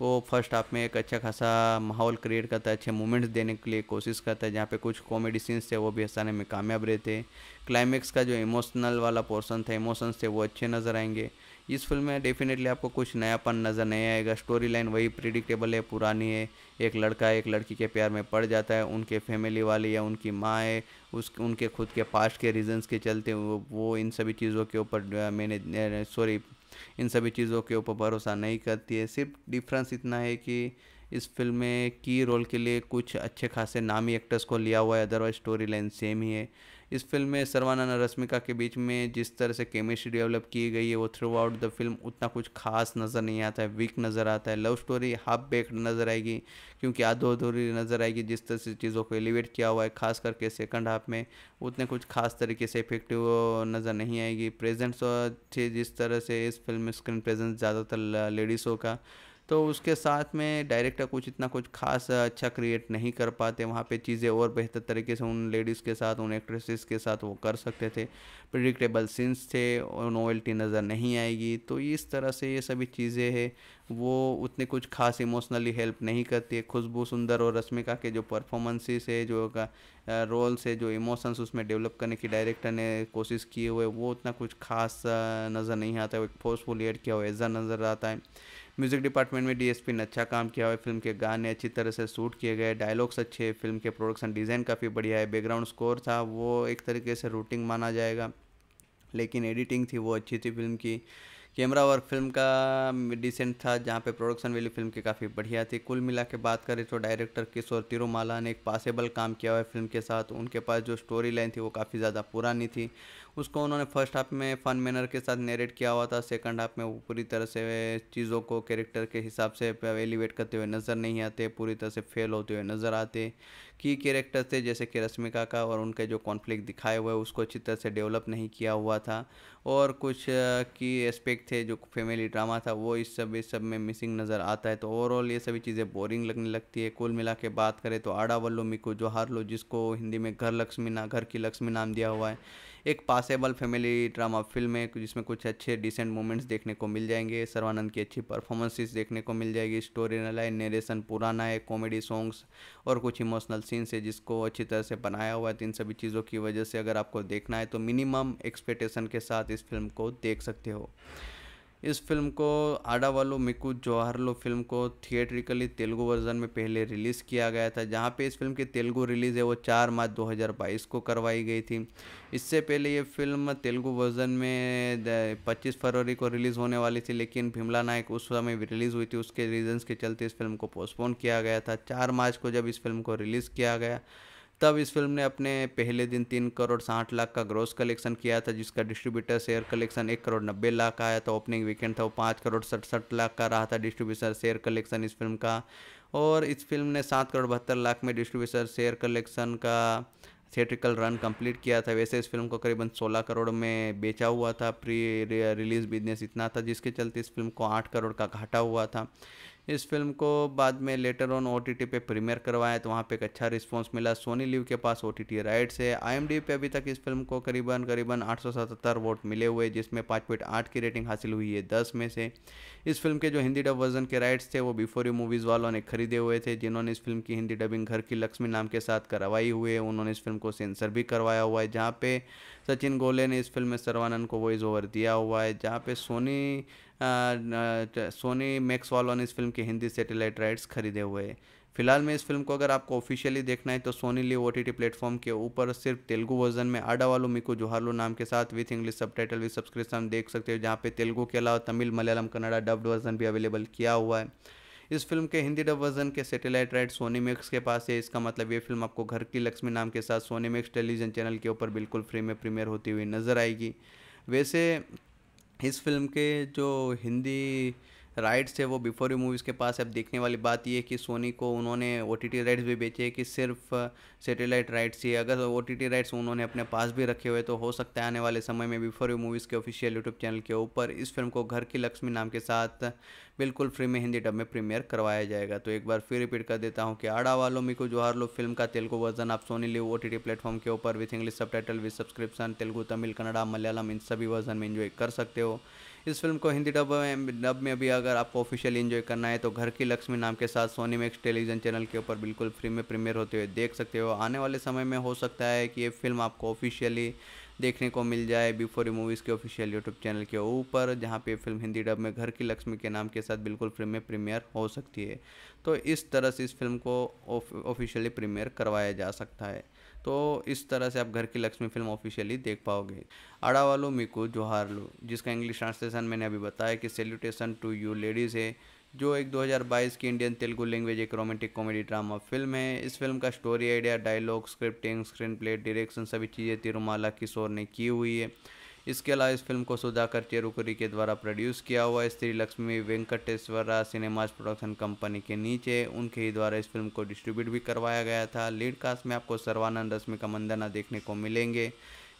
वो फर्स्ट हाफ में एक अच्छा खासा माहौल क्रिएट करता है अच्छे मोमेंट्स देने के लिए कोशिश करता है जहाँ पे कुछ कॉमेडी सीन्स थे वो भी हंसाने में कामयाब रहते क्लाइमैक्स का जो इमोशनल वाला पोर्सन था इमोशंस थे वो अच्छे नज़र आएंगे इस फिल्म में डेफिनेटली आपको कुछ नयापन नज़र नहीं आएगा स्टोरी लाइन वही प्रिडिक्टेबल है पुरानी है एक लड़का एक लड़की के प्यार में पड़ जाता है उनके फैमिली वाले या उनकी माँ है उस उनके खुद के पास्ट के रीजंस के चलते वो, वो इन सभी चीज़ों के ऊपर मैंने सॉरी इन सभी चीज़ों के ऊपर भरोसा नहीं करती है सिर्फ डिफरेंस इतना है कि इस फिल्म में की रोल के लिए कुछ अच्छे खासे नामी एक्टर्स को लिया हुआ है अदरवाइज स्टोरी लाइन सेम ही है इस फिल्म में सरवाना और रश्मिका के बीच में जिस तरह से केमिस्ट्री डेवलप की गई है वो थ्रू आउट द फिल्म उतना कुछ खास नज़र नहीं आता है वीक नज़र आता है लव स्टोरी हाफ बेक्ड नज़र आएगी क्योंकि आधो अधूरी नज़र आएगी जिस तरह से चीज़ों को एलिवेट किया हुआ है खास करके सेकंड हाफ में उतने कुछ खास तरीके से इफेक्टिव नज़र नहीं आएगी प्रेजेंट्स थे जिस तरह से इस फिल्म में स्क्रीन प्रेजेंस ज़्यादातर लेडीज़ों का तो उसके साथ में डायरेक्टर कुछ इतना कुछ खास अच्छा क्रिएट नहीं कर पाते वहाँ पे चीज़ें और बेहतर तरीके से उन लेडीज़ के साथ उन एक्ट्रेसेस के साथ वो कर सकते थे प्रिडिक्टेबल सीन्स थे और नोवेल्टी नज़र नहीं आएगी तो इस तरह से ये सभी चीज़ें हैं वो उतने कुछ खास इमोशनली हेल्प नहीं करती है खुशबू सुंदर और रश्मिका के जो परफॉर्मेंसेस है जो का रोल्स है जो इमोशंस उसमें डेवलप करने की डायरेक्टर ने कोशिश किए हुए वो उतना कुछ खास नज़र नहीं आता है एक फोर्सफुल एड किया हुआ ऐसा नज़र आता है म्यूज़िक डिपार्टमेंट में डीएसपी ने अच्छा काम किया हुआ है फिल्म के गाने अच्छी तरह से शूट किए गए डायलॉग्स अच्छे फिल्म के प्रोडक्शन डिज़ाइन काफ़ी बढ़िया है बैकग्राउंड स्कोर था वो एक तरीके से रूटिंग माना जाएगा लेकिन एडिटिंग थी वो अच्छी थी फिल्म की कैमरा वर्क फिल्म का डिसेंट था जहाँ पे प्रोडक्शन वैल्यू फिल्म की काफ़ी बढ़िया थी कुल मिला के बात करें तो डायरेक्टर किशोर तिरुमाला ने एक पासेबल काम किया हुआ है फिल्म के साथ उनके पास जो स्टोरी लाइन थी वो काफ़ी ज़्यादा पुरानी थी उसको उन्होंने फर्स्ट हाफ में फ़न मैनर के साथ नेरेट किया हुआ था सेकंड हाफ में वो पूरी तरह से चीज़ों को कैरेक्टर के हिसाब से एलिवेट करते हुए नज़र नहीं आते पूरी तरह से फेल होते हुए नज़र आते की कैरेक्टर थे जैसे कि रश्मिका का और उनके जो कॉन्फ्लिक्ट दिखाए हुए उसको अच्छी तरह से डेवलप नहीं किया हुआ था और कुछ की एस्पेक्ट थे जो फैमिली ड्रामा था वो इस सब इस सब में मिसिंग नज़र आता है तो ओवरऑल ये सभी चीज़ें बोरिंग लगने लगती है कुल मिला के बात करें तो आड़ा मिकू जो हार लो जिसको हिंदी में घर लक्ष्मी ना घर की लक्ष्मी नाम दिया हुआ है एक पासेबल फैमिली ड्रामा फिल्म है जिसमें कुछ अच्छे डिसेंट मोमेंट्स देखने को मिल जाएंगे सर्वानंद की अच्छी परफॉर्मेंसेस देखने को मिल जाएगी स्टोरी लाइन नरेशन पुराना है कॉमेडी सॉन्ग्स और कुछ इमोशनल सीन्स है जिसको अच्छी तरह से बनाया हुआ है तो इन सभी चीज़ों की वजह से अगर आपको देखना है तो मिनिमम एक्सपेक्टेशन के साथ इस फिल्म को देख सकते हो इस फिल्म को आडावालो मिकू जवाहरलो फिल्म को थिएट्रिकली तेलुगु वर्जन में पहले रिलीज़ किया गया था जहाँ पे इस फिल्म की तेलुगु रिलीज़ है वो चार मार्च 2022 को करवाई गई थी इससे पहले ये फिल्म तेलुगु वर्जन में 25 फरवरी को रिलीज़ होने वाली थी लेकिन भीमला नायक उस समय रिलीज़ हुई थी उसके रीजन्स के चलते इस फिल्म को पोस्टपोन किया गया था चार मार्च को जब इस फिल्म को रिलीज़ किया गया तब इस फिल्म ने अपने पहले दिन तीन करोड़ साठ लाख का ग्रोस कलेक्शन किया था जिसका डिस्ट्रीब्यूटर शेयर कलेक्शन एक करोड़ नब्बे लाख का आया था ओपनिंग वीकेंड था वो पाँच करोड़ सड़सठ लाख का रहा था डिस्ट्रीब्यूटर शेयर कलेक्शन इस फिल्म का और इस फिल्म ने सात करोड़ बहत्तर लाख में डिस्ट्रीब्यूटर शेयर कलेक्शन का थिएट्रिकल रन कंप्लीट किया था वैसे इस फिल्म को करीबन 16 करोड़ में बेचा हुआ था प्री रिलीज़ बिजनेस इतना था जिसके चलते इस फिल्म को 8 करोड़ का घाटा हुआ था इस फिल्म को बाद में लेटर ऑन ओ टी पे प्रीमियर करवाया तो वहाँ पे एक अच्छा रिस्पॉन्स मिला सोनी लिव के पास ओ टी टी राइट्स है आई एम डी पे अभी तक इस फिल्म को करीबन करीबन 877 वोट मिले हुए जिसमें 5.8 की रेटिंग हासिल हुई है 10 में से इस फिल्म के जो हिंदी डब वर्जन के राइट्स थे वो बिफोर यू मूवीज़ वालों ने खरीदे हुए थे जिन्होंने इस फिल्म की हिंदी डबिंग घर की लक्ष्मी नाम के साथ करवाई हुई है उन्होंने इस फिल्म को सेंसर भी करवाया हुआ है जहाँ पे सचिन गोले ने इस फिल्म में सर्वानंद को वॉइस ओवर दिया हुआ है जहाँ पे सोनी सोनी मैक्स वालों ने इस फिल्म के हिंदी सेटेलाइट राइट्स खरीदे हुए हैं फिलहाल में इस फिल्म को अगर आपको ऑफिशियली देखना है तो Sony live O T T platform के ऊपर सिर्फ तेलुगु वर्जन में आडावालू मिकू जोहारलू नाम के साथ विथ इंग्लिश सब टाइटल विथ सब्सक्रिप्शन देख सकते हो जहाँ पे तेलुगु के अलावा तमिल मलयालम कन्नड़ा डब्ड वर्जन भी अवेलेबल किया हुआ है इस फिल्म के हिंदी डब वर्जन के सैटेलाइट राइट सोनी मैक्स के पास है इसका मतलब ये फिल्म आपको घर की लक्ष्मी नाम के साथ सोनी मैक्स टेलीविजन चैनल के ऊपर बिल्कुल फ्री में प्रीमियर होती हुई नजर आएगी वैसे इस फिल्म के जो हिंदी राइट्स है वो बिफोर यू मूवीज़ के पास अब देखने वाली बात यह है कि सोनी को उन्होंने ओ टी टी राइट्स भी बेचे कि सिर्फ सेटेलाइट राइट्स ही अगर ओ टी टी राइट्स उन्होंने अपने पास भी रखे हुए तो हो सकता है आने वाले समय में बिफोर यू मूवीज़ के ऑफिशियल यूट्यूब चैनल के ऊपर इस फिल्म को घर की लक्ष्मी नाम के साथ बिल्कुल फ्री में हिंदी डब में प्रीमियर करवाया जाएगा तो एक बार फिर रिपीट कर देता हूँ कि आड़ा वालों को जोहार लो फिल्म का तेलुगु वर्जन आप Sony live O T platform के ऊपर विथ इंग्लिश सब title with subscription Telugu Tamil Kannada Malayalam इन सभी वर्जन में इन्जॉय कर सकते हो इस फिल्म को हिंदी डब में डब में भी अगर आपको ऑफिशियली इन्जॉय करना है तो घर की लक्ष्मी नाम के साथ सोनी मैक्स टेलीविजन चैनल के ऊपर बिल्कुल फ्री में प्रीमियर होते हुए देख सकते हो आने वाले समय में हो सकता है कि ये फिल्म आपको ऑफिशियली देखने को मिल जाए बिफोर मूवीज़ के ऑफिशियल यूट्यूब चैनल के ऊपर जहाँ पे फिल्म हिंदी डब में घर की लक्ष्मी के नाम के साथ बिल्कुल फ्री में प्रीमियर हो सकती है तो इस तरह से इस फिल्म को ऑफिशियली प्रीमियर करवाया जा सकता है तो इस तरह से आप घर की लक्ष्मी फिल्म ऑफिशियली देख पाओगे अड़ावालो मीको जोहार लो जिसका इंग्लिश ट्रांसलेशन मैंने अभी बताया कि सेल्यूटेशन टू यू लेडीज़ है जो एक 2022 की इंडियन तेलुगु लैंग्वेज एक रोमांटिक कॉमेडी ड्रामा फिल्म है इस फिल्म का story idea dialogue scripting screenplay direction सभी चीज़ें तिरुमाला किशोर ने की हुई है इसके अलावा इस फिल्म को सुधाकर चेरुकुरी के द्वारा प्रोड्यूस किया हुआ Sri Lakshmi Venkateswara cinemas production company के नीचे उनके ही द्वारा इस फिल्म को डिस्ट्रीब्यूट भी करवाया गया था लीड कास्ट में आपको सर्वानंद रश्मि का मंदना देखने को मिलेंगे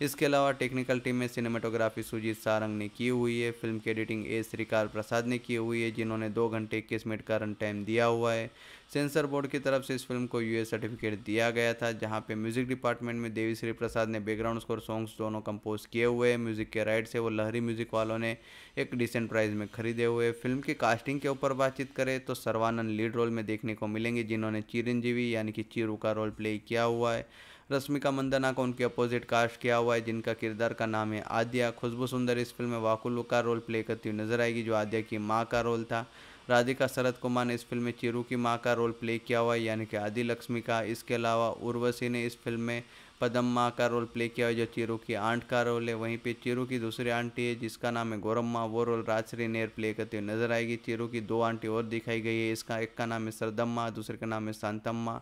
इसके अलावा टेक्निकल टीम में सिनेमाटोग्राफी सुजीत सारंग ने की हुई है फिल्म की एडिटिंग ए श्रीकार प्रसाद ने की हुई है जिन्होंने दो घंटे इक्कीस मिनट का रन टाइम दिया हुआ है सेंसर बोर्ड की तरफ से इस फिल्म को यूए सर्टिफिकेट दिया गया था जहां पे म्यूजिक डिपार्टमेंट में देवी श्री प्रसाद ने बैकग्राउंड स्कोर सॉन्ग्स दोनों कंपोज किए हुए हैं म्यूजिक के राइट से वो लहरी म्यूजिक वालों ने एक डिसेंट प्राइस में खरीदे हुए फिल्म की कास्टिंग के ऊपर बातचीत करें तो सर्वानंद लीड रोल में देखने को मिलेंगे जिन्होंने चिरंजीवी यानी कि चिरू का रोल प्ले किया हुआ है रश्मिका मंदना को उनके अपोजिट कास्ट किया हुआ है जिनका किरदार का नाम है आद्या खुशबू सुंदर इस फिल्म में वाकुल्लू का रोल प्ले करती हुई नजर आएगी जो आद्या की माँ का रोल था राधिका शरद कुमार ने इस फिल्म में चिरू की माँ का रोल प्ले किया हुआ है यानी कि आदि लक्ष्मी का इसके अलावा उर्वशी ने इस फिल्म में पदम माँ का रोल प्ले किया हुआ जो चिरू की आंट का रोल है वहीं पे चिरू की दूसरी आंटी है जिसका नाम है माँ वो रोल राजश्री नेर प्ले करते हुए नजर आएगी चिरू की दो आंटी और दिखाई गई है इसका एक का नाम है सरदम्मा दूसरे का नाम है शांतम्मा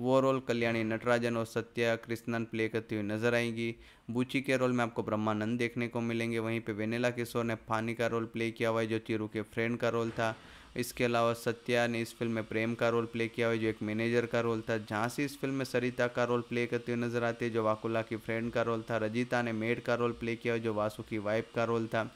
वो रोल कल्याणी नटराजन और सत्या कृष्णन प्ले करती हुई नजर आएंगी बुची के रोल में आपको ब्रह्मानंद देखने को मिलेंगे वहीं पे वेनेला किशोर ने फानी का रोल प्ले किया हुआ है जो चिरू के फ्रेंड का रोल था इसके अलावा सत्या ने इस फिल्म में प्रेम का रोल प्ले किया हुआ है जो एक मैनेजर का रोल था झांसी इस फिल्म में सरिता का रोल प्ले करते हुए नजर आती है जो वाकुला की फ्रेंड का रोल था रजिता ने मेड का रोल प्ले किया हुआ जो वासु की वाइफ का रोल था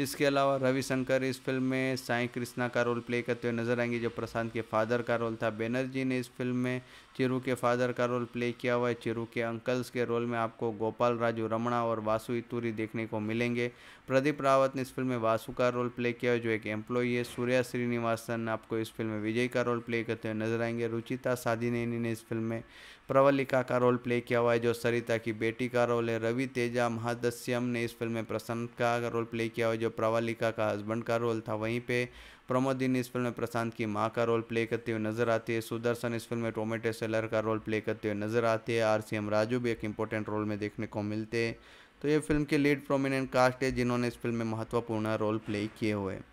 इसके अलावा रविशंकर इस फिल्म में साई कृष्णा का रोल प्ले करते हुए नजर आएंगे जो प्रशांत के फादर का रोल था बेनर्जी ने इस फिल्म में चिरू के फादर का रोल प्ले किया हुआ है चिरू के अंकल्स के रोल में आपको गोपाल राजू रमणा और वासु इतूरी देखने को मिलेंगे प्रदीप रावत ने इस फिल्म में वासु का रोल प्ले किया जो एक एम्प्लॉई है सूर्या श्रीनिवासन आपको इस फिल्म में विजय का रोल प्ले करते हुए नजर आएंगे रुचिता साधिनेनी ने इस फिल्म में प्रवलिका का रोल प्ले किया हुआ है जो सरिता की बेटी का रोल है रवि तेजा महादस्यम ने इस फिल्म में प्रशांत का रोल प्ले किया हुआ है जो प्रवलिका का हस्बैंड का रोल था वहीं पे प्रमोदिन इस फिल्म में प्रशांत की माँ का रोल प्ले करते हुए नजर आती है सुदर्शन इस फिल्म में टोमेटो सेलर का रोल प्ले करते हुए नजर आते हैं आर सी एम राजू भी एक इंपॉर्टेंट रोल में देखने को मिलते हैं तो ये फिल्म के लीड प्रोमिनेंट कास्ट है जिन्होंने इस फिल्म में महत्वपूर्ण रोल प्ले किए हुए हैं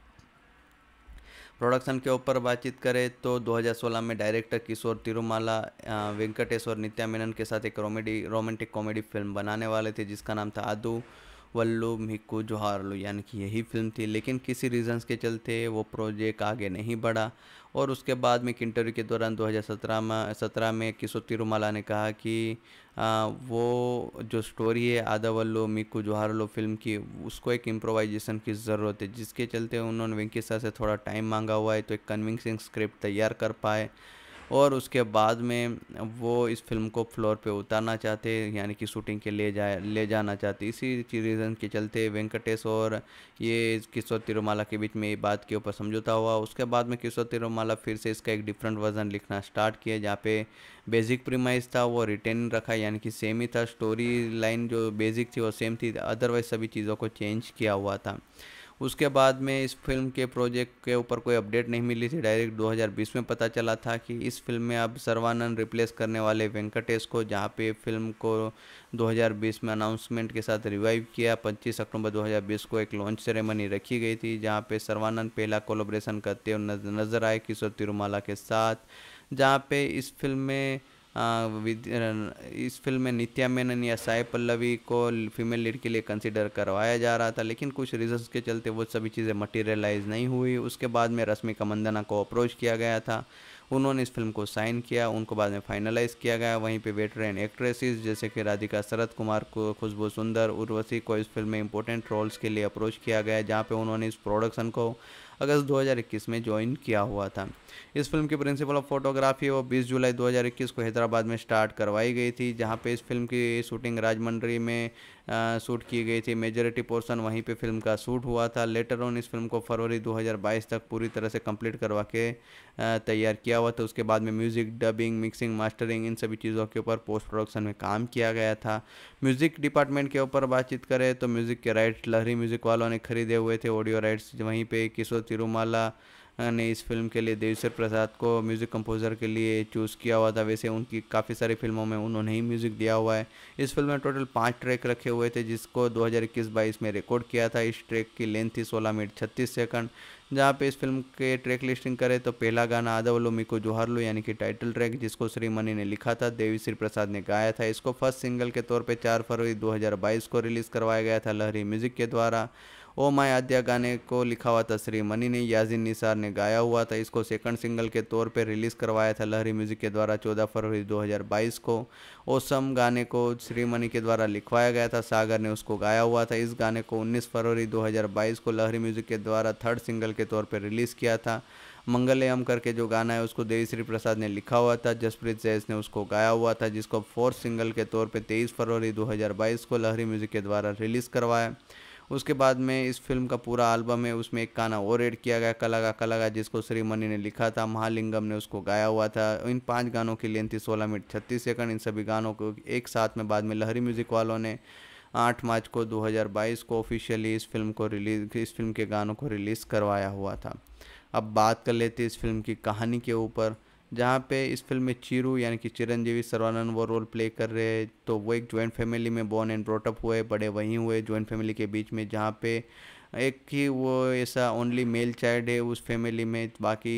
प्रोडक्शन के ऊपर बातचीत करें तो 2016 में डायरेक्टर किशोर तिरुमाला वेंकटेश और नित्या मेनन के साथ एक रोमेडी रोमांटिक कॉमेडी फिल्म बनाने वाले थे जिसका नाम था आदू वल्लू मिक्कू जोहारलू यानी कि यही फिल्म थी लेकिन किसी रीजंस के चलते वो प्रोजेक्ट आगे नहीं बढ़ा और उसके बाद में एक इंटरव्यू के दौरान 2017 में सत्रह में किशोर तिरुमाला ने कहा कि आ, वो जो स्टोरी है आदावल्लो मिक्कू जोहारलो फिल्म की उसको एक इम्प्रोवाइजेशन की ज़रूरत है जिसके चलते उन्होंने वेंकिसा से थोड़ा टाइम मांगा हुआ है तो एक कन्विंसिंग स्क्रिप्ट तैयार कर पाए और उसके बाद में वो इस फिल्म को फ्लोर पे उतारना चाहते यानी कि शूटिंग के ले जाए ले जाना चाहते इसी रीज़न के चलते वेंकटेश और ये किशोर तिरुमाला के बीच में ये बात के ऊपर समझौता हुआ उसके बाद में किशोर तिरुमाला फिर से इसका एक डिफरेंट वर्जन लिखना स्टार्ट किया जहाँ पे बेसिक प्रीमाइज था वो रिटेन रखा यानी कि सेम ही था स्टोरी लाइन जो बेसिक थी वो सेम थी अदरवाइज सभी चीज़ों को चेंज किया हुआ था उसके बाद में इस फिल्म के प्रोजेक्ट के ऊपर कोई अपडेट नहीं मिली थी डायरेक्ट 2020 में पता चला था कि इस फिल्म में अब सर्वानंद रिप्लेस करने वाले वेंकटेश को जहाँ पे फिल्म को 2020 में अनाउंसमेंट के साथ रिवाइव किया 25 अक्टूबर 2020 को एक लॉन्च सेरेमनी रखी गई थी जहाँ पे सर्वानंद पहला कोलोब्रेशन करते हुए नजर आए किशोर तिरुमाला के साथ जहाँ पे इस फिल्म में इस फिल्म में नित्या मेनन या साई पल्लवी को फीमेल लीड के लिए कंसिडर करवाया जा रहा था लेकिन कुछ रीजन्स के चलते वो सभी चीज़ें मटेरियलाइज नहीं हुई उसके बाद में रश्मिका मंदना को अप्रोच किया गया था उन्होंने इस फिल्म को साइन किया उनको बाद में फाइनलाइज किया गया वहीं पे वेटरन एक्ट्रेसेस जैसे कि राधिका शरद कुमार को खुशबू सुंदर उर्वशी को इस फिल्म में इंपॉर्टेंट रोल्स के लिए अप्रोच किया गया जहाँ पे उन्होंने इस प्रोडक्शन को अगस्त 2021 में ज्वाइन किया हुआ था इस फिल्म की प्रिंसिपल ऑफ फोटोग्राफी वो 20 जुलाई 2021 को हैदराबाद में स्टार्ट करवाई गई थी जहाँ पे इस फिल्म की शूटिंग राजमंडरी में शूट किए गए थे मेजोरिटी पोर्सन वहीं पे फिल्म का शूट हुआ था लेटर ऑन इस फिल्म को फरवरी 2022 तक पूरी तरह से कंप्लीट करवा के तैयार किया हुआ था उसके बाद में म्यूज़िक डबिंग मिक्सिंग मास्टरिंग इन सभी चीज़ों के ऊपर पोस्ट प्रोडक्शन में काम किया गया था म्यूज़िक डिपार्टमेंट के ऊपर बातचीत करें तो म्यूज़िक के राइट्स लहरी म्यूज़िक वालों ने खरीदे हुए थे ऑडियो राइट्स वहीं पर किशोर तिरुमाला ने इस फिल्म के लिए देवेश्वर प्रसाद को म्यूज़िक कंपोज़र के लिए चूज़ किया हुआ था वैसे उनकी काफ़ी सारी फिल्मों में उन्होंने ही म्यूज़िक दिया हुआ है इस फिल्म में टोटल पाँच ट्रैक रखे हुए थे जिसको दो हज़ार में रिकॉर्ड किया था इस ट्रैक की लेंथ थी सोलह मिनट छत्तीस सेकंड जहाँ पे इस फिल्म के ट्रैक लिस्टिंग करें तो पहला गाना आदावलो मिको जोहरलो यानी कि टाइटल ट्रैक जिसको श्री मनी ने लिखा था देवी श्री प्रसाद ने गाया था इसको फर्स्ट सिंगल के तौर पर चार फरवरी 2022 को रिलीज़ करवाया गया था लहरी म्यूज़िक के द्वारा ओ माय आद्या गाने को लिखा हुआ था श्री मनी ने याजिन निसार ने गाया हुआ था इसको सेकंड सिंगल के तौर पर रिलीज़ करवाया था लहरी म्यूज़िक के द्वारा 14 फरवरी 2022 को ओसम गाने को श्री मनी के द्वारा लिखवाया गया था सागर ने उसको गाया हुआ था इस गाने को 19 फरवरी 2022 को लहरी म्यूज़िक के द्वारा थर्ड सिंगल के तौर पर रिलीज़ किया था मंगलयम करके जो गाना है उसको श्री प्रसाद ने लिखा हुआ था जसप्रीत जैस ने उसको गाया हुआ था जिसको फोर्थ सिंगल के तौर पे 23 फरवरी 2022 को लहरी म्यूज़िक के द्वारा रिलीज़ करवाया उसके बाद में इस फिल्म का पूरा एल्बम है उसमें एक गाना और एड किया गया कलागा कलागा जिसको श्रीमणि ने लिखा था महालिंगम ने उसको गाया हुआ था इन पाँच गानों की लेंथ थी सोलह मिनट छत्तीस सेकंड इन सभी गानों को एक साथ में बाद में लहरी म्यूज़िक वालों ने आठ मार्च को 2022 को ऑफिशियली इस फिल्म को रिलीज इस फिल्म के गानों को रिलीज़ करवाया हुआ था अब बात कर लेते इस फिल्म की कहानी के ऊपर जहाँ पे इस फिल्म में चिरू यानी कि चिरंजीवी सर्वानंद वो रोल प्ले कर रहे हैं तो वो एक जॉइंट फैमिली में बॉर्न एंड ब्रोटअप हुए बड़े वहीं हुए जॉइंट फैमिली के बीच में जहाँ पे एक ही वो ऐसा ओनली मेल चाइल्ड है उस फैमिली में बाकी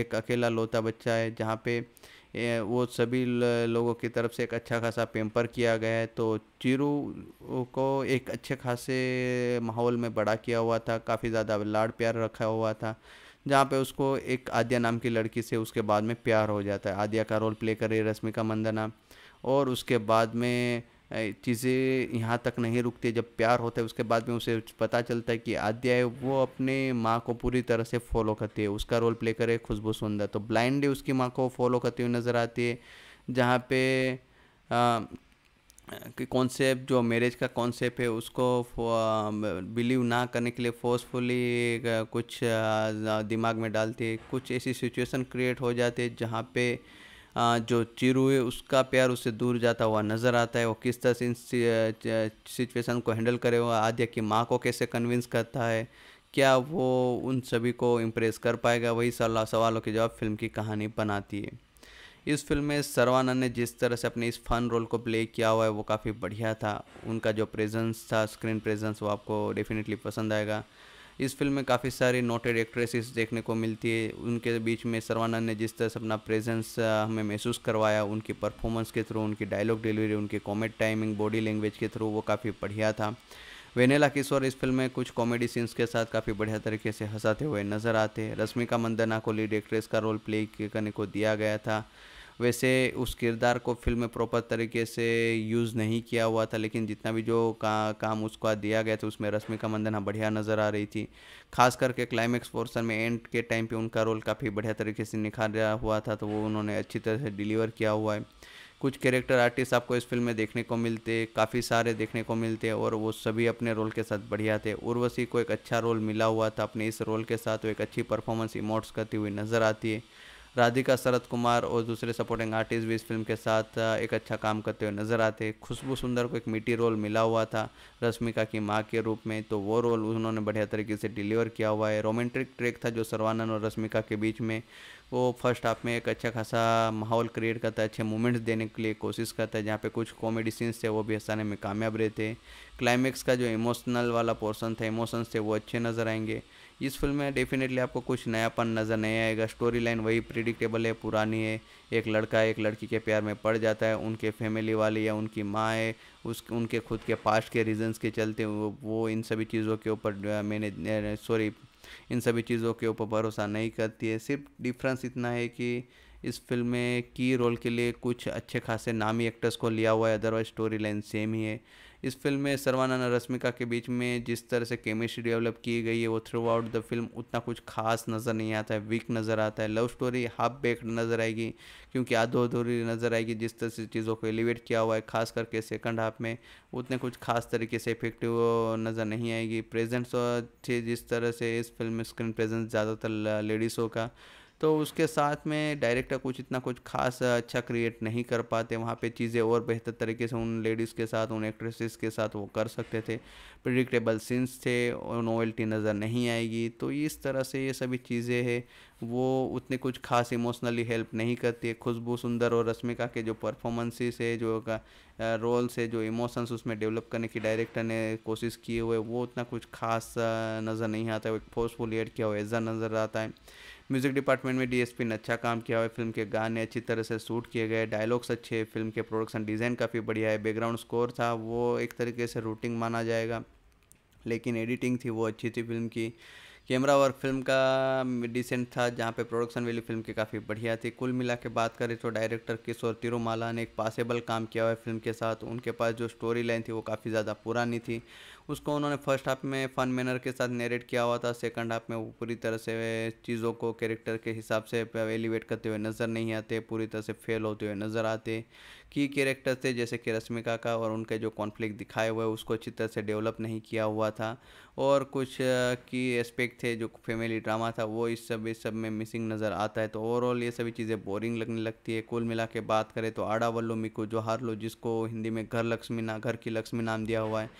एक अकेला लोता बच्चा है जहाँ पे वो सभी लोगों की तरफ से एक अच्छा खासा पेम्पर किया गया है तो चिरू को एक अच्छे खासे माहौल में बड़ा किया हुआ था काफ़ी ज़्यादा लाड़ प्यार रखा हुआ था जहाँ पे उसको एक आद्या नाम की लड़की से उसके बाद में प्यार हो जाता है आद्या का रोल प्ले करे रश्मिका मंदना और उसके बाद में चीज़ें यहाँ तक नहीं रुकती जब प्यार होता है उसके बाद में उसे पता चलता है कि आद्या है वो अपने माँ को पूरी तरह से फॉलो करती है उसका रोल प्ले करे खुशबू सुंदर तो ब्लाइंडली उसकी माँ को फॉलो करती हुई नज़र आती है जहाँ पे कि कॉन्सेप्ट जो मैरिज का कॉन्सेप्ट है उसको बिलीव ना करने के लिए फोर्सफुली कुछ दिमाग में डालती है कुछ ऐसी सिचुएशन क्रिएट हो जाती है जहाँ पे जो चिरू है उसका प्यार उससे दूर जाता हुआ नज़र आता है वो किस तरह से इन सिचुएशन को हैंडल करे हुआ आद्या की माँ को कैसे कन्विंस करता है क्या वो उन सभी को इम्प्रेस कर पाएगा वही सवालों के जवाब फिल्म की कहानी बनाती है इस फिल्म में सरवानंद ने जिस तरह से अपने इस फन रोल को प्ले किया हुआ है वो काफ़ी बढ़िया था उनका जो प्रेजेंस था स्क्रीन प्रेजेंस वो आपको डेफिनेटली पसंद आएगा इस फिल्म में काफ़ी सारी नोटेड एक्ट्रेसेस देखने को मिलती है उनके बीच में सरवानंद ने जिस तरह से अपना प्रेजेंस हमें महसूस करवाया उनकी परफॉर्मेंस के थ्रू उनकी डायलॉग डिलीवरी उनकी कॉमेड टाइमिंग बॉडी लैंग्वेज के थ्रू वो काफ़ी बढ़िया था वेनेला किशोर इस फिल्म में कुछ कॉमेडी सीन्स के साथ काफ़ी बढ़िया तरीके से हंसाते हुए नजर आते रश्मिका मंदना को लीड एक्ट्रेस का रोल प्ले करने को दिया गया था वैसे उस किरदार को फिल्म में प्रॉपर तरीके से यूज़ नहीं किया हुआ था लेकिन जितना भी जो का, काम उसको दिया गया था उसमें रश्मिका मंदना हाँ बढ़िया नज़र आ रही थी खास करके क्लाइमेक्स पोर्सन में एंड के टाइम पे उनका रोल काफ़ी बढ़िया तरीके से निखारा हुआ था तो वो उन्होंने अच्छी तरह से डिलीवर किया हुआ है कुछ कैरेक्टर आर्टिस्ट आपको इस फिल्म में देखने को मिलते काफ़ी सारे देखने को मिलते और वो सभी अपने रोल के साथ बढ़िया थे उर्वशी को एक अच्छा रोल मिला हुआ था अपने इस रोल के साथ वो एक अच्छी परफॉर्मेंस इमोट्स करती हुई नज़र आती है राधिका शरद कुमार और दूसरे सपोर्टिंग आर्टिस्ट भी इस फिल्म के साथ एक अच्छा काम करते हुए नजर आते खुशबू सुंदर को एक मीठी रोल मिला हुआ था रश्मिका की माँ के रूप में तो वो रोल उन्होंने बढ़िया तरीके से डिलीवर किया हुआ है रोमांटिक ट्रैक था जो सर्वानंद और रश्मिका के बीच में वो फर्स्ट हाफ में एक अच्छा खासा माहौल क्रिएट करता है अच्छे मोमेंट्स देने के लिए कोशिश करता है जहाँ पे कुछ कॉमेडी सीन्स थे वो भी हंसाने में कामयाब रहते हैं क्लाइमैक्स का जो इमोशनल वाला पोर्सन था इमोशंस थे वो अच्छे नज़र आएंगे इस फिल्म में डेफिनेटली आपको कुछ नयापन नज़र नहीं आएगा स्टोरी लाइन वही प्रिडिक्टेबल है पुरानी है एक लड़का एक लड़की के प्यार में पड़ जाता है उनके फैमिली वाले या उनकी माँ है उस उनके खुद के पास्ट के रीजंस के चलते वो, वो इन सभी चीज़ों के ऊपर मैंने सॉरी इन सभी चीज़ों के ऊपर भरोसा नहीं करती है सिर्फ डिफरेंस इतना है कि इस फिल्म में की रोल के लिए कुछ अच्छे खासे नामी एक्टर्स को लिया हुआ है अदरवाइज स्टोरी लाइन सेम ही है इस फिल्म में सरवाना और रश्मिका के बीच में जिस तरह से केमिस्ट्री डेवलप की गई है वो थ्रू आउट द फिल्म उतना कुछ खास नज़र नहीं आता है वीक नज़र आता है लव स्टोरी हाफ बेक्ड नज़र आएगी क्योंकि आधो अधूरी नज़र आएगी जिस तरह से चीज़ों को एलिवेट किया हुआ है खास करके सेकंड हाफ में उतने कुछ खास तरीके से इफेक्टिव नज़र नहीं आएगी प्रेजेंट्स तो थे जिस तरह से इस फिल्म में स्क्रीन प्रेजेंस ज़्यादातर लेडीज़ों का तो उसके साथ में डायरेक्टर कुछ इतना कुछ खास अच्छा क्रिएट नहीं कर पाते वहाँ पे चीज़ें और बेहतर तरीके से उन लेडीज़ के साथ उन एक्ट्रेसेस के साथ वो कर सकते थे प्रिडिक्टेबल सीन्स थे और नोवेल्टी नज़र नहीं आएगी तो इस तरह से ये सभी चीज़ें हैं वो उतने कुछ खास इमोशनली हेल्प नहीं करती है खुशबू सुंदर और रश्मिका के जो परफॉर्मेंसेस है जो का रोल्स है जो इमोशंस उसमें डेवलप करने की डायरेक्टर ने कोशिश किए हुए वो उतना कुछ खास नज़र नहीं आता है एक फोर्सफुल एड किया हुआ ऐसा नज़र आता है म्यूज़िक डिपार्टमेंट में डीएसपी ने अच्छा काम किया हुआ है फिल्म के गाने अच्छी तरह से शूट किए गए डायलॉग्स अच्छे फिल्म के प्रोडक्शन डिज़ाइन काफ़ी बढ़िया है बैकग्राउंड स्कोर था वो एक तरीके से रूटिंग माना जाएगा लेकिन एडिटिंग थी वो अच्छी थी फिल्म की कैमरा वर्क फिल्म का डिसेंट था जहाँ पे प्रोडक्शन वैल्यू फिल्म की काफ़ी बढ़िया थी कुल मिला के बात करें तो डायरेक्टर किशोर तिरुमाला ने एक पासेबल काम किया हुआ है फिल्म के साथ उनके पास जो स्टोरी लाइन थी वो काफ़ी ज़्यादा पुरानी थी उसको उन्होंने फर्स्ट हाफ में फ़न मैनर के साथ नेरेट किया हुआ था सेकंड हाफ में वो पूरी तरह से चीज़ों को कैरेक्टर के हिसाब से एलिवेट करते हुए नज़र नहीं आते पूरी तरह से फेल होते हुए नज़र आते की कैरेक्टर थे जैसे कि रश्मिका का और उनके जो कॉन्फ्लिक्ट दिखाए हुए उसको अच्छी तरह से डेवलप नहीं किया हुआ था और कुछ की एस्पेक्ट थे जो फैमिली ड्रामा था वो इस सब इस सब में मिसिंग नज़र आता है तो ओवरऑल ये सभी चीज़ें बोरिंग लगने लगती है कुल मिला के बात करें तो आड़ा वल्लो मिको हार लो जिसको हिंदी में घर लक्ष्मी ना घर की लक्ष्मी नाम दिया हुआ है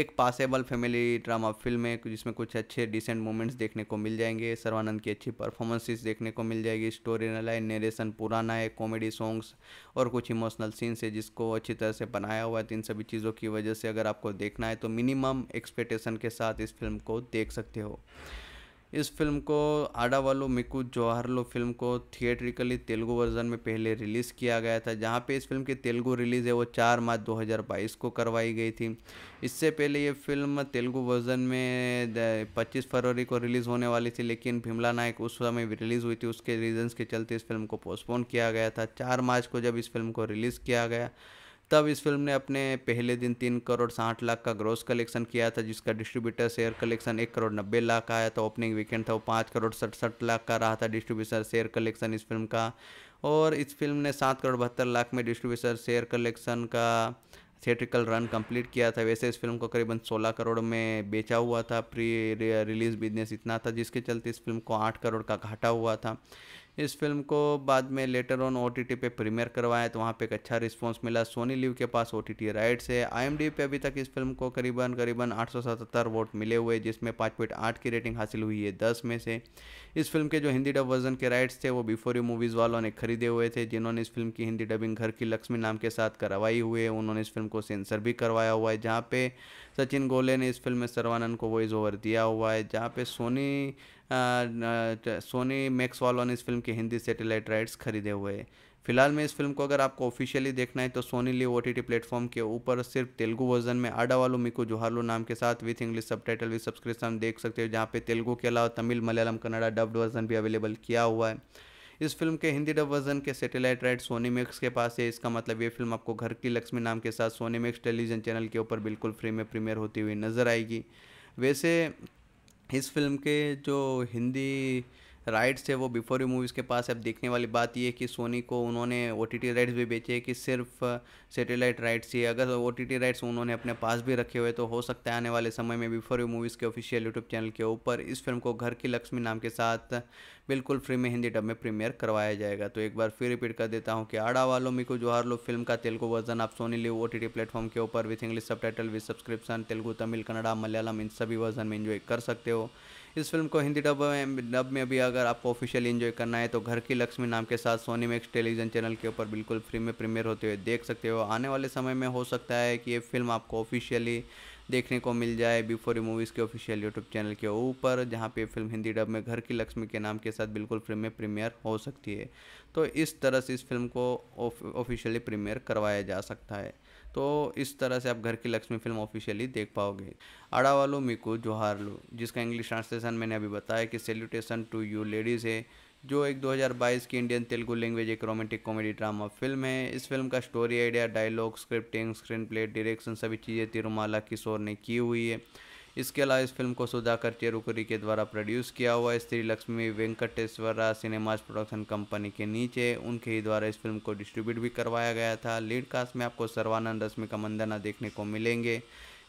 एक पासेबल फैमिली ड्रामा फिल्म है जिसमें कुछ अच्छे डिसेंट मोमेंट्स देखने को मिल जाएंगे सर्वानंद की अच्छी परफॉर्मेंसेस देखने को मिल जाएगी स्टोरी लाइन नरेशन पुराना है कॉमेडी सॉन्ग्स और कुछ इमोशनल सीन्स है जिसको अच्छी तरह से बनाया हुआ है तो इन सभी चीज़ों की वजह से अगर आपको देखना है तो मिनिमम एक्सपेक्टेशन के साथ इस फिल्म को देख सकते हो इस फिल्म को आडावालो मिकू जवाहरलो फिल्म को थिएट्रिकली तेलुगु वर्जन में पहले रिलीज़ किया गया था जहाँ पे इस फिल्म की तेलुगु रिलीज़ है वो चार मार्च 2022 को करवाई गई थी इससे पहले ये फिल्म तेलुगु वर्जन में 25 फरवरी को रिलीज़ होने वाली थी लेकिन भीमला नायक उस समय रिलीज़ हुई थी उसके रीजन्स के चलते इस फिल्म को पोस्टपोन किया गया था चार मार्च को जब इस फिल्म को रिलीज़ किया गया तब इस फिल्म ने अपने पहले दिन तीन करोड़ साठ लाख का ग्रोस कलेक्शन किया था जिसका डिस्ट्रीब्यूटर शेयर कलेक्शन एक करोड़ नब्बे लाख का आया था ओपनिंग वीकेंड था वो पाँच करोड़ सड़सठ लाख का रहा था डिस्ट्रीब्यूटर शेयर कलेक्शन इस फिल्म का और इस फिल्म ने सात करोड़ बहत्तर लाख में डिस्ट्रीब्यूटर शेयर कलेक्शन का थिएट्रिकल रन कंप्लीट किया था वैसे इस फिल्म को करीबन 16 करोड़ में बेचा हुआ था प्री रिलीज़ बिजनेस इतना था जिसके चलते इस फिल्म को 8 करोड़ का घाटा हुआ था इस फिल्म को बाद में लेटर ऑन ओ टी पे प्रीमियर करवाया तो वहाँ पे एक अच्छा रिस्पॉन्स मिला सोनी लिव के पास ओ टी टी राइट्स है आई पे अभी तक इस फिल्म को करीबन करीबन 877 वोट मिले हुए जिसमें पाँच पॉइंट आठ की रेटिंग हासिल हुई है दस में से इस फिल्म के जो हिंदी डब वर्जन के राइट्स थे वो बिफोर यू मूवीज़ वालों ने खरीदे हुए थे जिन्होंने इस फिल्म की हिंदी डबिंग घर की लक्ष्मी नाम के साथ करवाई हुई है उन्होंने इस फिल्म को सेंसर भी करवाया हुआ है जहाँ पे सचिन गोले ने इस फिल्म में सर्वानंद को वॉइस ओवर दिया हुआ है जहाँ पे सोनी सोनी मैक्स वालों ने इस फिल्म के हिंदी सेटेलाइट राइट्स खरीदे हुए हैं फिलहाल में इस फिल्म को अगर आपको ऑफिशियली देखना है तो Sony live O T platform के ऊपर सिर्फ तेलुगु वर्जन में आडा वालू मिकू जोहारलू नाम के साथ विथ इंग्लिश सब टाइटल विथ सब्सक्रिप्शन देख सकते हो जहाँ पे तेलुगु के अलावा तमिल मलयालम कन्नाडा डब्ड वर्जन भी अवेलेबल किया हुआ है इस फिल्म के हिंदी डब वर्जन के सैटेलाइट राइट सोनी मैक्स के पास है इसका मतलब ये फिल्म आपको घर की लक्ष्मी नाम के साथ सोनी मैक्स टेलीविजन चैनल के ऊपर बिल्कुल फ्री में प्रीमियर होती हुई नजर आएगी वैसे इस फिल्म के जो हिंदी राइट्स है वो बिफोर यू मूवीज़ के पास अब देखने वाली बात यह है कि सोनी को उन्होंने ओ टी राइट्स भी बेचे कि सिर्फ सेटेलाइट राइट्स ही अगर ओ टी राइट्स उन्होंने अपने पास भी रखे हुए तो हो सकता है आने वाले समय में बिफोर यू मूवीज़ के ऑफिशियल यूट्यूब चैनल के ऊपर इस फिल्म को घर की लक्ष्मी नाम के साथ बिल्कुल फ्री में हिंदी डब में प्रीमियर करवाया जाएगा तो एक बार फिर रिपीट कर देता हूँ कि आड़ा वालो मिको जोहार लो फिल्म का तेलुगु वर्जन आप Sony live O T platform के ऊपर विथ इंग्लिश सब title with subscription Telugu Tamil Kannada Malayalam इन सभी वर्जन में इन्जॉय कर सकते हो इस फिल्म को हिंदी डब में डब में भी अगर आपको ऑफिशियली इन्जॉय करना है तो घर की लक्ष्मी नाम के साथ सोनी मैक्स टेलीविजन चैनल के ऊपर बिल्कुल फ्री में प्रीमियर होते हुए देख सकते हो आने वाले समय में हो सकता है कि ये फिल्म आपको ऑफिशियली देखने को मिल जाए बिफोर मूवीज़ के ऑफिशियल यूट्यूब चैनल के ऊपर जहाँ पे फिल्म हिंदी डब में घर की लक्ष्मी के नाम के साथ बिल्कुल फिल्म में प्रीमियर हो सकती है तो इस तरह से इस फिल्म को ऑफिशियली प्रीमियर करवाया जा सकता है तो इस तरह से आप घर की लक्ष्मी फिल्म ऑफिशियली देख पाओगे मीको मिको लो जिसका इंग्लिश ट्रांसलेशन मैंने अभी बताया कि सेल्यूटेशन टू यू लेडीज़ है जो एक 2022 की इंडियन तेलुगु लैंग्वेज एक रोमांटिक कॉमेडी ड्रामा फिल्म है इस फिल्म का story idea dialogue scripting screenplay direction सभी चीज़ें तिरुमाला किशोर ने की हुई है इसके अलावा इस फिल्म को सुधाकर चेरुकुरी के द्वारा प्रोड्यूस किया हुआ Sri Lakshmi Venkateswara cinemas production company के नीचे उनके ही द्वारा इस फिल्म को डिस्ट्रीब्यूट भी करवाया गया था लीड कास्ट में आपको सर्वानंद रश्मि का मंदना देखने को मिलेंगे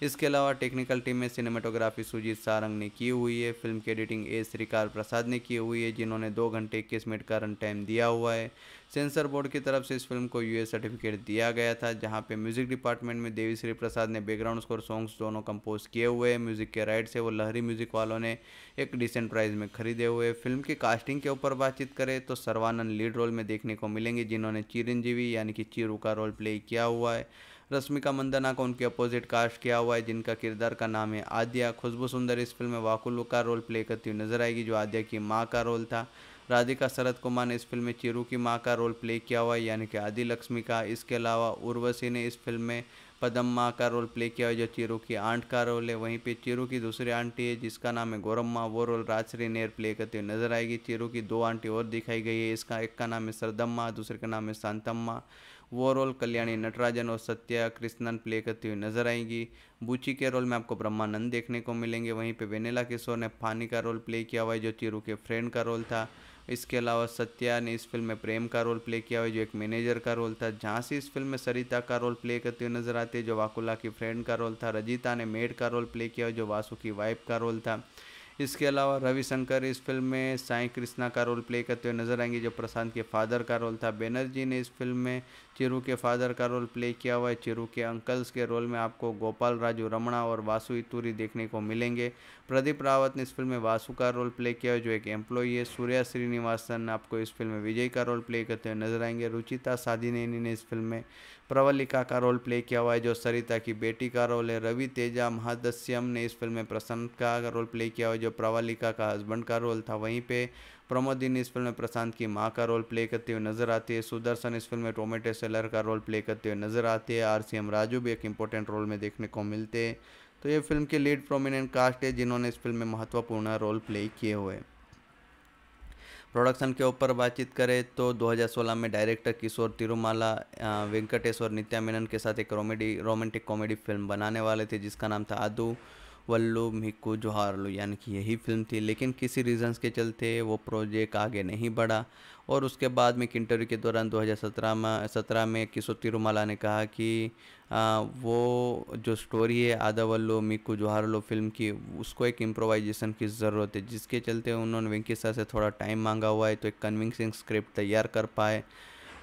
इसके अलावा टेक्निकल टीम में सिनेमाटोग्राफी सुजीत सारंग ने की हुई है फिल्म की एडिटिंग ए श्रीकार प्रसाद ने की हुई है जिन्होंने दो घंटे इक्कीस मिनट का रन टाइम दिया हुआ है सेंसर बोर्ड की तरफ से इस फिल्म को यूएस सर्टिफिकेट दिया गया था जहां पे म्यूजिक डिपार्टमेंट में देवी श्री प्रसाद ने बैकग्राउंड स्कोर सॉन्ग्स दोनों कंपोज किए हुए हैं म्यूजिक के राइट से वो लहरी म्यूजिक वालों ने एक डिसेंट प्राइस में खरीदे हुए फिल्म की कास्टिंग के ऊपर बातचीत करें तो सर्वानंद लीड रोल में देखने को मिलेंगे जिन्होंने चिरंजीवी यानी कि चिरू का रोल प्ले किया हुआ है रश्मिका मंदना को उनके अपोजिट कास्ट किया हुआ है जिनका किरदार का नाम है आद्या खुशबू सुंदर इस फिल्म में वाकुल्लू का रोल प्ले करती हुई नजर आएगी जो आद्या की माँ का रोल था राधिका शरद कुमार ने इस फिल्म में चिरू की माँ का रोल प्ले किया हुआ है यानी कि आदि लक्ष्मी का इसके अलावा उर्वशी ने इस फिल्म में पदम माँ का रोल प्ले किया हुआ है जो चिरू की आंट का रोल है वहीं पे चिरू की दूसरी आंटी है जिसका नाम है गोरम्मा वो रोल राजश्री नेर प्ले करते हुए नजर आएगी चिरू की दो आंटी और दिखाई गई है इसका एक का नाम है सरदम्मा दूसरे का नाम है शांतम्मा वो रोल कल्याणी नटराजन और सत्या कृष्णन प्ले करती हुई नजर आएंगी बूची के रोल में आपको ब्रह्मानंद देखने को मिलेंगे वहीं पे वेनेला किशोर ने फानी का रोल प्ले किया हुआ है जो चिरू के फ्रेंड का रोल था इसके अलावा सत्या ने इस फिल्म में प्रेम का रोल प्ले किया हुआ जो एक मैनेजर का रोल था झांसी इस फिल्म में सरिता का रोल प्ले करती हुई नजर आती है जो वाकुला की फ्रेंड का रोल था रजिता ने मेड का रोल प्ले किया हुआ जो वासु की वाइफ का रोल था इसके अलावा रविशंकर इस फिल्म में साई कृष्णा का रोल प्ले करते हुए नजर आएंगे जो प्रशांत के फादर का रोल था बेनर्जी ने इस फिल्म में चिरू के फादर का रोल प्ले किया हुआ है चिरू के अंकल्स के रोल में आपको गोपाल राजू रमणा और वासु इतूरी देखने को मिलेंगे प्रदीप रावत ने इस फिल्म में वासु का रोल प्ले किया जो एक एम्प्लॉई है सूर्या श्रीनिवासन आपको इस फिल्म में विजय का रोल प्ले करते हुए नजर आएंगे रुचिता साधिनेनी ने इस फिल्म में प्रवलिका का रोल प्ले किया हुआ है जो सरिता की बेटी का रोल है रवि तेजा महादस्यम ने इस फिल्म में प्रशांत का रोल प्ले किया हुआ है जो प्रवलिका का हस्बैंड का रोल था वहीं पे प्रमोदिन इस फिल्म में प्रशांत की माँ का रोल प्ले करते हुए नजर आती है सुदर्शन इस फिल्म में टोमेटो सेलर का रोल प्ले करते हुए नजर आते हैं आर सी एम राजू भी एक इंपॉर्टेंट रोल में देखने को मिलते हैं तो ये फिल्म के लीड प्रोमिनेंट कास्ट है जिन्होंने इस फिल्म में महत्वपूर्ण रोल प्ले किए हुए हैं प्रोडक्शन के ऊपर बातचीत करें तो 2016 में डायरेक्टर किशोर तिरुमाला वेंकटेश्वर नित्या मेनन के साथ एक रोमेडी रोमांटिक कॉमेडी फिल्म बनाने वाले थे जिसका नाम था आदू वल्लू मिक्कू जोहारलू यानी कि यही फिल्म थी लेकिन किसी रीजंस के चलते वो प्रोजेक्ट आगे नहीं बढ़ा और उसके बाद में एक इंटरव्यू के दौरान 2017 में सत्रह में किशोर तिरुमाला ने कहा कि आ, वो जो स्टोरी है आदावल्लो मिक्कू लो फिल्म की उसको एक इम्प्रोवाइजेशन की ज़रूरत है जिसके चलते उन्होंने वेंकिसा से थोड़ा टाइम मांगा हुआ है तो एक कन्विंसिंग स्क्रिप्ट तैयार कर पाए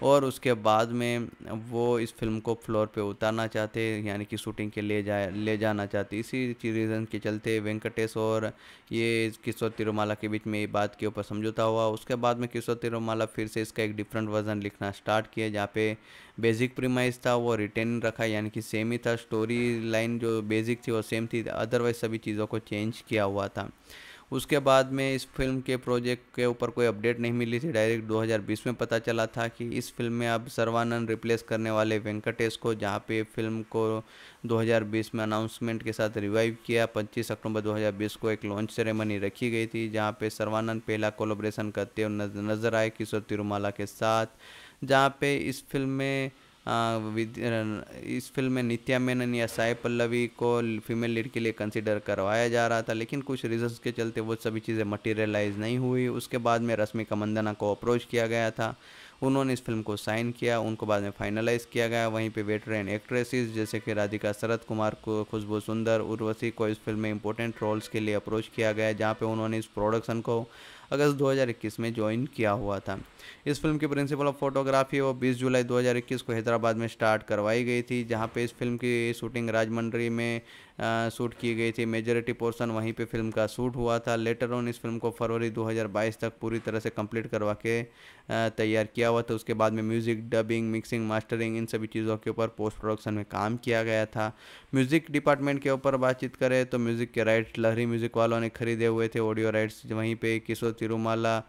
और उसके बाद में वो इस फिल्म को फ्लोर पे उतारना चाहते यानी कि शूटिंग के ले जाए ले जाना चाहते इसी रीज़न के चलते वेंकटेश और ये किशोर तिरुमाला के बीच में बात के ऊपर समझौता हुआ उसके बाद में किशोर तिरुमाला फिर से इसका एक डिफरेंट वर्जन लिखना स्टार्ट किया जहाँ पे बेसिक प्रीमाइज था वो रिटेन रखा यानी कि सेम ही था स्टोरी लाइन जो बेसिक थी वो सेम थी अदरवाइज सभी चीज़ों को चेंज किया हुआ था उसके बाद में इस फिल्म के प्रोजेक्ट के ऊपर कोई अपडेट नहीं मिली थी डायरेक्ट 2020 में पता चला था कि इस फिल्म में अब सर्वानंद रिप्लेस करने वाले वेंकटेश को जहाँ पे फिल्म को 2020 में अनाउंसमेंट के साथ रिवाइव किया 25 अक्टूबर 2020 को एक लॉन्च सेरेमनी रखी गई थी जहाँ पे सर्वानंद पहला कोलोब्रेशन करते हुए नजर आए किशोर तिरुमाला के साथ जहाँ पे इस फिल्म में इस फिल्म में नित्या मेनन या साई पल्लवी को फीमेल लीड के लिए कंसिडर करवाया जा रहा था लेकिन कुछ रीजन्स के चलते वो सभी चीज़ें मटेरियलाइज नहीं हुई उसके बाद में रश्मिका मंदना को अप्रोच किया गया था उन्होंने इस फिल्म को साइन किया उनको बाद में फाइनलाइज किया गया वहीं पे वेटरन एक्ट्रेसेस जैसे कि राधिका शरद कुमार को खुशबू सुंदर उर्वशी को इस फिल्म में इंपॉर्टेंट रोल्स के लिए अप्रोच किया गया जहाँ पे उन्होंने इस प्रोडक्शन को अगस्त 2021 में ज्वाइन किया हुआ था इस फिल्म की प्रिंसिपल ऑफ फोटोग्राफी वो 20 जुलाई 2021 को हैदराबाद में स्टार्ट करवाई गई थी जहाँ पे इस फिल्म की शूटिंग राजमंडरी में शूट किए गए थे मेजोरिटी पोर्सन वहीं पे फिल्म का शूट हुआ था लेटर ऑन इस फिल्म को फरवरी 2022 तक पूरी तरह से कंप्लीट करवा के तैयार किया हुआ था उसके बाद में म्यूज़िक डबिंग मिक्सिंग मास्टरिंग इन सभी चीज़ों के ऊपर पोस्ट प्रोडक्शन में काम किया गया था म्यूज़िक डिपार्टमेंट के ऊपर बातचीत करें तो म्यूज़िक के राइट्स लहरी म्यूज़िक वालों ने खरीदे हुए थे ऑडियो राइट्स वहीं पर किशोर तिरुमाला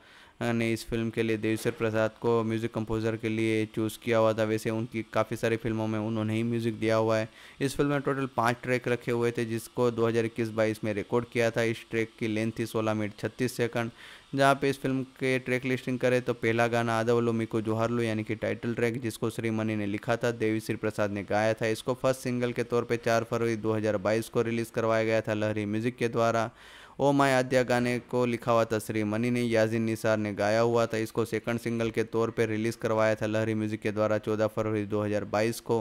ने इस फिल्म के लिए देवेश्वर प्रसाद को म्यूज़िक कंपोज़र के लिए चूज़ किया हुआ था वैसे उनकी काफ़ी सारी फिल्मों में उन्होंने ही म्यूज़िक दिया हुआ है इस फिल्म में टोटल पाँच ट्रैक रखे हुए थे जिसको दो हज़ार में रिकॉर्ड किया था इस ट्रैक की लेंथ थी सोलह मिनट छत्तीस सेकंड जहाँ पे इस फिल्म के ट्रैक लिस्टिंग करें तो पहला गाना आदावलो मिको लो यानी कि टाइटल ट्रैक जिसको श्री मनी ने लिखा था देवी श्री प्रसाद ने गाया था इसको फर्स्ट सिंगल के तौर पर चार फरवरी 2022 को रिलीज़ करवाया गया था लहरी म्यूज़िक के द्वारा ओ माय आद्या गाने को लिखा हुआ था श्री मनी ने याजिन निसार ने गाया हुआ था इसको सेकंड सिंगल के तौर पर रिलीज़ करवाया था लहरी म्यूज़िक के द्वारा 14 फरवरी 2022 को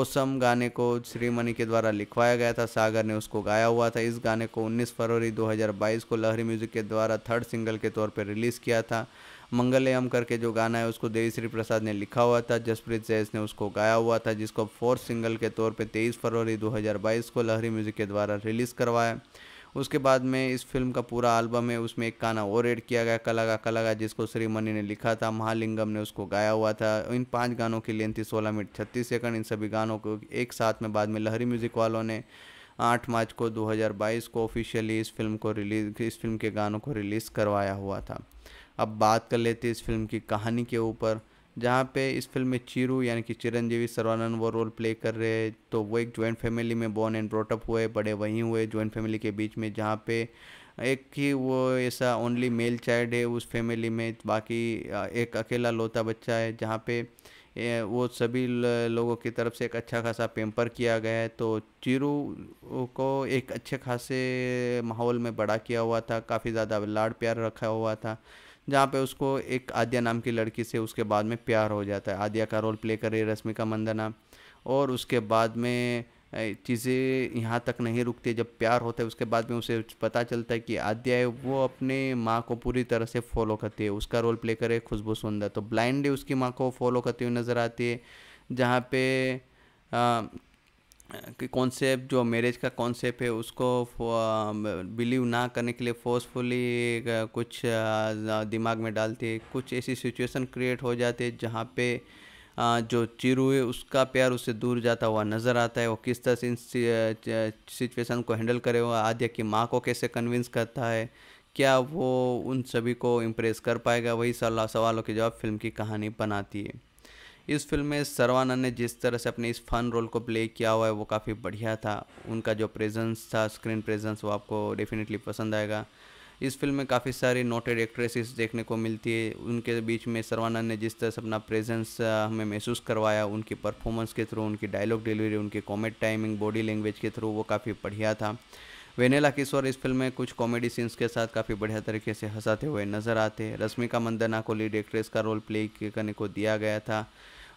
ओसम गाने को श्री मनी के द्वारा लिखवाया गया था सागर ने उसको गाया हुआ था इस गाने को 19 फरवरी 2022 को लहरी म्यूज़िक के द्वारा थर्ड सिंगल के तौर पर रिलीज़ किया था मंगलयम करके जो गाना है उसको देवीश्री प्रसाद ने लिखा हुआ था जसप्रीत जैस ने उसको गाया हुआ था जिसको फोर्थ सिंगल के तौर पे 23 फरवरी 2022 को लहरी म्यूज़िक के द्वारा रिलीज़ करवाया उसके बाद में इस फिल्म का पूरा एल्बम है उसमें एक गाना और एड किया गया कलागा कलागा जिसको श्रीमणि ने लिखा था महालिंगम ने उसको गाया हुआ था इन पाँच गानों की लेंथ थी सोलह मिनट छत्तीस सेकंड इन सभी गानों को एक साथ में बाद में लहरी म्यूज़िक वालों ने आठ मार्च को 2022 को ऑफिशियली इस फिल्म को रिलीज इस फिल्म के गानों को रिलीज़ करवाया हुआ था अब बात कर लेते इस फिल्म की कहानी के ऊपर जहाँ पे इस फिल्म में चिरू यानी कि चिरंजीवी सर्वानंद वो रोल प्ले कर रहे हैं तो वो एक जॉइंट फैमिली में बॉर्न एंड ब्रोटअप हुए बड़े वहीं हुए जॉइंट फैमिली के बीच में जहाँ पे एक ही वो ऐसा ओनली मेल चाइल्ड है उस फैमिली में बाकी एक अकेला लोता बच्चा है जहाँ पे वो सभी लोगों की तरफ से एक अच्छा खासा पेम्पर किया गया है तो चिरू को एक अच्छे खासे माहौल में बड़ा किया हुआ था काफ़ी ज़्यादा लाड़ प्यार रखा हुआ था जहाँ पे उसको एक आद्या नाम की लड़की से उसके बाद में प्यार हो जाता है आद्या का रोल प्ले कर रही है रश्मिका मंदना और उसके बाद में चीज़ें यहाँ तक नहीं रुकती जब प्यार होता है उसके बाद में उसे पता चलता है कि आद्या है वो अपने माँ को पूरी तरह से फॉलो करती है उसका रोल प्ले करे खुशबू सुंदर तो ब्लाइंडली उसकी माँ को फॉलो करती हुई नज़र आती है जहाँ पे आ, कि कॉन्सेप्ट जो मैरिज का कॉन्सेप्ट है उसको बिलीव ना करने के लिए फोर्सफुली कुछ दिमाग में डालती है कुछ ऐसी सिचुएशन क्रिएट हो जाती है जहाँ पे जो चिरू है उसका प्यार उससे दूर जाता हुआ नज़र आता है वो किस तरह से इन सिचुएशन को हैंडल करे हुआ आद्या की माँ को कैसे कन्विंस करता है क्या वो उन सभी को इम्प्रेस कर पाएगा वही सवालों के जवाब फिल्म की कहानी बनाती है इस फिल्म में सरवानंद ने जिस तरह से अपने इस फन रोल को प्ले किया हुआ है वो काफ़ी बढ़िया था उनका जो प्रेजेंस था स्क्रीन प्रेजेंस वो आपको डेफिनेटली पसंद आएगा इस फिल्म में काफ़ी सारी नोटेड एक्ट्रेसेस देखने को मिलती है उनके बीच में सरवानंद ने जिस तरह से अपना प्रेजेंस हमें महसूस करवाया उनकी परफॉर्मेंस के थ्रू उनकी डायलॉग डिलीवरी उनकी कॉमेड टाइमिंग बॉडी लैंग्वेज के थ्रू वो काफ़ी बढ़िया था वेनेला किशोर इस फिल्म में कुछ कॉमेडी सीन्स के साथ काफ़ी बढ़िया तरीके से हंसाते हुए नजर आते रश्मिका मंदना को लीड एक्ट्रेस का रोल प्ले करने को दिया गया था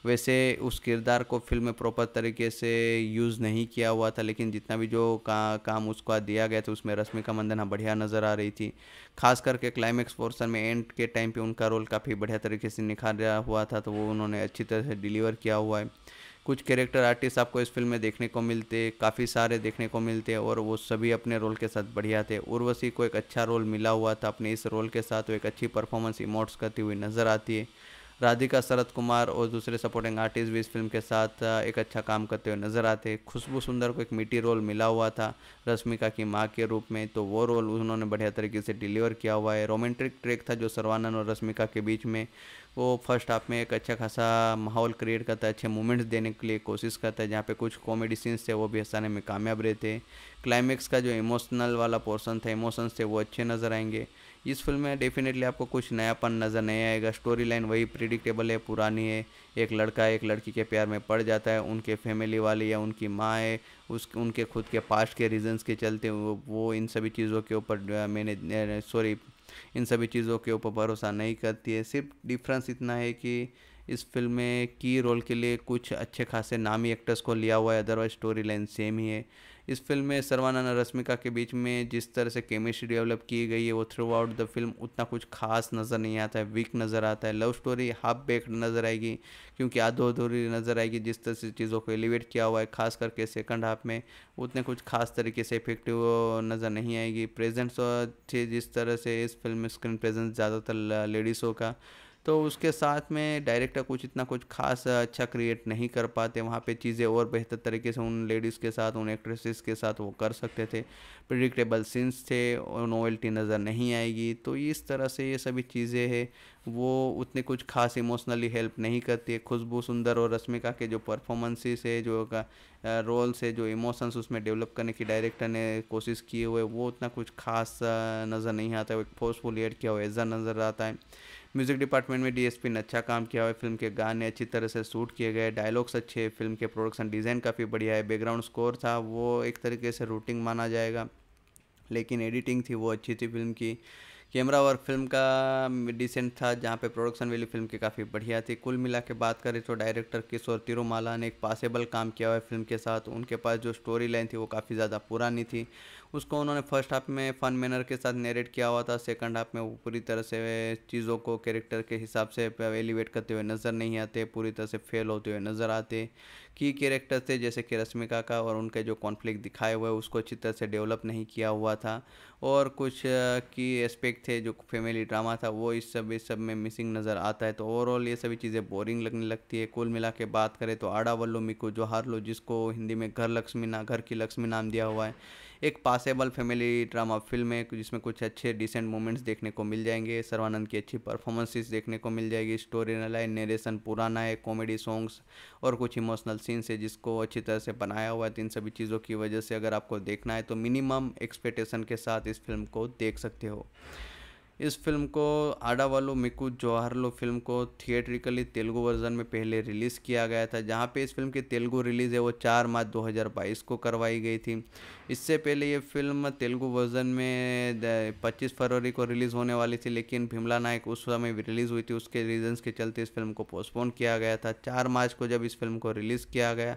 वैसे उस किरदार को फिल्म में प्रॉपर तरीके से यूज़ नहीं किया हुआ था लेकिन जितना भी जो का, काम उसको दिया गया था उसमें रश्मिका मंदना बढ़िया नज़र आ रही थी खास करके क्लाइमेक्स पोर्सन में एंड के टाइम पे उनका रोल काफ़ी बढ़िया तरीके से निखारा हुआ था तो वो उन्होंने अच्छी तरह से डिलीवर किया हुआ है कुछ कैरेक्टर आर्टिस्ट आपको इस फिल्म में देखने को मिलते काफ़ी सारे देखने को मिलते और वो सभी अपने रोल के साथ बढ़िया थे उर्वशी को एक अच्छा रोल मिला हुआ था अपने इस रोल के साथ वो एक अच्छी परफॉर्मेंस इमोट्स करती हुई नज़र आती है राधिका शरद कुमार और दूसरे सपोर्टिंग आर्टिस्ट भी इस फिल्म के साथ एक अच्छा काम करते हुए नजर आते खुशबू सुंदर को एक मीठी रोल मिला हुआ था रश्मिका की माँ के रूप में तो वो रोल उन्होंने बढ़िया तरीके से डिलीवर किया हुआ है रोमांटिक ट्रैक था जो सर्वानंद और रश्मिका के बीच में वो फर्स्ट हाफ में एक अच्छा खासा माहौल क्रिएट करता है अच्छे मोमेंट्स देने के लिए कोशिश करता है जहाँ पे कुछ कॉमेडी सीन्स थे वो भी हंसाने में कामयाब रहते क्लाइमेक्स का जो इमोशनल वाला पोर्शन था इमोशंस थे वो अच्छे नज़र आएंगे इस फिल्म में डेफिनेटली आपको कुछ नयापन नज़र नहीं आएगा स्टोरी लाइन वही प्रिडिक्टेबल है पुरानी है एक लड़का एक लड़की के प्यार में पड़ जाता है उनके फैमिली वाले या उनकी माँ है उस उनके खुद के पास्ट के रीजंस के चलते वो, वो इन सभी चीज़ों के ऊपर मैंने सॉरी इन सभी चीज़ों के ऊपर भरोसा नहीं करती है सिर्फ डिफरेंस इतना है कि इस फिल्म में की रोल के लिए कुछ अच्छे खासे नामी एक्टर्स को लिया हुआ है अदरवाइज स्टोरी लाइन सेम ही है इस फिल्म में सरवाना और रश्मिका के बीच में जिस तरह से केमिस्ट्री डेवलप की गई है वो थ्रू आउट द फिल्म उतना कुछ खास नज़र नहीं आता है वीक नज़र आता है लव स्टोरी हाफ बेक्ड नज़र आएगी क्योंकि आधो अधूरी नज़र आएगी जिस तरह से चीज़ों को एलिवेट किया हुआ है खास करके सेकंड हाफ में उतने कुछ खास तरीके से इफेक्टिव नज़र नहीं आएगी प्रेजेंट्स तो थी जिस तरह से इस फिल्म में स्क्रीन प्रेजेंस ज़्यादातर लेडीज़ों का तो उसके साथ में डायरेक्टर कुछ इतना कुछ खास अच्छा क्रिएट नहीं कर पाते वहाँ पे चीज़ें और बेहतर तरीके से उन लेडीज़ के साथ उन एक्ट्रेसेस के साथ वो कर सकते थे प्रिडिक्टेबल सीन्स थे और नोवेल्टी नज़र नहीं आएगी तो इस तरह से ये सभी चीज़ें हैं वो उतने कुछ खास इमोशनली हेल्प नहीं करती है खुशबू सुंदर और रश्मिका के जो परफॉर्मेंसेस है जो का रोल से जो इमोशंस उसमें डेवलप करने की डायरेक्टर ने कोशिश किए हुए वो उतना कुछ खास नज़र नहीं आता है एक फोर्सफुल एड किया हुआ ऐसा नज़र आता है म्यूज़िक डिपार्टमेंट में डीएसपी ने अच्छा काम किया है फिल्म के गाने अच्छी तरह से शूट किए गए डायलॉग्स अच्छे हैं फिल्म के प्रोडक्शन डिज़ाइन काफ़ी बढ़िया है बैकग्राउंड स्कोर था वो एक तरीके से रूटिंग माना जाएगा लेकिन एडिटिंग थी वो अच्छी थी फिल्म की कैमरा और फिल्म का डिसेंट था जहाँ पे प्रोडक्शन वैल्यू फिल्म की काफ़ी बढ़िया थी कुल मिला के बात करें तो डायरेक्टर किशोर तिरुमाला ने एक पासेबल काम किया हुआ है फिल्म के साथ उनके पास जो स्टोरी लाइन थी वो काफ़ी ज़्यादा पुरानी थी उसको उन्होंने फर्स्ट हाफ में फ़न मैनर के साथ नेरेट किया हुआ था सेकंड हाफ में वो पूरी तरह से चीज़ों को कैरेक्टर के हिसाब से एलिवेट करते हुए नज़र नहीं आते पूरी तरह से फेल होते हुए नज़र आते की कैरेक्टर थे जैसे कि रश्मिका का और उनके जो कॉन्फ्लिक्ट दिखाए हुए उसको अच्छी तरह से डेवलप नहीं किया हुआ था और कुछ की एस्पेक्ट थे जो फैमिली ड्रामा था वो इस सब इस सब में मिसिंग नज़र आता है तो ओवरऑल ये सभी चीज़ें बोरिंग लगने लगती है कुल मिला के बात करें तो आड़ा वल्लो मिको हार लो जिसको हिंदी में घर लक्ष्मी ना घर की लक्ष्मी नाम दिया हुआ है एक पासेबल फैमिली ड्रामा फिल्म है जिसमें कुछ अच्छे डिसेंट मोमेंट्स देखने को मिल जाएंगे सर्वानंद की अच्छी परफॉर्मेंसेस देखने को मिल जाएगी स्टोरी लाइन नरेशन पुराना है कॉमेडी सॉन्ग्स और कुछ इमोशनल सीन्स है जिसको अच्छी तरह से बनाया हुआ है तो इन सभी चीज़ों की वजह से अगर आपको देखना है तो मिनिमम एक्सपेक्टेशन के साथ इस फिल्म को देख सकते हो इस फिल्म को आडावालो मिकू जवाहरलो फिल्म को थिएट्रिकली तेलुगु वर्जन में पहले रिलीज़ किया गया था जहाँ पे इस फिल्म की तेलुगु रिलीज़ है वो 4 मार्च 2022 को करवाई गई थी इससे पहले ये फिल्म तेलुगु वर्जन में 25 फरवरी को रिलीज़ होने वाली थी लेकिन भीमला नायक उस समय रिलीज़ हुई थी उसके रीजन्स के चलते इस फिल्म को पोस्टपोन किया गया था चार मार्च को जब इस फिल्म को रिलीज़ किया गया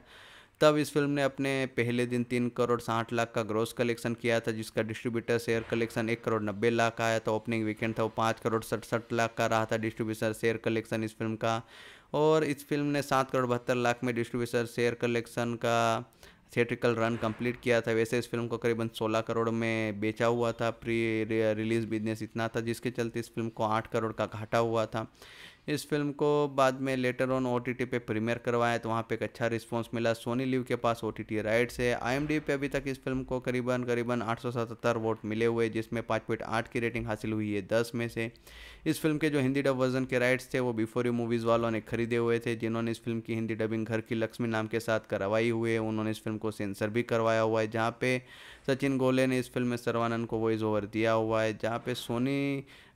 तब इस फिल्म ने अपने पहले दिन तीन करोड़ साठ लाख का ग्रोस कलेक्शन किया था जिसका डिस्ट्रीब्यूटर शेयर कलेक्शन एक करोड़ नब्बे लाख का आया था ओपनिंग वीकेंड था वो पाँच करोड़ सड़सठ लाख का रहा था डिस्ट्रीब्यूशन शेयर कलेक्शन इस फिल्म का और इस फिल्म ने सात करोड़ बहत्तर लाख में डिस्ट्रीब्यूशन शेयर कलेक्शन का थिएट्रिकल रन कंप्लीट किया था वैसे इस फिल्म को करीबन 16 करोड़ में बेचा हुआ था प्री रिलीज़ बिजनेस इतना था जिसके चलते इस फिल्म को 8 करोड़ का घाटा हुआ था इस फिल्म को बाद में लेटर ऑन ओ टी पे प्रीमियर करवाया तो वहाँ पे एक अच्छा रिस्पॉन्स मिला सोनी लिव के पास ओ टी राइट्स है आई पे अभी तक इस फिल्म को करीबन करीबन 877 वोट मिले हुए जिसमें पाँच पॉइंट आठ की रेटिंग हासिल हुई है दस में से इस फिल्म के जो हिंदी डब वर्जन के राइट्स थे वो बिफोर यू मूवीज़ वालों ने खरीदे हुए थे जिन्होंने इस फिल्म की हिंदी डबिंग घर की लक्ष्मी नाम के साथ करवाई हुई है उन्होंने इस फिल्म को सेंसर भी करवाया हुआ है जहाँ पे सचिन गोले ने इस फिल्म में सर्वानंद को वॉइस ओवर दिया हुआ है जहाँ पे सोनी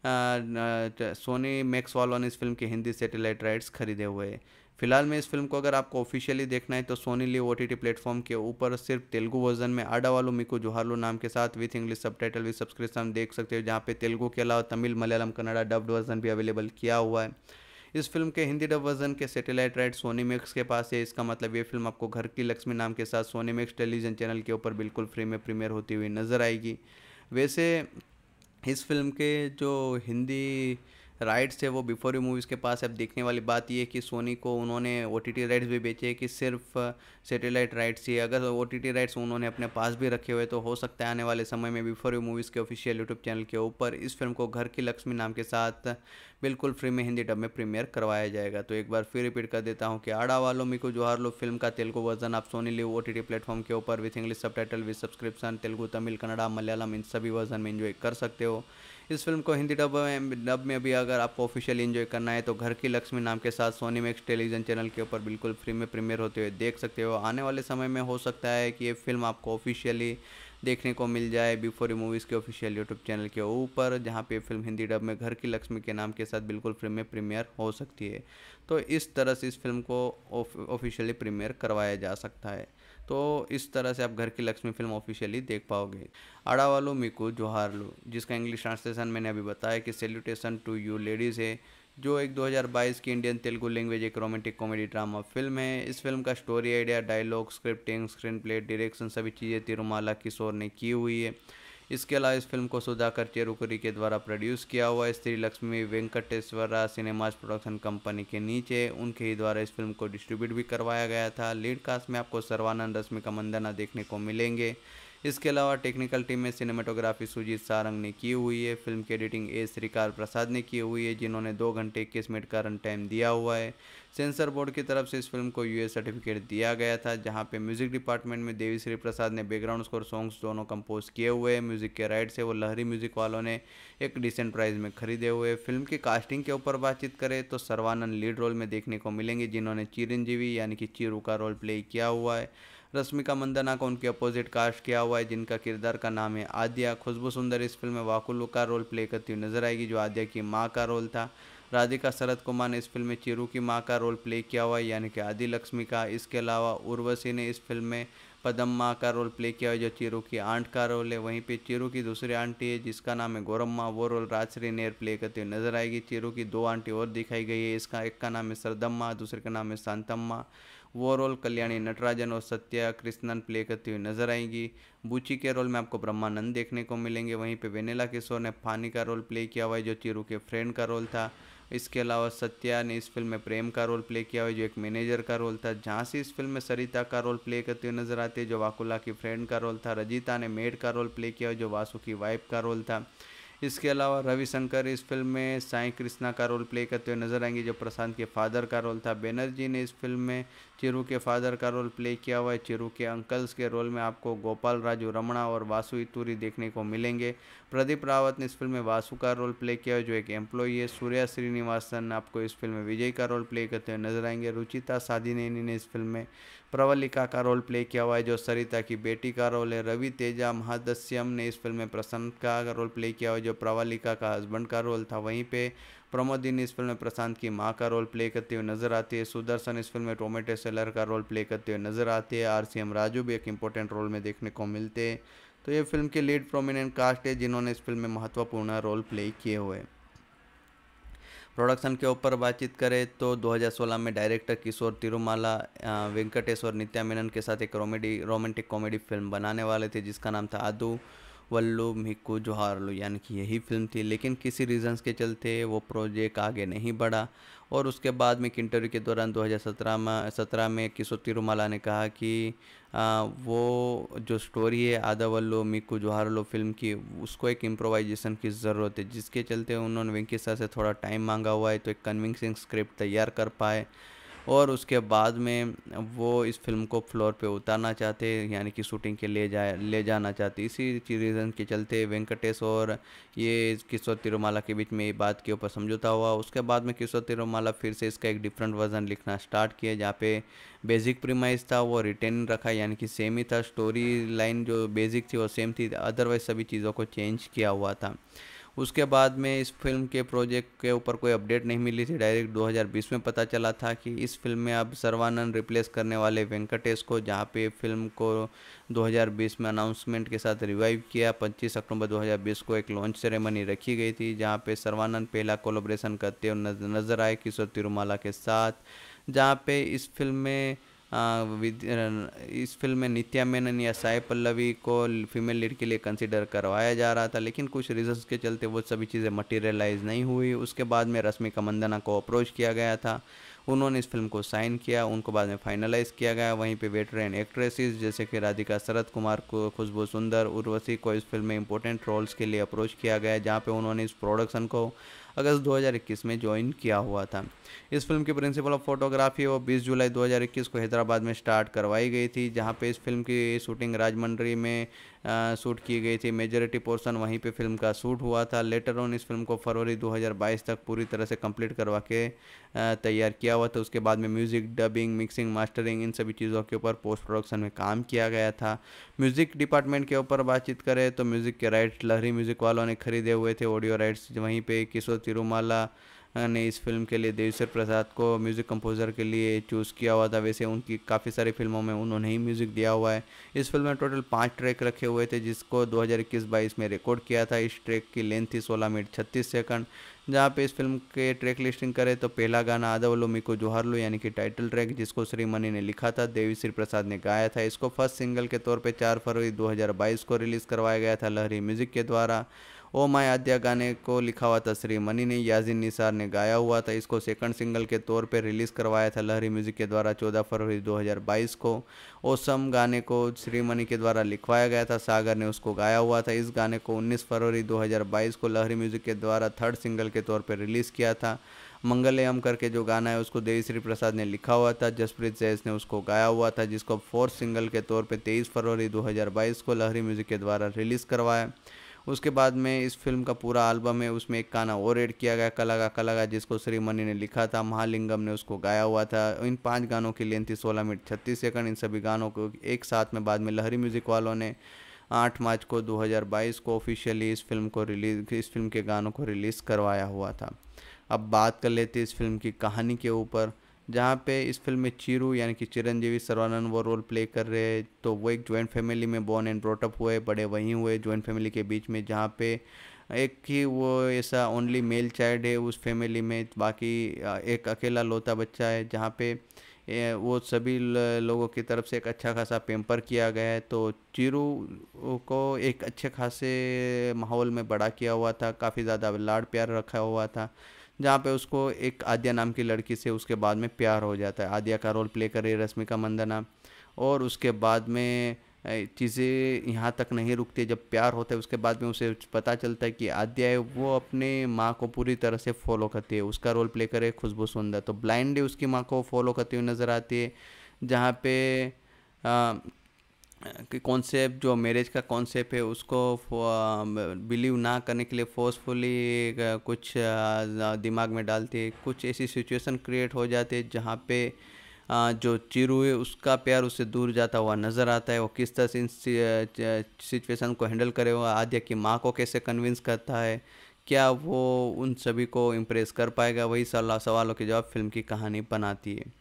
सोनी मैक्स वालों ने इस फिल्म के हिंदी सेटेलाइट राइट्स खरीदे हुए हैं फिलहाल में इस फिल्म को अगर आपको ऑफिशियली देखना है तो Sony live O T platform के ऊपर सिर्फ तेलुगु वर्जन में आडावालू मिकू जोहारलू नाम के साथ विथ इंग्लिश सब टाइटल विथ सब्सक्रिप्शन देख सकते हो जहाँ पे तेलुगु के अलावा तमिल मलयालम कन्नड़ा डब्ड वर्जन भी अवेलेबल किया हुआ है इस फिल्म के हिंदी डब वर्जन के सैटेलाइट राइट सोनी मैक्स के पास है इसका मतलब ये फिल्म आपको घर की लक्ष्मी नाम के साथ सोनी मैक्स टेलीविजन चैनल के ऊपर बिल्कुल फ्री में प्रीमियर होती हुई नजर आएगी वैसे इस फिल्म के जो हिंदी राइट्स है वो बिफोर यू मूवीज़ के पास अब देखने वाली बात यह है कि सोनी को उन्होंने ओ टी टी राइट्स भी बेचे कि सिर्फ सेटेलाइट राइट्स ही अगर ओ टी टी राइट्स उन्होंने अपने पास भी रखे हुए तो हो सकता है आने वाले समय में बिफोर यू मूवीज़ के ऑफिशियल यूट्यूब चैनल के ऊपर इस फिल्म को घर की लक्ष्मी नाम के साथ बिल्कुल फ्री में हिंदी डब में प्रीमियर करवाया जाएगा तो एक बार फिर रिपीट कर देता हूँ कि आड़ा वालों मिको जोहार लो फिल्म का तेलुगु वर्जन आप Sony live O T platform के ऊपर विथ इंग्लिश सब title with subscription Telugu Tamil Kannada Malayalam इन सभी वर्जन में इन्जॉय कर सकते हो इस फिल्म को हिंदी डब में डब में भी अगर आपको ऑफिशियली इन्जॉय करना है तो घर की लक्ष्मी नाम के साथ सोनी मैक्स टेलीविजन चैनल के ऊपर बिल्कुल फ्री में प्रीमियर होते हुए देख सकते हो आने वाले समय में हो सकता है कि ये फिल्म आपको ऑफिशियली देखने को मिल जाए बिफोर यू मूवीज़ के ऑफिशियल यूट्यूब चैनल के ऊपर जहाँ पे फिल्म हिंदी डब में घर की लक्ष्मी के नाम के साथ बिल्कुल फिल्म में प्रीमियर हो सकती है तो इस तरह से इस फिल्म को ऑफिशियली प्रीमियर करवाया जा सकता है तो इस तरह से आप घर की लक्ष्मी फिल्म ऑफिशियली देख पाओगे अड़ावालो मिकू लो जिसका इंग्लिश ट्रांसलेशन मैंने अभी बताया कि सेल्यूटेशन टू यू लेडीज़ है जो एक 2022 की इंडियन तेलुगु लैंग्वेज एक रोमांटिक कॉमेडी ड्रामा फिल्म है इस फिल्म का story idea dialogue scripting screenplay direction सभी चीज़ें तिरुमाला किशोर ने की हुई है इसके अलावा इस फिल्म को सुधाकर चेरुकुरी के द्वारा प्रोड्यूस किया हुआ Sri Lakshmi Venkateswara cinemas production company के नीचे उनके ही द्वारा इस फिल्म को डिस्ट्रीब्यूट भी करवाया गया था लीड कास्ट में आपको सर्वानंद रश्मि का मंदना देखने को मिलेंगे इसके अलावा टेक्निकल टीम में सिनेमाटोग्राफी सुजीत सारंग ने की हुई है फिल्म की एडिटिंग ए श्रीकार प्रसाद ने की हुई है जिन्होंने दो घंटे इक्कीस मिनट का रन टाइम दिया हुआ है सेंसर बोर्ड की तरफ से इस फिल्म को यूएस सर्टिफिकेट दिया गया था जहां पे म्यूजिक डिपार्टमेंट में देवी श्री प्रसाद ने बैकग्राउंड स्कोर सॉन्ग्स दोनों कंपोज किए हुए हैं म्यूजिक के राइट से वो लहरी म्यूजिक वालों ने एक डिसेंट प्राइस में खरीदे हुए फिल्म की कास्टिंग के ऊपर बातचीत करें तो सर्वानंद लीड रोल में देखने को मिलेंगे जिन्होंने चिरंजीवी यानी कि चिरू का रोल प्ले किया हुआ है रश्मिका मंदना को उनके अपोजिट कास्ट किया हुआ है जिनका किरदार का नाम है आद्या खुशबू सुंदर इस फिल्म में वाकुल्लू का रोल प्ले करती हुई नजर आएगी जो आद्या की माँ का रोल था राधिका शरद कुमार ने इस फिल्म में चिरू की माँ का रोल प्ले किया हुआ है यानी कि आदि लक्ष्मी का इसके अलावा उर्वशी ने इस फिल्म में पदम माँ का रोल प्ले किया हुआ जो चिरू की आंट का रोल है वहीं पे चिरू की दूसरी आंटी है जिसका नाम है माँ वो रोल राजश्री नेर प्ले करती हुई नजर आएगी चिरू की दो आंटी और दिखाई गई है इसका एक का नाम है सरदम्मा दूसरे का नाम है शांतम्मा वो रोल कल्याणी नटराजन और सत्या कृष्णन प्ले करती हुई नजर आएंगी बूची के रोल में आपको ब्रह्मानंद देखने को मिलेंगे वहीं पे वेनेला किशोर ने फानी का रोल प्ले किया हुआ है जो चिरू के फ्रेंड का रोल था इसके अलावा सत्या ने इस फिल्म में प्रेम का रोल प्ले किया हुआ है जो एक मैनेजर का रोल था झांसी इस फिल्म में सरिता का रोल प्ले करती हुई नजर आती है जो वाकुला की फ्रेंड का रोल था रजिता ने मेड का रोल प्ले किया हुआ जो वासु की वाइफ का रोल था इसके अलावा रविशंकर इस फिल्म में साई कृष्णा का रोल प्ले करते हुए नजर आएंगे जो प्रशांत के फादर का रोल था बेनर्जी ने इस फिल्म में चिरू के फादर का रोल प्ले किया हुआ है चिरू के अंकल्स के रोल में आपको गोपाल राजू रमणा और वासु इतूरी देखने को मिलेंगे प्रदीप रावत ने इस फिल्म में वासु का रोल प्ले किया है जो एक एम्प्लॉई है सूर्या श्रीनिवासन आपको इस फिल्म में विजय का रोल प्ले करते हुए नजर आएंगे रुचिता साधिनेनी ने इस फिल्म में प्रवलिका का रोल प्ले किया हुआ है जो सरिता की बेटी का रोल है रवि तेजा महादस्यम ने इस फिल्म में प्रशांत का रोल प्ले किया हुआ है जो प्रवलिका का हस्बैंड का रोल था वहीं पे प्रमोदिन इस फिल्म में प्रशांत की माँ का रोल प्ले करते हुए नजर आती है सुदर्शन इस फिल्म में टोमेटो सेलर का रोल प्ले करते हुए नजर आते हैं आर सी एम राजू भी एक इंपॉर्टेंट रोल में देखने को मिलते हैं तो ये फिल्म के लीड प्रोमिनेंट कास्ट है जिन्होंने इस फिल्म में महत्वपूर्ण रोल प्ले किए हुए हैं प्रोडक्शन के ऊपर बातचीत करें तो 2016 में डायरेक्टर किशोर तिरुमाला वेंकटेश्वर नित्या मेनन के साथ एक कॉमेडी रोमांटिक कॉमेडी फिल्म बनाने वाले थे जिसका नाम था आदू वल्लू मिक्कू जोहारलू यानी कि यही फिल्म थी लेकिन किसी रीजंस के चलते वो प्रोजेक्ट आगे नहीं बढ़ा और उसके बाद में एक इंटरव्यू के दौरान 2017 में सत्रह में किशोर तिरुमाला ने कहा कि आ, वो जो स्टोरी है आदावल्लो मिक्कू लो फिल्म की उसको एक इम्प्रोवाइजेशन की ज़रूरत है जिसके चलते उन्होंने वेंकी सर से थोड़ा टाइम मांगा हुआ है तो एक कन्विंसिंग स्क्रिप्ट तैयार कर पाए और उसके बाद में वो इस फिल्म को फ्लोर पे उतारना चाहते यानी कि शूटिंग के लिए जाए ले जाना चाहते इसी रीज़न के चलते वेंकटेश और ये किशोर तिरुमाला के बीच में ये बात के ऊपर समझौता हुआ उसके बाद में किशोर तिरुमाला फिर से इसका एक डिफरेंट वर्जन लिखना स्टार्ट किया जहाँ पे बेसिक प्रीमाइज था वो रिटेन रखा यानी कि सेम ही था स्टोरी लाइन जो बेसिक थी वो सेम थी अदरवाइज सभी चीज़ों को चेंज किया हुआ था उसके बाद में इस फिल्म के प्रोजेक्ट के ऊपर कोई अपडेट नहीं मिली थी डायरेक्ट 2020 में पता चला था कि इस फिल्म में अब सर्वानंद रिप्लेस करने वाले वेंकटेश को जहाँ पे फिल्म को 2020 में अनाउंसमेंट के साथ रिवाइव किया 25 अक्टूबर 2020 को एक लॉन्च सेरेमनी रखी गई थी जहाँ पे सर्वानंद पहला कोलोब्रेशन करते हुए नजर आए किशोर तिरुमाला के साथ जहाँ पे इस फिल्म में इस फिल्म में नित्या मेनन या साई पल्लवी को फीमेल लीड के लिए कंसिडर करवाया जा रहा था लेकिन कुछ रीजंस के चलते वो सभी चीज़ें मटेरियलाइज नहीं हुई उसके बाद में रश्मिका मंदना को अप्रोच किया गया था उन्होंने इस फिल्म को साइन किया उनको बाद में फाइनलाइज किया गया वहीं पे वेटरन एक्ट्रेसेस जैसे कि राधिका शरद कुमार को खुशबू सुंदर उर्वशी को इस फिल्म में इंपॉर्टेंट रोल्स के लिए अप्रोच किया गया जहाँ पे उन्होंने इस प्रोडक्शन को अगस्त 2021 में ज्वाइन किया हुआ था इस फिल्म की प्रिंसिपल ऑफ फोटोग्राफी वो 20 जुलाई 2021 को हैदराबाद में स्टार्ट करवाई गई थी जहाँ पे इस फिल्म की शूटिंग राजमंडरी में शूट की गई थी मेजोरिटी पोर्सन वहीं पे फिल्म का शूट हुआ था लेटर ऑन इस फिल्म को फरवरी 2022 तक पूरी तरह से कंप्लीट करवा के तैयार किया हुआ था उसके बाद में म्यूज़िक डबिंग मिक्सिंग मास्टरिंग इन सभी चीज़ों के ऊपर पोस्ट प्रोडक्शन में काम किया गया था म्यूज़िक डिपार्टमेंट के ऊपर बातचीत करें तो म्यूज़िक के राइट्स लहरी म्यूज़िक वालों ने खरीदे हुए थे ऑडियो राइट्स वहीं पर किशोर तिरुमाला ने इस फिल्म के लिए देवेश्वर प्रसाद को म्यूज़िक कंपोज़र के लिए चूज़ किया हुआ था वैसे उनकी काफ़ी सारी फिल्मों में उन्होंने ही म्यूज़िक दिया हुआ है इस फिल्म में टोटल पाँच ट्रैक रखे हुए थे जिसको दो हज़ार में रिकॉर्ड किया था इस ट्रैक की लेंथ थी सोलह मिनट छत्तीस सेकंड जहाँ पे इस फिल्म के ट्रैक लिस्टिंग करें तो पहला गाना को जोहार लो यानी कि टाइटल ट्रैक जिसको श्री मनी ने लिखा था देवी श्री प्रसाद ने गाया था इसको फर्स्ट सिंगल के तौर पे 4 फरवरी 2022 को रिलीज़ करवाया गया था लहरी म्यूज़िक के द्वारा ओ माय आद्या गाने को लिखा हुआ था श्री मनी ने याजिन निसार ने गाया हुआ था इसको सेकंड सिंगल के तौर पर रिलीज़ करवाया था लहरी म्यूज़िक के द्वारा 14 फरवरी 2022 को ओसम गाने को श्री मनी के द्वारा लिखवाया गया था सागर ने उसको गाया हुआ था इस गाने को 19 फरवरी 2022 को लहरी म्यूज़िक के द्वारा थर्ड सिंगल के तौर पर रिलीज़ किया था मंगलयम करके जो गाना है उसको देवी श्री प्रसाद ने लिखा हुआ था जसप्रीत जैस ने उसको गाया हुआ था जिसको फोर्थ सिंगल के तौर पे 23 फरवरी 2022 को लहरी म्यूज़िक के द्वारा रिलीज़ करवाया उसके बाद में इस फिल्म का पूरा एल्बम है उसमें एक गाना और एड किया गया कलागा कलागा जिसको श्रीमणि ने लिखा था महालिंगम ने उसको गाया हुआ था इन पाँच गानों की लेंथ थी सोलह मिनट छत्तीस सेकंड इन सभी गानों को एक साथ में बाद में लहरी म्यूज़िक वालों ने आठ मार्च को 2022 को ऑफिशियली इस फिल्म को रिलीज इस फिल्म के गानों को रिलीज़ करवाया हुआ था अब बात कर लेते इस फिल्म की कहानी के ऊपर जहाँ पे इस फिल्म में चिरू यानी कि चिरंजीवी सर्वानंद वो रोल प्ले कर रहे हैं तो वो एक जॉइंट फैमिली में बॉर्न एंड ब्रोटअप हुए बड़े वहीं हुए जॉइंट फैमिली के बीच में जहाँ पे एक ही वो ऐसा ओनली मेल चाइल्ड है उस फैमिली में बाकी एक अकेला लोता बच्चा है जहाँ पे वो सभी लोगों की तरफ से एक अच्छा खासा पेम्पर किया गया है तो चिरू को एक अच्छे खासे माहौल में बड़ा किया हुआ था काफ़ी ज़्यादा लाड़ प्यार रखा हुआ था जहाँ पे उसको एक आद्या नाम की लड़की से उसके बाद में प्यार हो जाता है आद्या का रोल प्ले करे रश्मिका मंदना और उसके बाद में चीज़ें यहाँ तक नहीं रुकती जब प्यार होता है उसके बाद में उसे पता चलता है कि आद्या है वो अपने माँ को पूरी तरह से फॉलो करती है उसका रोल प्ले करे खुशबू सुंदर तो ब्लाइंडली उसकी माँ को फॉलो करती हुई नज़र आती है जहाँ पे आ, कि कॉन्सेप्ट जो मैरिज का कॉन्सेप्ट है उसको बिलीव ना करने के लिए फोर्सफुली कुछ दिमाग में डालती है कुछ ऐसी सिचुएशन क्रिएट हो जाती है जहाँ पे जो चिरू है उसका प्यार उससे दूर जाता हुआ नज़र आता है वो किस तरह से इन सिचुएशन को हैंडल करे हुआ आद्या की माँ को कैसे कन्विंस करता है क्या वो उन सभी को इम्प्रेस कर पाएगा वही सवालों के जवाब फिल्म की कहानी बनाती है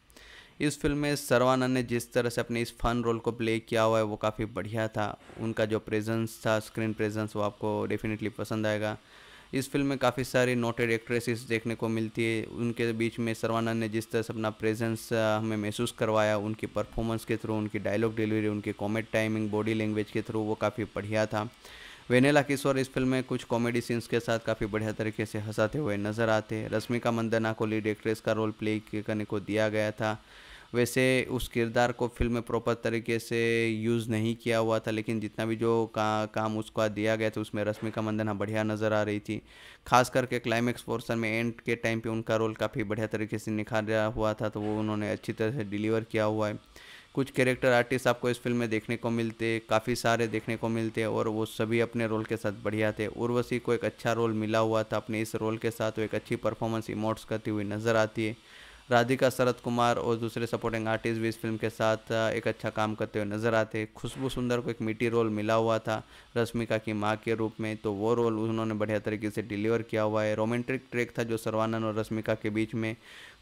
इस फिल्म में सरवानंद ने जिस तरह से अपने इस फन रोल को प्ले किया हुआ है वो काफ़ी बढ़िया था उनका जो प्रेजेंस था स्क्रीन प्रेजेंस वो आपको डेफिनेटली पसंद आएगा इस फिल्म में काफ़ी सारी नोटेड एक्ट्रेसेस देखने को मिलती है उनके बीच में सरवानंद ने जिस तरह से अपना प्रेजेंस हमें महसूस करवाया उनकी परफॉर्मेंस के थ्रू उनकी डायलॉग डिलीवरी उनकी कॉमेड टाइमिंग बॉडी लैंग्वेज के थ्रू वो काफ़ी बढ़िया था वेनेला किशोर इस फिल्म में कुछ कॉमेडी सीन्स के साथ काफ़ी बढ़िया तरीके से हंसाते हुए नजर आते हैं रश्मिका मंदना को लीड एक्ट्रेस का रोल प्ले करने को दिया गया था वैसे उस किरदार को फिल्म में प्रॉपर तरीके से यूज़ नहीं किया हुआ था लेकिन जितना भी जो का, काम उसको दिया गया था उसमें रश्मिका मंदना बढ़िया नज़र आ रही थी खास करके क्लाइमेक्स पोर्सन में एंड के टाइम पे उनका रोल काफ़ी बढ़िया तरीके से निखारा हुआ था तो वो उन्होंने अच्छी तरह से डिलीवर किया हुआ है कुछ कैरेक्टर आर्टिस्ट आपको इस फिल्म में देखने को मिलते काफ़ी सारे देखने को मिलते और वो सभी अपने रोल के साथ बढ़िया थे उर्वशी को एक अच्छा रोल मिला हुआ था अपने इस रोल के साथ वो एक अच्छी परफॉर्मेंस इमोट्स करती हुई नज़र आती है राधिका शरद कुमार और दूसरे सपोर्टिंग आर्टिस्ट भी इस फिल्म के साथ एक अच्छा काम करते हुए नजर आते खुशबू सुंदर को एक मिट्टी रोल मिला हुआ था रश्मिका की माँ के रूप में तो वो रोल उन्होंने बढ़िया तरीके से डिलीवर किया हुआ है रोमांटिक ट्रैक था जो सर्वानंद और रश्मिका के बीच में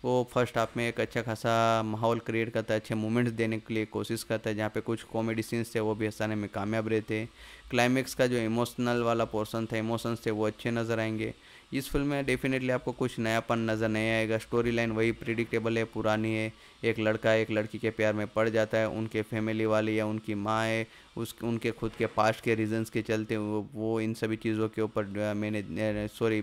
वो फर्स्ट हाफ में एक अच्छा खासा माहौल क्रिएट करता है अच्छे मोमेंट्स देने के लिए कोशिश करता है जहाँ पे कुछ कॉमेडी सीन्स थे वो भी हंसाने में कामयाब रहे थे क्लाइमेक्स का जो इमोशनल वाला पोर्सन था इमोशंस थे वो अच्छे नज़र आएंगे इस फिल्म में डेफिनेटली आपको कुछ नयापन नज़र नहीं आएगा स्टोरी लाइन वही प्रिडिक्टेबल है पुरानी है एक लड़का एक लड़की के प्यार में पड़ जाता है उनके फैमिली वाले या उनकी माँ है उस उनके खुद के पास्ट के रीजंस के चलते वो, वो इन सभी चीज़ों के ऊपर मैंने सॉरी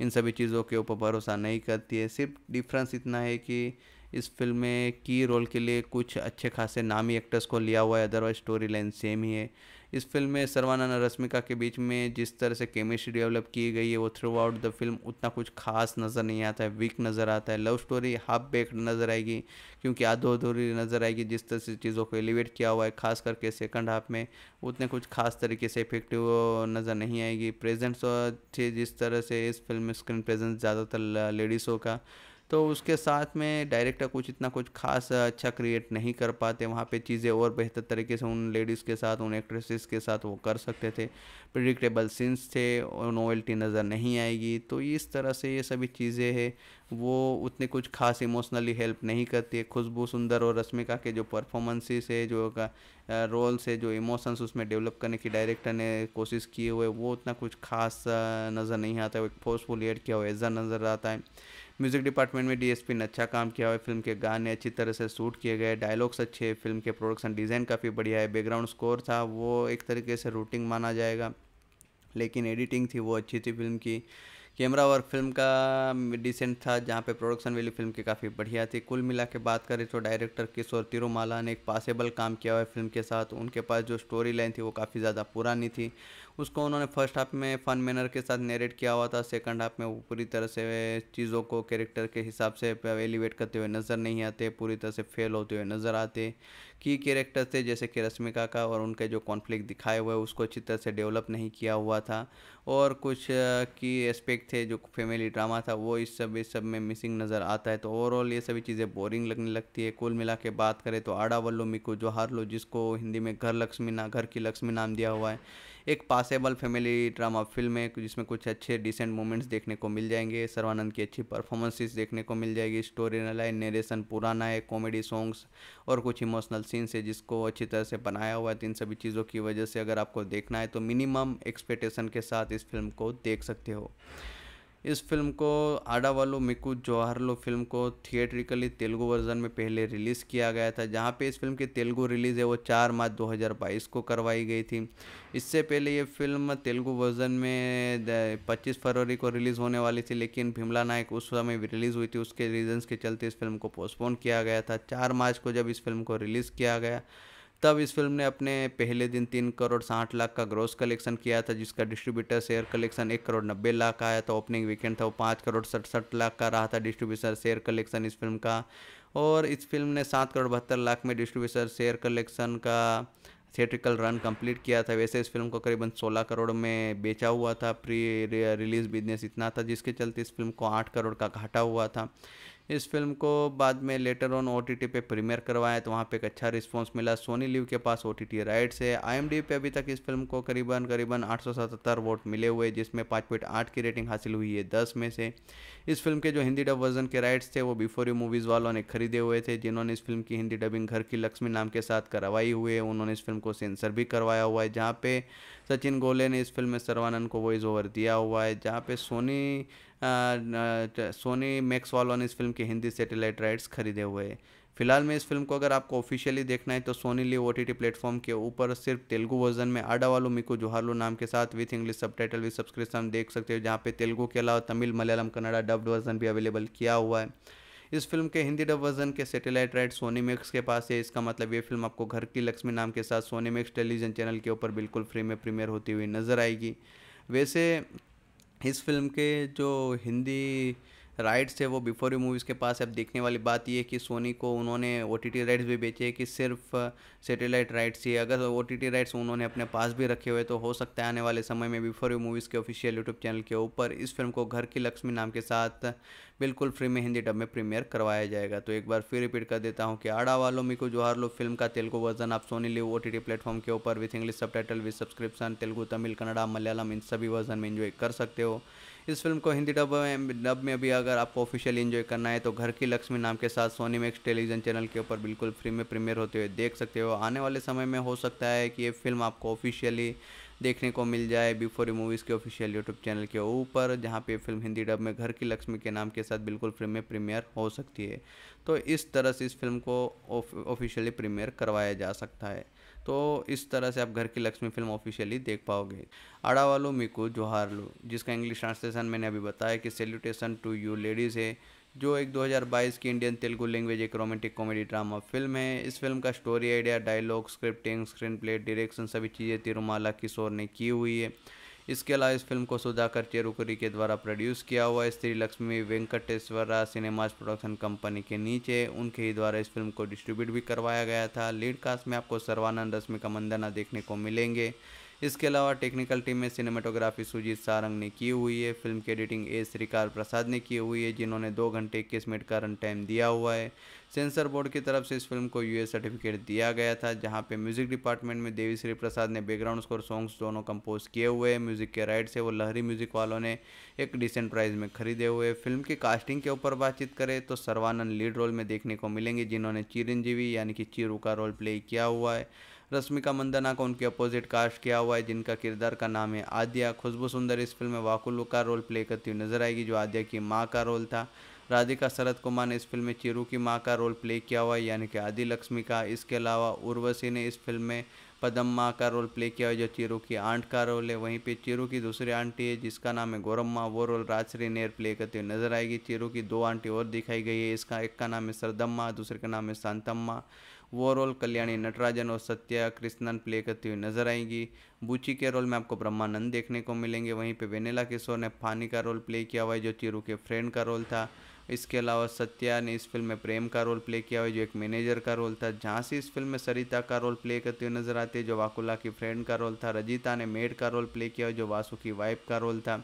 इन सभी चीज़ों के ऊपर भरोसा नहीं करती है सिर्फ डिफरेंस इतना है कि इस फिल्म में की रोल के लिए कुछ अच्छे खासे नामी एक्टर्स को लिया हुआ है अदरवाइज स्टोरी लाइन सेम ही है इस फिल्म में सरवाना और रश्मिका के बीच में जिस तरह से केमिस्ट्री डेवलप की गई है वो थ्रू आउट द फिल्म उतना कुछ खास नज़र नहीं आता है वीक नज़र आता है लव स्टोरी हाफ बेक्ड नज़र आएगी क्योंकि आधो अधूरी नज़र आएगी जिस तरह से चीज़ों को एलिवेट किया हुआ है खास करके सेकंड हाफ में उतने कुछ खास तरीके से इफेक्टिव नज़र नहीं आएगी प्रेजेंट्स तो थी जिस तरह से इस फिल्म में स्क्रीन प्रेजेंस ज़्यादातर लेडीज़ों का तो उसके साथ में डायरेक्टर कुछ इतना कुछ खास अच्छा क्रिएट नहीं कर पाते वहाँ पे चीज़ें और बेहतर तरीके से उन लेडीज़ के साथ उन एक्ट्रेसेस के साथ वो कर सकते थे प्रिडिक्टेबल सीन्स थे और नोवेल्टी नज़र नहीं आएगी तो इस तरह से ये सभी चीज़ें हैं वो उतने कुछ खास इमोशनली हेल्प नहीं करती है खुशबू सुंदर और रश्मिका के जो परफॉर्मेंसेस है जो रोल्स है जो इमोशंस उसमें डेवलप करने की डायरेक्टर ने कोशिश किए हुए वो उतना कुछ खास नज़र नहीं आता है एक फोर्सफुल एड किया हुआ ऐसा नज़र आता है म्यूज़िक डिपार्टमेंट में डीएसपी ने अच्छा काम किया हुआ है फिल्म के गाने अच्छी तरह से शूट किए गए डायलॉग्स अच्छे हैं फिल्म के प्रोडक्शन डिज़ाइन काफ़ी बढ़िया है बैकग्राउंड स्कोर था वो एक तरीके से रूटिंग माना जाएगा लेकिन एडिटिंग थी वो अच्छी थी फिल्म की कैमरा वर्क फिल्म का डिसेंट था जहाँ पे प्रोडक्शन वैल्यू फिल्म की काफ़ी बढ़िया थी कुल मिला के बात करें तो डायरेक्टर किशोर तिरुमाला ने एक पासेबल काम किया हुआ है फिल्म के साथ उनके पास जो स्टोरी लाइन थी वो काफ़ी ज़्यादा पुरानी थी उसको उन्होंने फर्स्ट हाफ में फन मैनर के साथ नेरेट किया हुआ था सेकंड हाफ में वो पूरी तरह से चीज़ों को कैरेक्टर के हिसाब से एलिवेट करते हुए नज़र नहीं आते पूरी तरह से फेल होते हुए नज़र आते की कैरेक्टर थे जैसे कि रश्मिका का और उनके जो कॉन्फ्लिक्ट दिखाए हुए उसको अच्छी तरह से डेवलप नहीं किया हुआ था और कुछ की एस्पेक्ट थे जो फैमिली ड्रामा था वो इस सब इस सब में मिसिंग नज़र आता है तो ओवरऑल ये सभी चीज़ें बोरिंग लगने लगती है कुल मिला के बात करें तो आड़ा वल्लो मिको हार लो जिसको हिंदी में घर लक्ष्मी ना घर की लक्ष्मी नाम दिया हुआ है एक पासेबल फैमिली ड्रामा फिल्म है जिसमें कुछ अच्छे डिसेंट मोमेंट्स देखने को मिल जाएंगे सर्वानंद की अच्छी परफॉर्मेंसेस देखने को मिल जाएगी स्टोरी लाइन नरेशन पुराना है कॉमेडी सॉन्ग्स और कुछ इमोशनल सीन्स है जिसको अच्छी तरह से बनाया हुआ है तो इन सभी चीज़ों की वजह से अगर आपको देखना है तो मिनिमम एक्सपेक्टेशन के साथ इस फिल्म को देख सकते हो इस फिल्म को आडावालो मिकू जवाहरलो फिल्म को थिएट्रिकली तेलुगु वर्जन में पहले रिलीज़ किया गया था जहाँ पे इस फिल्म की तेलुगु रिलीज़ है वो 4 मार्च 2022 को करवाई गई थी इससे पहले ये फिल्म तेलुगु वर्जन में 25 फरवरी को रिलीज़ होने वाली थी लेकिन भीमला नायक उस समय रिलीज़ हुई थी उसके रीजन्स के चलते इस फिल्म को पोस्टपोन किया गया था चार मार्च को जब इस फिल्म को रिलीज़ किया गया तब इस फिल्म ने अपने पहले दिन तीन करोड़ साठ लाख का ग्रोस कलेक्शन किया था जिसका डिस्ट्रीब्यूटर शेयर कलेक्शन एक करोड़ नब्बे लाख का आया था ओपनिंग वीकेंड था वो पाँच करोड़ सड़सठ लाख का रहा था डिस्ट्रीब्यूटर शेयर कलेक्शन इस फिल्म का और इस फिल्म ने सात करोड़ बहत्तर लाख में डिस्ट्रीब्यूटर शेयर कलेक्शन का थिएट्रिकल रन कंप्लीट किया था वैसे इस फिल्म को करीबन 16 करोड़ में बेचा हुआ था प्री रिलीज बिजनेस इतना था जिसके चलते इस फिल्म को 8 करोड़ का घाटा हुआ था इस फिल्म को बाद में लेटर ऑन ओ पे प्रीमियर करवाया तो वहाँ पे एक अच्छा रिस्पॉन्स मिला सोनी लिव के पास ओ टी राइट्स है आई पे अभी तक इस फिल्म को करीबन करीबन 877 वोट मिले हुए जिसमें पाँच पॉइंट आठ की रेटिंग हासिल हुई है दस में से इस फिल्म के जो हिंदी डब वर्जन के राइट्स थे वो बिफोर यू मूवीज़ वालों ने खरीदे हुए थे जिन्होंने इस फिल्म की हिंदी डबिंग घर की लक्ष्मी नाम के साथ करवाई हुई है उन्होंने इस फिल्म को सेंसर भी करवाया हुआ है जहाँ पे सचिन गोले ने इस फिल्म में सर्वानंद को वॉइस ओवर दिया हुआ है जहाँ पे सोनी सोनी मैक्स वालों ने इस फिल्म के हिंदी सेटेलाइट राइट्स खरीदे हुए हैं फिलहाल में इस फिल्म को अगर आपको ऑफिशियली देखना है तो सोनी ली ओ टी प्लेटफॉर्म के ऊपर सिर्फ तेलुगु वर्जन में आडा वालू मिकू जोहारू नाम के साथ विथ इंग्लिश सब टाइटल विथ सब्सक्रिप्शन देख सकते हो जहाँ पे तेलुगु के अलावा तमिल मलयालम कन्नड़ा डब्ड वर्जन भी अवेलेबल किया हुआ है इस फिल्म के हिंदी डब वर्जन के सैटेलाइट राइट सोनी मैक्स के पास है इसका मतलब ये फिल्म आपको घर की लक्ष्मी नाम के साथ सोनी मैक्स टेलीविजन चैनल के ऊपर बिल्कुल फ्री में प्रीमियर होती हुई नजर आएगी वैसे इस फ़िल्म के जो हिंदी राइट्स है वो बिफोर यू मूवीज़ के पास अब देखने वाली बात यह है कि सोनी को उन्होंने ओ टी राइट्स भी बेचे कि सिर्फ सेटेलाइट राइट्स ही अगर ओ टी राइट्स उन्होंने अपने पास भी रखे हुए तो हो सकता है आने वाले समय में बिफोर यू मूवीज़ के ऑफिशियल यूट्यूब चैनल के ऊपर इस फिल्म को घर की लक्ष्मी नाम के साथ बिल्कुल फ्री में हिंदी डब में प्रीमियर करवाया जाएगा तो एक बार फिर रिपीट कर देता हूँ कि आड़ा वालों को जोहार लो फिल्म का तेलुगु वर्जन आप Sony live O T platform के ऊपर विथ इंग्लिश सब title with subscription Telugu Tamil Kannada Malayalam इन सभी वर्जन में इन्जॉय कर सकते हो इस फिल्म को हिंदी डब में डब में भी अगर आपको ऑफिशियली इन्जॉय करना है तो घर की लक्ष्मी नाम के साथ सोनी मैक्स टेलीविजन चैनल के ऊपर बिल्कुल फ्री में प्रीमियर होते हुए देख सकते हो आने वाले समय में हो सकता है कि ये फिल्म आपको ऑफिशियली देखने को मिल जाए बिफोर यू मूवीज़ के ऑफिशियल यूट्यूब चैनल के ऊपर जहाँ पे फिल्म हिंदी डब में घर की लक्ष्मी के नाम के साथ बिल्कुल फिल्म में प्रीमियर हो सकती है तो इस तरह से इस फिल्म को ऑफिशियली प्रीमियर करवाया जा सकता है तो इस तरह से आप घर की लक्ष्मी फिल्म ऑफिशियली देख पाओगे अड़ावालो मिकू लो जिसका इंग्लिश ट्रांसलेशन मैंने अभी बताया कि सेल्यूटेशन टू यू लेडीज़ है जो एक 2022 की इंडियन तेलुगु लैंग्वेज एक रोमांटिक कॉमेडी ड्रामा फिल्म है इस फिल्म का story idea dialogue scripting screenplay direction सभी चीज़ें तिरुमाला किशोर ने की हुई है इसके अलावा इस फिल्म को सुधाकर चेरुकुरी के द्वारा प्रोड्यूस किया हुआ Sri Lakshmi Venkateswara cinemas production company के नीचे उनके ही द्वारा इस फिल्म को डिस्ट्रीब्यूट भी करवाया गया था लीड कास्ट में आपको सर्वानंद रश्मि का मंदना देखने को मिलेंगे इसके अलावा टेक्निकल टीम में सिनेमाटोग्राफी सुजीत सारंग ने की हुई है फिल्म की एडिटिंग ए श्रीकार प्रसाद ने की हुई है जिन्होंने दो घंटे इक्कीस मिनट का रन टाइम दिया हुआ है सेंसर बोर्ड की तरफ से इस फिल्म को यूए सर्टिफिकेट दिया गया था जहां पे म्यूजिक डिपार्टमेंट में देवी श्री प्रसाद ने बैकग्राउंड स्कोर सॉन्ग्स दोनों कंपोज किए हुए हैं म्यूजिक के राइट से वो लहरी म्यूजिक वालों ने एक डिसेंट प्राइस में खरीदे हुए फिल्म की कास्टिंग के ऊपर बातचीत करें तो सर्वानंद लीड रोल में देखने को मिलेंगे जिन्होंने चिरंजीवी यानी कि चिरू का रोल प्ले किया हुआ है रश्मिका मंदना को उनके अपोजिट कास्ट किया हुआ है जिनका किरदार का नाम है आद्या खुशबू सुंदर इस फिल्म में वाकुल्लू का रोल प्ले करती हुई नजर आएगी जो आद्या की माँ का रोल था राधिका शरद कुमार ने इस फिल्म में चिरू की माँ का रोल प्ले किया हुआ है यानी कि आदि लक्ष्मी का इसके अलावा उर्वशी ने इस फिल्म में पदम माँ का रोल प्ले किया हुआ जो चिरू की आंट का रोल है वहीं पे चिरू की दूसरी आंटी है जिसका नाम है गोरम्मा वो रोल राजश्री नेर प्ले करती हुए नजर आएगी चिरू की दो आंटी और दिखाई गई है इसका एक का नाम है सरदम्मा दूसरे का नाम है शांतम्मा वो रोल कल्याणी नटराजन और सत्या कृष्णन प्ले करती हुई नजर आएंगी बुची के रोल में आपको ब्रह्मानंद देखने को मिलेंगे वहीं पे वेनेला किशोर ने फानी का रोल प्ले किया हुआ है जो चिरू के फ्रेंड का रोल था इसके अलावा सत्या ने इस फिल्म में प्रेम का रोल प्ले किया हुआ है जो एक मैनेजर का रोल था झांसी इस फिल्म में सरिता का रोल प्ले करती हुई नजर आती है जो वाकुला की फ्रेंड का रोल था रजिता ने मेड का रोल प्ले किया हुआ जो वासु की वाइफ का रोल था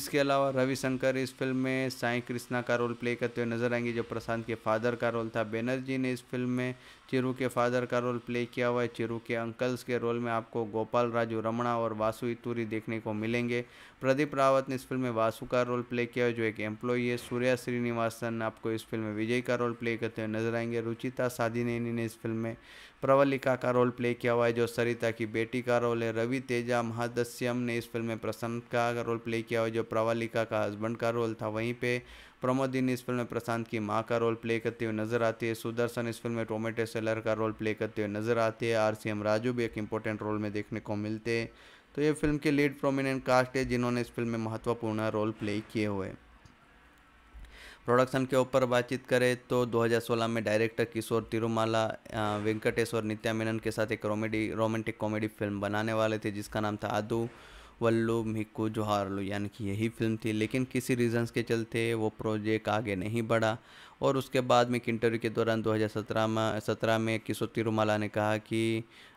इसके अलावा रविशंकर इस फिल्म में साई कृष्णा का रोल प्ले करते हुए नजर आएंगे जो प्रशांत के फादर का रोल था बैनर्जी ने इस फिल्म में चिरू के फादर का रोल प्ले किया हुआ है चिरू के अंकल्स के रोल में आपको गोपाल राजू रमणा और वासु इतूरी देखने को मिलेंगे प्रदीप रावत ने इस फिल्म में वासु का रोल प्ले किया है जो एक एम्प्लॉई है सूर्या श्रीनिवासन आपको इस फिल्म में विजय का रोल प्ले करते हुए नजर आएंगे रुचिता साधिनेनी ने इस फिल्म में प्रवलिका का रोल प्ले किया हुआ है जो सरिता की बेटी का रोल है रवि तेजा महादस्यम ने इस फिल्म में प्रसन्न का रोल प्ले किया हुआ है जो प्रवलिका का हस्बैंड का रोल था वहीं पर प्रमोदिन इस फिल्म में प्रशांत की माँ का रोल प्ले करते हुए नजर आती है सुदर्शन इस फिल्म में टोमेटो सेलर का रोल प्ले करते हुए नजर आते हैं आर सी एम राजू भी एक इंपॉर्टेंट रोल में देखने को मिलते हैं तो ये फिल्म के लीड प्रोमिनेंट कास्ट है जिन्होंने इस फिल्म में महत्वपूर्ण रोल प्ले किए हुए प्रोडक्शन के ऊपर बातचीत करें तो 2016 में डायरेक्टर किशोर तिरुमाला वेंकटेश्वर नित्या मेनन के साथ एक रोमेडी रोमांटिक कॉमेडी फिल्म बनाने वाले थे जिसका नाम था आदू वल्लू मिक्कू जोहार लो यानी कि यही फिल्म थी लेकिन किसी रीजंस के चलते वो प्रोजेक्ट आगे नहीं बढ़ा और उसके बाद में एक इंटरव्यू के दौरान 2017 में सत्रह में किशोर तिरुमाला ने कहा कि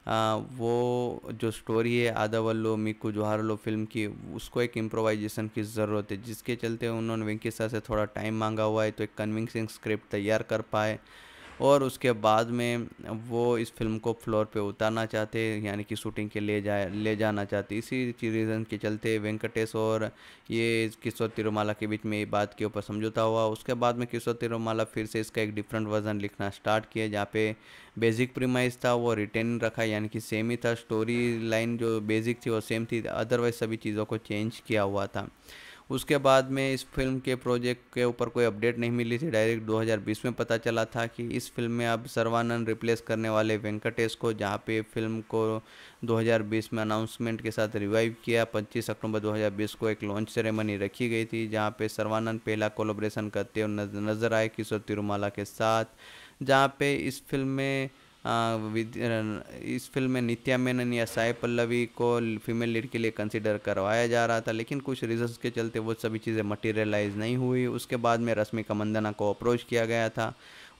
आ, वो जो स्टोरी है वल्लो मिक्कू जोहारलो फिल्म की उसको एक इम्प्रोवाइजेशन की ज़रूरत है जिसके चलते उन्होंने वेंकी सर से थोड़ा टाइम मांगा हुआ है तो एक कन्विंसिंग स्क्रिप्ट तैयार कर पाए और उसके बाद में वो इस फिल्म को फ्लोर पे उतारना चाहते यानी कि शूटिंग के ले जाए ले जाना चाहते इसी रीज़न के चलते वेंकटेश और ये किशोर तिरुमाला के बीच में ये बात के ऊपर समझौता हुआ उसके बाद में किशोर तिरुमाला फिर से इसका एक डिफरेंट वर्जन लिखना स्टार्ट किया जहाँ पे बेसिक प्रीमाइज था वो रिटेन रखा यानी कि सेम ही था स्टोरी लाइन जो बेसिक थी वो सेम थी अदरवाइज सभी चीज़ों को चेंज किया हुआ था उसके बाद में इस फिल्म के प्रोजेक्ट के ऊपर कोई अपडेट नहीं मिली थी डायरेक्ट 2020 में पता चला था कि इस फिल्म में अब सर्वानंद रिप्लेस करने वाले वेंकटेश को जहाँ पे फिल्म को 2020 में अनाउंसमेंट के साथ रिवाइव किया 25 अक्टूबर 2020 को एक लॉन्च सेरेमनी रखी गई थी जहाँ पे सर्वानंद पहला कोलोब्रेशन करते हुए नजर आए किशोर तिरुमाला के साथ जहाँ पे इस फिल्म में इस फिल्म में नित्या मेनन या साई पल्लवी को फीमेल लीड के लिए कंसिडर करवाया जा रहा था लेकिन कुछ रीजंस के चलते वो सभी चीज़ें मटेरियलाइज नहीं हुई उसके बाद में रश्मि मंदना को अप्रोच किया गया था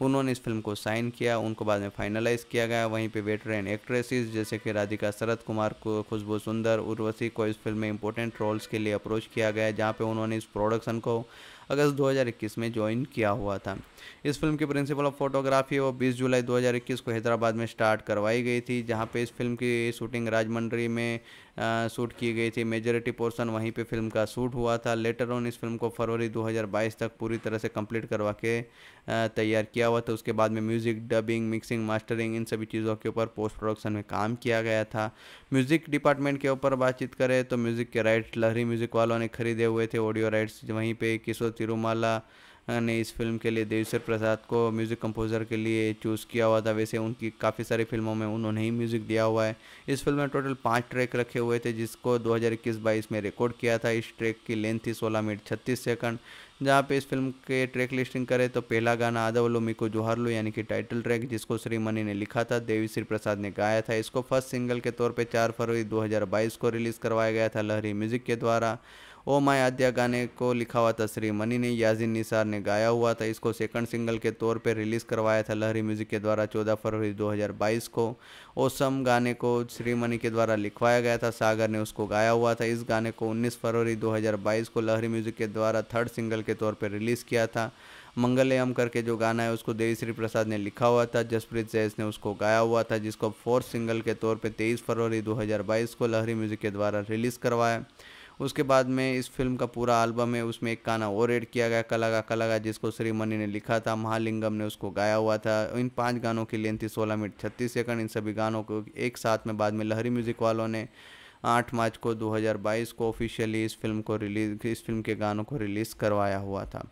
उन्होंने इस फिल्म को साइन किया उनको बाद में फाइनलाइज किया गया वहीं पे वेटरन एक्ट्रेसेस जैसे कि राधिका शरद कुमार को खुशबू सुंदर उर्वशी को इस फिल्म में इंपॉर्टेंट रोल्स के लिए अप्रोच किया गया जहाँ पे उन्होंने इस प्रोडक्शन को अगस्त 2021 में ज्वाइन किया हुआ था इस फिल्म की प्रिंसिपल ऑफ फोटोग्राफी वो 20 जुलाई 2021 को हैदराबाद में स्टार्ट करवाई गई थी जहाँ पे इस फिल्म की शूटिंग राजमंडरी में शूट किए गए थे मेजोरिटी पोर्सन वहीं पे फिल्म का शूट हुआ था लेटर ऑन इस फिल्म को फरवरी 2022 तक पूरी तरह से कंप्लीट करवा के तैयार किया हुआ था उसके बाद में म्यूज़िक डबिंग मिक्सिंग मास्टरिंग इन सभी चीज़ों के ऊपर पोस्ट प्रोडक्शन में काम किया गया था म्यूज़िक डिपार्टमेंट के ऊपर बातचीत करें तो म्यूज़िक के राइट्स लहरी म्यूज़िक वालों ने खरीदे हुए थे ऑडियो राइट्स वहीं पर किशोर तिरुमाला हाँ, ने इस फिल्म के लिए देवेश्वर प्रसाद को म्यूज़िक कंपोज़र के लिए चूज़ किया हुआ था वैसे उनकी काफ़ी सारी फिल्मों में उन्होंने ही म्यूज़िक दिया हुआ है इस फिल्म में टोटल पाँच ट्रैक रखे हुए थे जिसको दो हज़ार में रिकॉर्ड किया था इस ट्रैक की लेंथ थी सोलह मिनट छत्तीस सेकंड जहाँ पे इस फिल्म के ट्रैक लिस्टिंग करें तो पहला गाना आदवलो मिको लो यानी कि टाइटल ट्रैक जिसको श्री मनी ने लिखा था देवी श्री प्रसाद ने गाया था इसको फर्स्ट सिंगल के तौर पे 4 फरवरी 2022 को रिलीज़ करवाया गया था लहरी म्यूज़िक के द्वारा ओ माय आद्या गाने को लिखा हुआ था श्री मनी ने याजिन निसार ने गाया हुआ था इसको सेकंड सिंगल के तौर पर रिलीज़ करवाया था लहरी म्यूज़िक के द्वारा 14 फरवरी 2022 को ओसम गाने को श्री मनी के द्वारा लिखवाया गया था सागर ने उसको गाया हुआ था इस गाने को 19 फरवरी 2022 को लहरी म्यूज़िक के द्वारा थर्ड सिंगल के तौर पर रिलीज़ किया था मंगलयम करके जो गाना है उसको देवी श्री प्रसाद ने लिखा हुआ था जसप्रीत जैस ने उसको गाया हुआ था जिसको फोर्थ सिंगल के तौर पे 23 फरवरी 2022 को लहरी म्यूज़िक के द्वारा रिलीज़ करवाया उसके बाद में इस फिल्म का पूरा एल्बम है उसमें एक गाना और एड किया गया कलागा कलागा जिसको श्रीमणि ने लिखा था महालिंगम ने उसको गाया हुआ था इन पाँच गानों की लेंथ थी सोलह मिनट छत्तीस सेकंड इन सभी गानों को एक साथ में बाद में लहरी म्यूज़िक वालों ने आठ मार्च को 2022 को ऑफिशियली इस फिल्म को रिलीज इस फिल्म के गानों को रिलीज़ करवाया हुआ था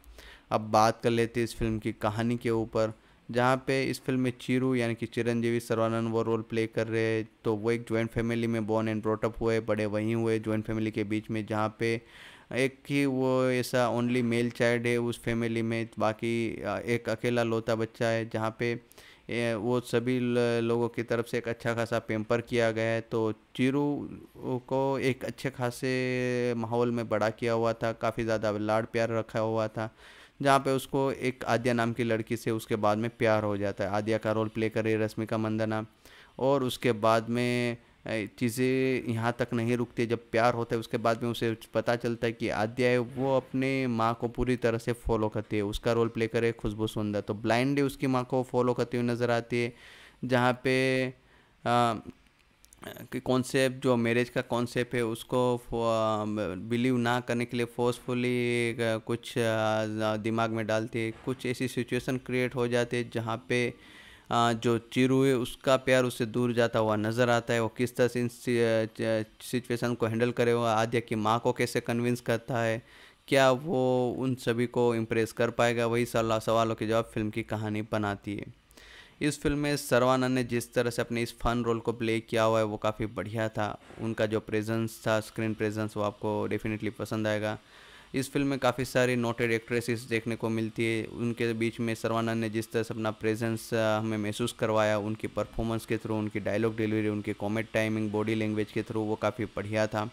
अब बात कर लेते इस फिल्म की कहानी के ऊपर जहाँ पे इस फिल्म में चिरू यानी कि चिरंजीवी सर्वानंद वो रोल प्ले कर रहे हैं तो वो एक जॉइंट फैमिली में बॉर्न एंड ब्रोटअप हुए बड़े वहीं हुए जॉइंट फैमिली के बीच में जहाँ पे एक ही वो ऐसा ओनली मेल चाइल्ड है उस फैमिली में बाकी एक अकेला लोता बच्चा है जहाँ पे वो सभी लोगों की तरफ से एक अच्छा खासा पेम्पर किया गया है तो चिरू को एक अच्छे खासे माहौल में बड़ा किया हुआ था काफ़ी ज़्यादा लाड़ प्यार रखा हुआ था जहाँ पे उसको एक आद्या नाम की लड़की से उसके बाद में प्यार हो जाता है आद्या का रोल प्ले करे रश्मिका मंदना और उसके बाद में चीज़ें यहाँ तक नहीं रुकती जब प्यार होता है उसके बाद में उसे पता चलता है कि आद्या है वो अपने माँ को पूरी तरह से फॉलो करती है उसका रोल प्ले करे खुशबू सुंदर तो ब्लाइंडली उसकी माँ को फॉलो करती हुई नज़र आती है जहाँ पे आ, कि कॉन्सेप्ट जो मैरिज का कॉन्सेप्ट है उसको बिलीव ना करने के लिए फोर्सफुली कुछ दिमाग में डालते कुछ ऐसी सिचुएशन क्रिएट हो जाती है जहाँ पे जो चिरू है उसका प्यार उससे दूर जाता हुआ नज़र आता है वो किस तरह से इन सिचुएशन को हैंडल करे हुआ आद्या की माँ को कैसे कन्विंस करता है क्या वो उन सभी को इम्प्रेस कर पाएगा वही सवालों के जवाब फिल्म की कहानी बनाती है इस फिल्म में सर्वानंद ने जिस तरह से अपने इस फन रोल को प्ले किया हुआ है वो काफ़ी बढ़िया था उनका जो प्रेजेंस था स्क्रीन प्रेजेंस वो आपको डेफिनेटली पसंद आएगा इस फिल्म में काफ़ी सारी नोटेड एक्ट्रेसेस देखने को मिलती है उनके बीच में सर्वानंद ने जिस तरह से अपना प्रेजेंस हमें महसूस करवाया उनकी परफॉर्मेंस के थ्रू उनकी डायलॉग डिलीवरी उनकी कॉमेड टाइमिंग बॉडी लैंग्वेज के थ्रू वो काफ़ी बढ़िया था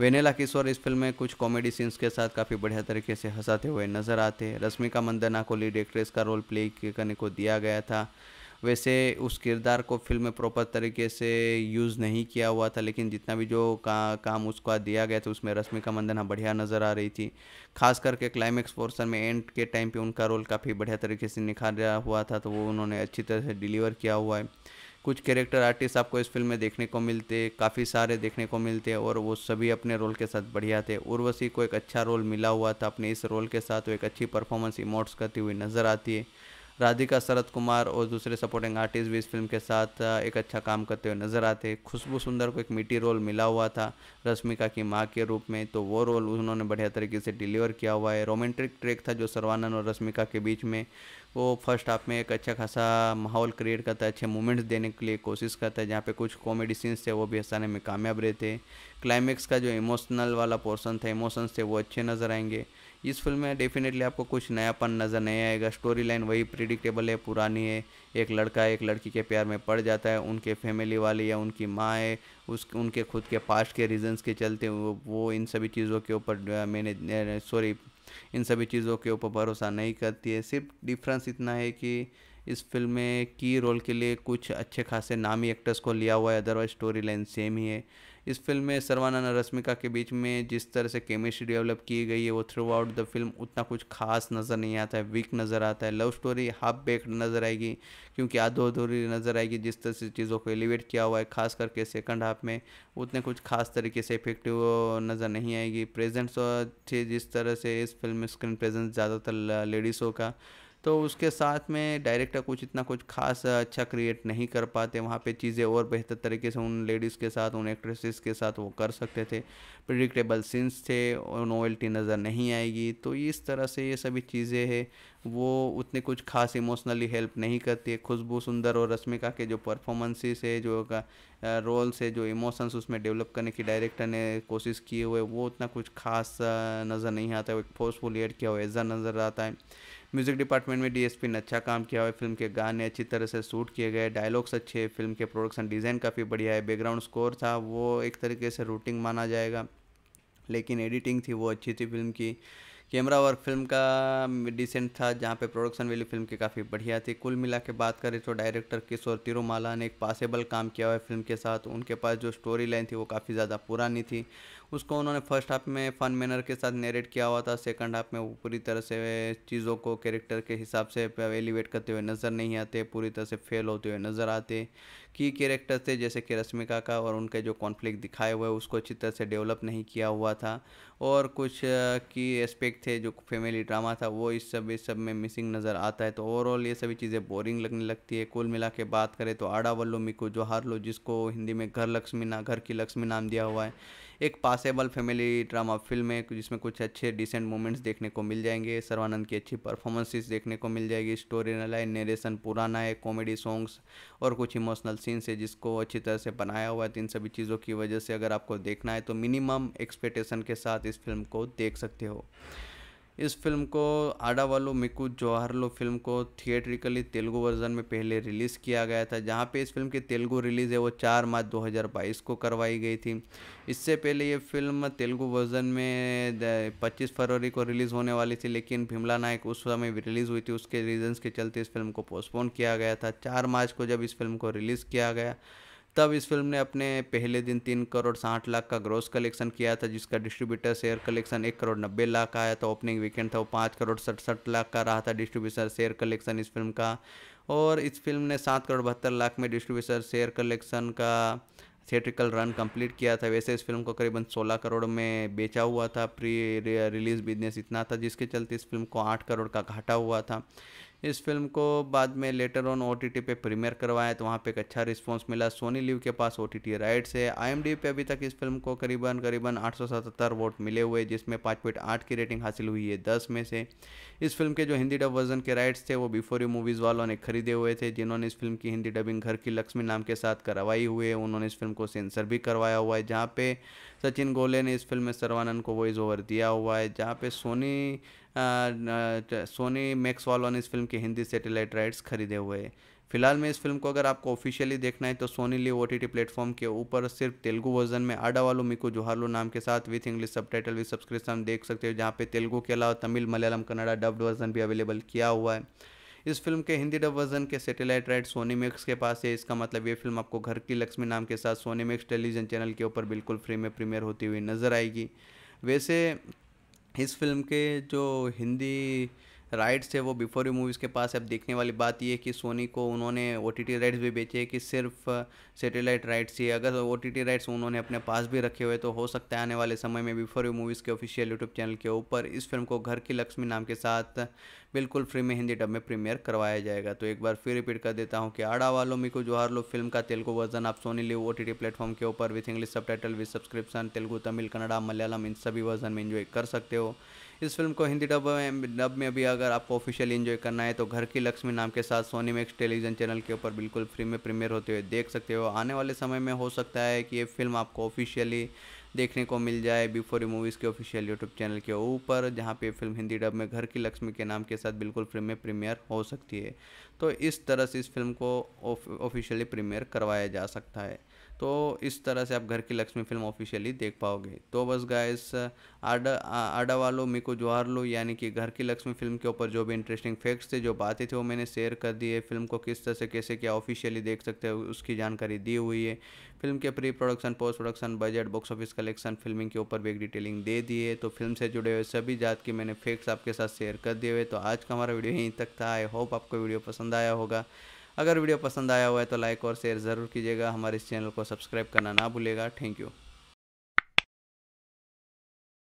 वेनेला किशोर इस फिल्म में कुछ कॉमेडी सीन्स के साथ काफ़ी बढ़िया तरीके से हंसाते हुए नजर आते रश्मिका मंदना को लीड एक्ट्रेस का रोल प्ले करने को दिया गया था वैसे उस किरदार को फिल्म में प्रॉपर तरीके से यूज़ नहीं किया हुआ था लेकिन जितना भी जो का, काम उसको दिया गया था उसमें रश्मि का मंदन बढ़िया नज़र आ रही थी खास करके क्लाइमेक्स पोर्सन में एंड के टाइम पे उनका रोल काफ़ी बढ़िया तरीके से निखारा हुआ था तो वो उन्होंने अच्छी तरह से डिलीवर किया हुआ है कुछ कैरेक्टर आर्टिस्ट आपको इस फिल्म में देखने को मिलते काफ़ी सारे देखने को मिलते और वो सभी अपने रोल के साथ बढ़िया थे उर्वशी को एक अच्छा रोल मिला हुआ था अपने इस रोल के साथ वो एक अच्छी परफॉर्मेंस इमोट्स करती हुई नज़र आती है राधिका शरद कुमार और दूसरे सपोर्टिंग आर्टिस्ट भी इस फिल्म के साथ एक अच्छा काम करते हुए नजर आते खुशबू सुंदर को एक मिट्टी रोल मिला हुआ था रश्मिका की माँ के रूप में तो वो रोल उन्होंने बढ़िया तरीके से डिलीवर किया हुआ है रोमांटिक ट्रैक था जो सर्वानंद और रश्मिका के बीच में वो फर्स्ट हाफ में एक अच्छा खासा माहौल क्रिएट करता है अच्छे मोमेंट्स देने के लिए कोशिश करता है जहाँ पे कुछ कॉमेडी सीन्स थे वो भी हंसाने में कामयाब रहते क्लाइमैक्स का जो इमोशनल वाला पोर्सन था इमोशंस थे वो अच्छे नज़र आएंगे इस फिल्म में डेफिनेटली आपको कुछ नयापन नज़र नहीं आएगा स्टोरी लाइन वही प्रिडिक्टेबल है पुरानी है एक लड़का एक लड़की के प्यार में पड़ जाता है उनके फैमिली वाले या उनकी माँ है उस उनके खुद के पास्ट के रीजंस के चलते वो, वो इन सभी चीज़ों के ऊपर मैंने सॉरी इन सभी चीज़ों के ऊपर भरोसा नहीं करती है सिर्फ डिफरेंस इतना है कि इस फिल्म में की रोल के लिए कुछ अच्छे खासे नामी एक्टर्स को लिया हुआ है अदरवाइज स्टोरी लाइन सेम ही है इस फिल्म में सरवाना और रश्मिका के बीच में जिस तरह से केमिस्ट्री डेवलप की गई है वो थ्रू आउट द फिल्म उतना कुछ खास नज़र नहीं आता है वीक नज़र आता है लव स्टोरी हाफ बेक्ड नज़र आएगी क्योंकि आधो अधूरी नज़र आएगी जिस तरह से चीज़ों को एलिवेट किया हुआ है खास करके सेकंड हाफ में उतने कुछ खास तरीके से इफेक्टिव नज़र नहीं आएगी प्रेजेंट्स थी जिस तरह से इस फिल्म में स्क्रीन प्रेजेंस ज़्यादातर लेडीज़ों का तो उसके साथ में डायरेक्टर कुछ इतना कुछ खास अच्छा क्रिएट नहीं कर पाते वहाँ पे चीज़ें और बेहतर तरीके से उन लेडीज़ के साथ उन एक्ट्रेसेस के साथ वो कर सकते थे प्रिडिक्टेबल सीन्स थे और नोवेल्टी नज़र नहीं आएगी तो इस तरह से ये सभी चीज़ें हैं वो उतने कुछ खास इमोशनली हेल्प नहीं करती है खुशबू सुंदर और रश्मिका के जो परफॉर्मेंसेस है जो का रोल्स है जो इमोशंस उसमें डेवलप करने की डायरेक्टर ने कोशिश किए हुए वो उतना कुछ खास नज़र नहीं आता है एक फोर्सफुल एड किया हुआ ऐसा नज़र आता है म्यूज़िक डिपार्टमेंट में डीएसपी ने अच्छा काम किया हुआ है फिल्म के गाने अच्छी तरह से शूट किए गए डायलॉग्स अच्छे फिल्म के प्रोडक्शन डिज़ाइन काफ़ी बढ़िया है बैकग्राउंड स्कोर था वो एक तरीके से रूटिंग माना जाएगा लेकिन एडिटिंग थी वो अच्छी थी फिल्म की कैमरा और फिल्म का डिसेंट था जहाँ पे प्रोडक्शन वैल्यू फिल्म की काफ़ी बढ़िया थी कुल मिला के बात करें तो डायरेक्टर किशोर तिरुमाला ने एक पासेबल काम किया हुआ है फिल्म के साथ उनके पास जो स्टोरी लाइन थी वो काफ़ी ज़्यादा पुरानी थी उसको उन्होंने फर्स्ट हाफ में फन मैनर के साथ नेरेट किया हुआ था सेकंड हाफ में वो पूरी तरह से चीज़ों को कैरेक्टर के हिसाब से एलिवेट करते हुए नज़र नहीं आते पूरी तरह से फेल होते हुए नज़र आते की कैरेक्टर थे जैसे कि रश्मिका का और उनके जो कॉन्फ्लिक्ट दिखाए हुए उसको अच्छी तरह से डेवलप नहीं किया हुआ था और कुछ की एस्पेक्ट थे जो फैमिली ड्रामा था वो इस सब इस सब में मिसिंग नज़र आता है तो ओवरऑल ये सभी चीज़ें बोरिंग लगने लगती है कुल मिला के बात करें तो आड़ा वल्लो मिको हार लो जिसको हिंदी में घर लक्ष्मी ना घर की लक्ष्मी नाम दिया हुआ है एक पासेबल फैमिली ड्रामा फिल्म है जिसमें कुछ अच्छे डिसेंट मोमेंट्स देखने को मिल जाएंगे सर्वानंद की अच्छी परफॉर्मेंसेस देखने को मिल जाएगी स्टोरी लाइन नरेशन पुराना है कॉमेडी सॉन्ग्स और कुछ इमोशनल सीन्स है जिसको अच्छी तरह से बनाया हुआ है तो इन सभी चीज़ों की वजह से अगर आपको देखना है तो मिनिमम एक्सपेक्टेशन के साथ इस फिल्म को देख सकते हो इस फिल्म को आडावालो मिकू जवाहरलो फिल्म को थिएट्रिकली तेलुगु वर्जन में पहले रिलीज़ किया गया था जहाँ पे इस फिल्म की तेलुगु रिलीज़ है वो 4 मार्च 2022 को करवाई गई थी इससे पहले ये फिल्म तेलुगु वर्जन में 25 फरवरी को रिलीज़ होने वाली थी लेकिन भीमला नायक उस समय रिलीज़ हुई थी उसके रीजन्स के चलते इस फिल्म को पोस्टपोन किया गया था चार मार्च को जब इस फिल्म को रिलीज़ किया गया तब इस फिल्म ने अपने पहले दिन तीन करोड़ साठ लाख का ग्रोस कलेक्शन किया था जिसका डिस्ट्रीब्यूटर शेयर कलेक्शन एक करोड़ नब्बे लाख का आया था ओपनिंग वीकेंड था वो पाँच करोड़ सड़सठ लाख का रहा था डिस्ट्रीब्यूटर शेयर कलेक्शन इस फिल्म का और इस फिल्म ने सात करोड़ बहत्तर लाख में डिस्ट्रीब्यूटर शेयर कलेक्शन का थिएट्रिकल रन कंप्लीट किया था वैसे इस फिल्म को करीबन 16 करोड़ में बेचा हुआ था प्री रिलीज़ बिजनेस इतना था जिसके चलते इस फिल्म को 8 करोड़ का घाटा हुआ था इस फिल्म को बाद में लेटर ऑन ओ पे प्रीमियर करवाया तो वहाँ पे एक अच्छा रिस्पॉन्स मिला सोनी लिव के पास ओ टी राइट्स है आई पे अभी तक इस फिल्म को करीबन करीबन 877 वोट मिले हुए जिसमें 5.8 की रेटिंग हासिल हुई है 10 में से इस फिल्म के जो हिंदी डब वर्जन के राइट्स थे वो बिफोर यू मूवीज़ वालों ने खरीदे हुए थे जिन्होंने इस फिल्म की हिंदी डबिंग घर की लक्ष्मी नाम के साथ करवाई हुई है उन्होंने इस फिल्म को सेंसर भी करवाया हुआ है जहाँ पे सचिन गोले ने इस फिल्म में सर्वानंद को वॉइस ओवर दिया हुआ है जहाँ पे सोनी सोनी मैक्स वालों ने इस फिल्म के हिंदी सेटेलाइट राइट्स खरीदे हुए फिलहाल में इस फिल्म को अगर आपको ऑफिशियली देखना है तो Sony live O T platform के ऊपर सिर्फ तेलुगु वर्जन में आडा वालू मिको जोहारलू नाम के साथ विथ इंग्लिश सब टाइटल विथ सब्सक्रिप्शन देख सकते हो जहाँ पे तेलुगु के अलावा तमिल मलयालम कन्नड़ा डब्ड वर्जन भी अवेलेबल किया हुआ है इस फिल्म के हिंदी डब वर्जन के सैटेलाइट राइट सोनी मैक्स के पास है इसका मतलब ये फिल्म आपको घर की लक्ष्मी नाम के साथ सोनी मैक्स टेलीविजन चैनल के ऊपर बिल्कुल फ्री में प्रीमियर होती हुई नजर आएगी वैसे इस फिल्म के जो हिंदी राइट्स है वो बिफोर यू मूवीज़ के पास अब देखने वाली बात ये कि सोनी को उन्होंने ओ टी राइट्स भी बेचे कि सिर्फ सेटेलाइट राइट्स ही अगर ओ टी राइट्स उन्होंने अपने पास भी रखे हुए तो हो सकता है आने वाले समय में बिफोर यू मूवीज़ के ऑफिशियल यूट्यूब चैनल के ऊपर इस फिल्म को घर की लक्ष्मी नाम के साथ बिल्कुल फ्री में हिंदी डब में प्रीमियर करवाया जाएगा तो एक बार फिर रिपीट कर देता हूँ कि आड़ा वालों को जोहार लो फिल्म का तेलुगु वर्जन आप Sony live O T platform के ऊपर विथ इंग्लिश सब title with subscription Telugu Tamil Kannada Malayalam इन सभी वर्जन में इन्जॉय कर सकते हो इस फिल्म को हिंदी डब में डब में भी अगर आपको ऑफिशियल इन्जॉय करना है तो घर की लक्ष्मी नाम के साथ सोनी मैक्स टेलीविजन चैनल के ऊपर बिल्कुल फ्री में प्रीमियर होते हुए देख सकते हो आने वाले समय में हो सकता है कि ये फिल्म आपको ऑफिशियली देखने को मिल जाए बिफोर मूवीज़ के ऑफिशियल यूट्यूब चैनल के ऊपर जहाँ पे फिल्म हिंदी डब में घर की लक्ष्मी के नाम के साथ बिल्कुल फ्री में प्रीमियर हो सकती है तो इस तरह से इस फिल्म को ऑफिशियली प्रीमियर करवाया जा सकता है तो इस तरह से आप घर की लक्ष्मी फिल्म ऑफिशियली देख पाओगे तो बस गाइस आडा आडा वालों मी को जोहार लो यानी कि घर की लक्ष्मी फिल्म के ऊपर जो भी इंटरेस्टिंग फैक्ट्स थे जो बातें थे वो मैंने शेयर कर दिए फिल्म को किस तरह से कैसे क्या ऑफिशियली देख सकते हो उसकी जानकारी दी हुई है फिल्म के pre production post production budget box office collection filming के ऊपर भी एक डिटेलिंग दे दी है तो फिल्म से जुड़े हुए सभी जात के मैंने फैक्ट्स आपके साथ शेयर कर दिए हुए तो आज का हमारा वीडियो यहीं तक था आई होप आपको वीडियो पसंद आया होगा अगर वीडियो पसंद आया हुआ है तो लाइक और शेयर ज़रूर कीजिएगा हमारे इस चैनल को सब्सक्राइब करना ना भूलेगा थैंक यू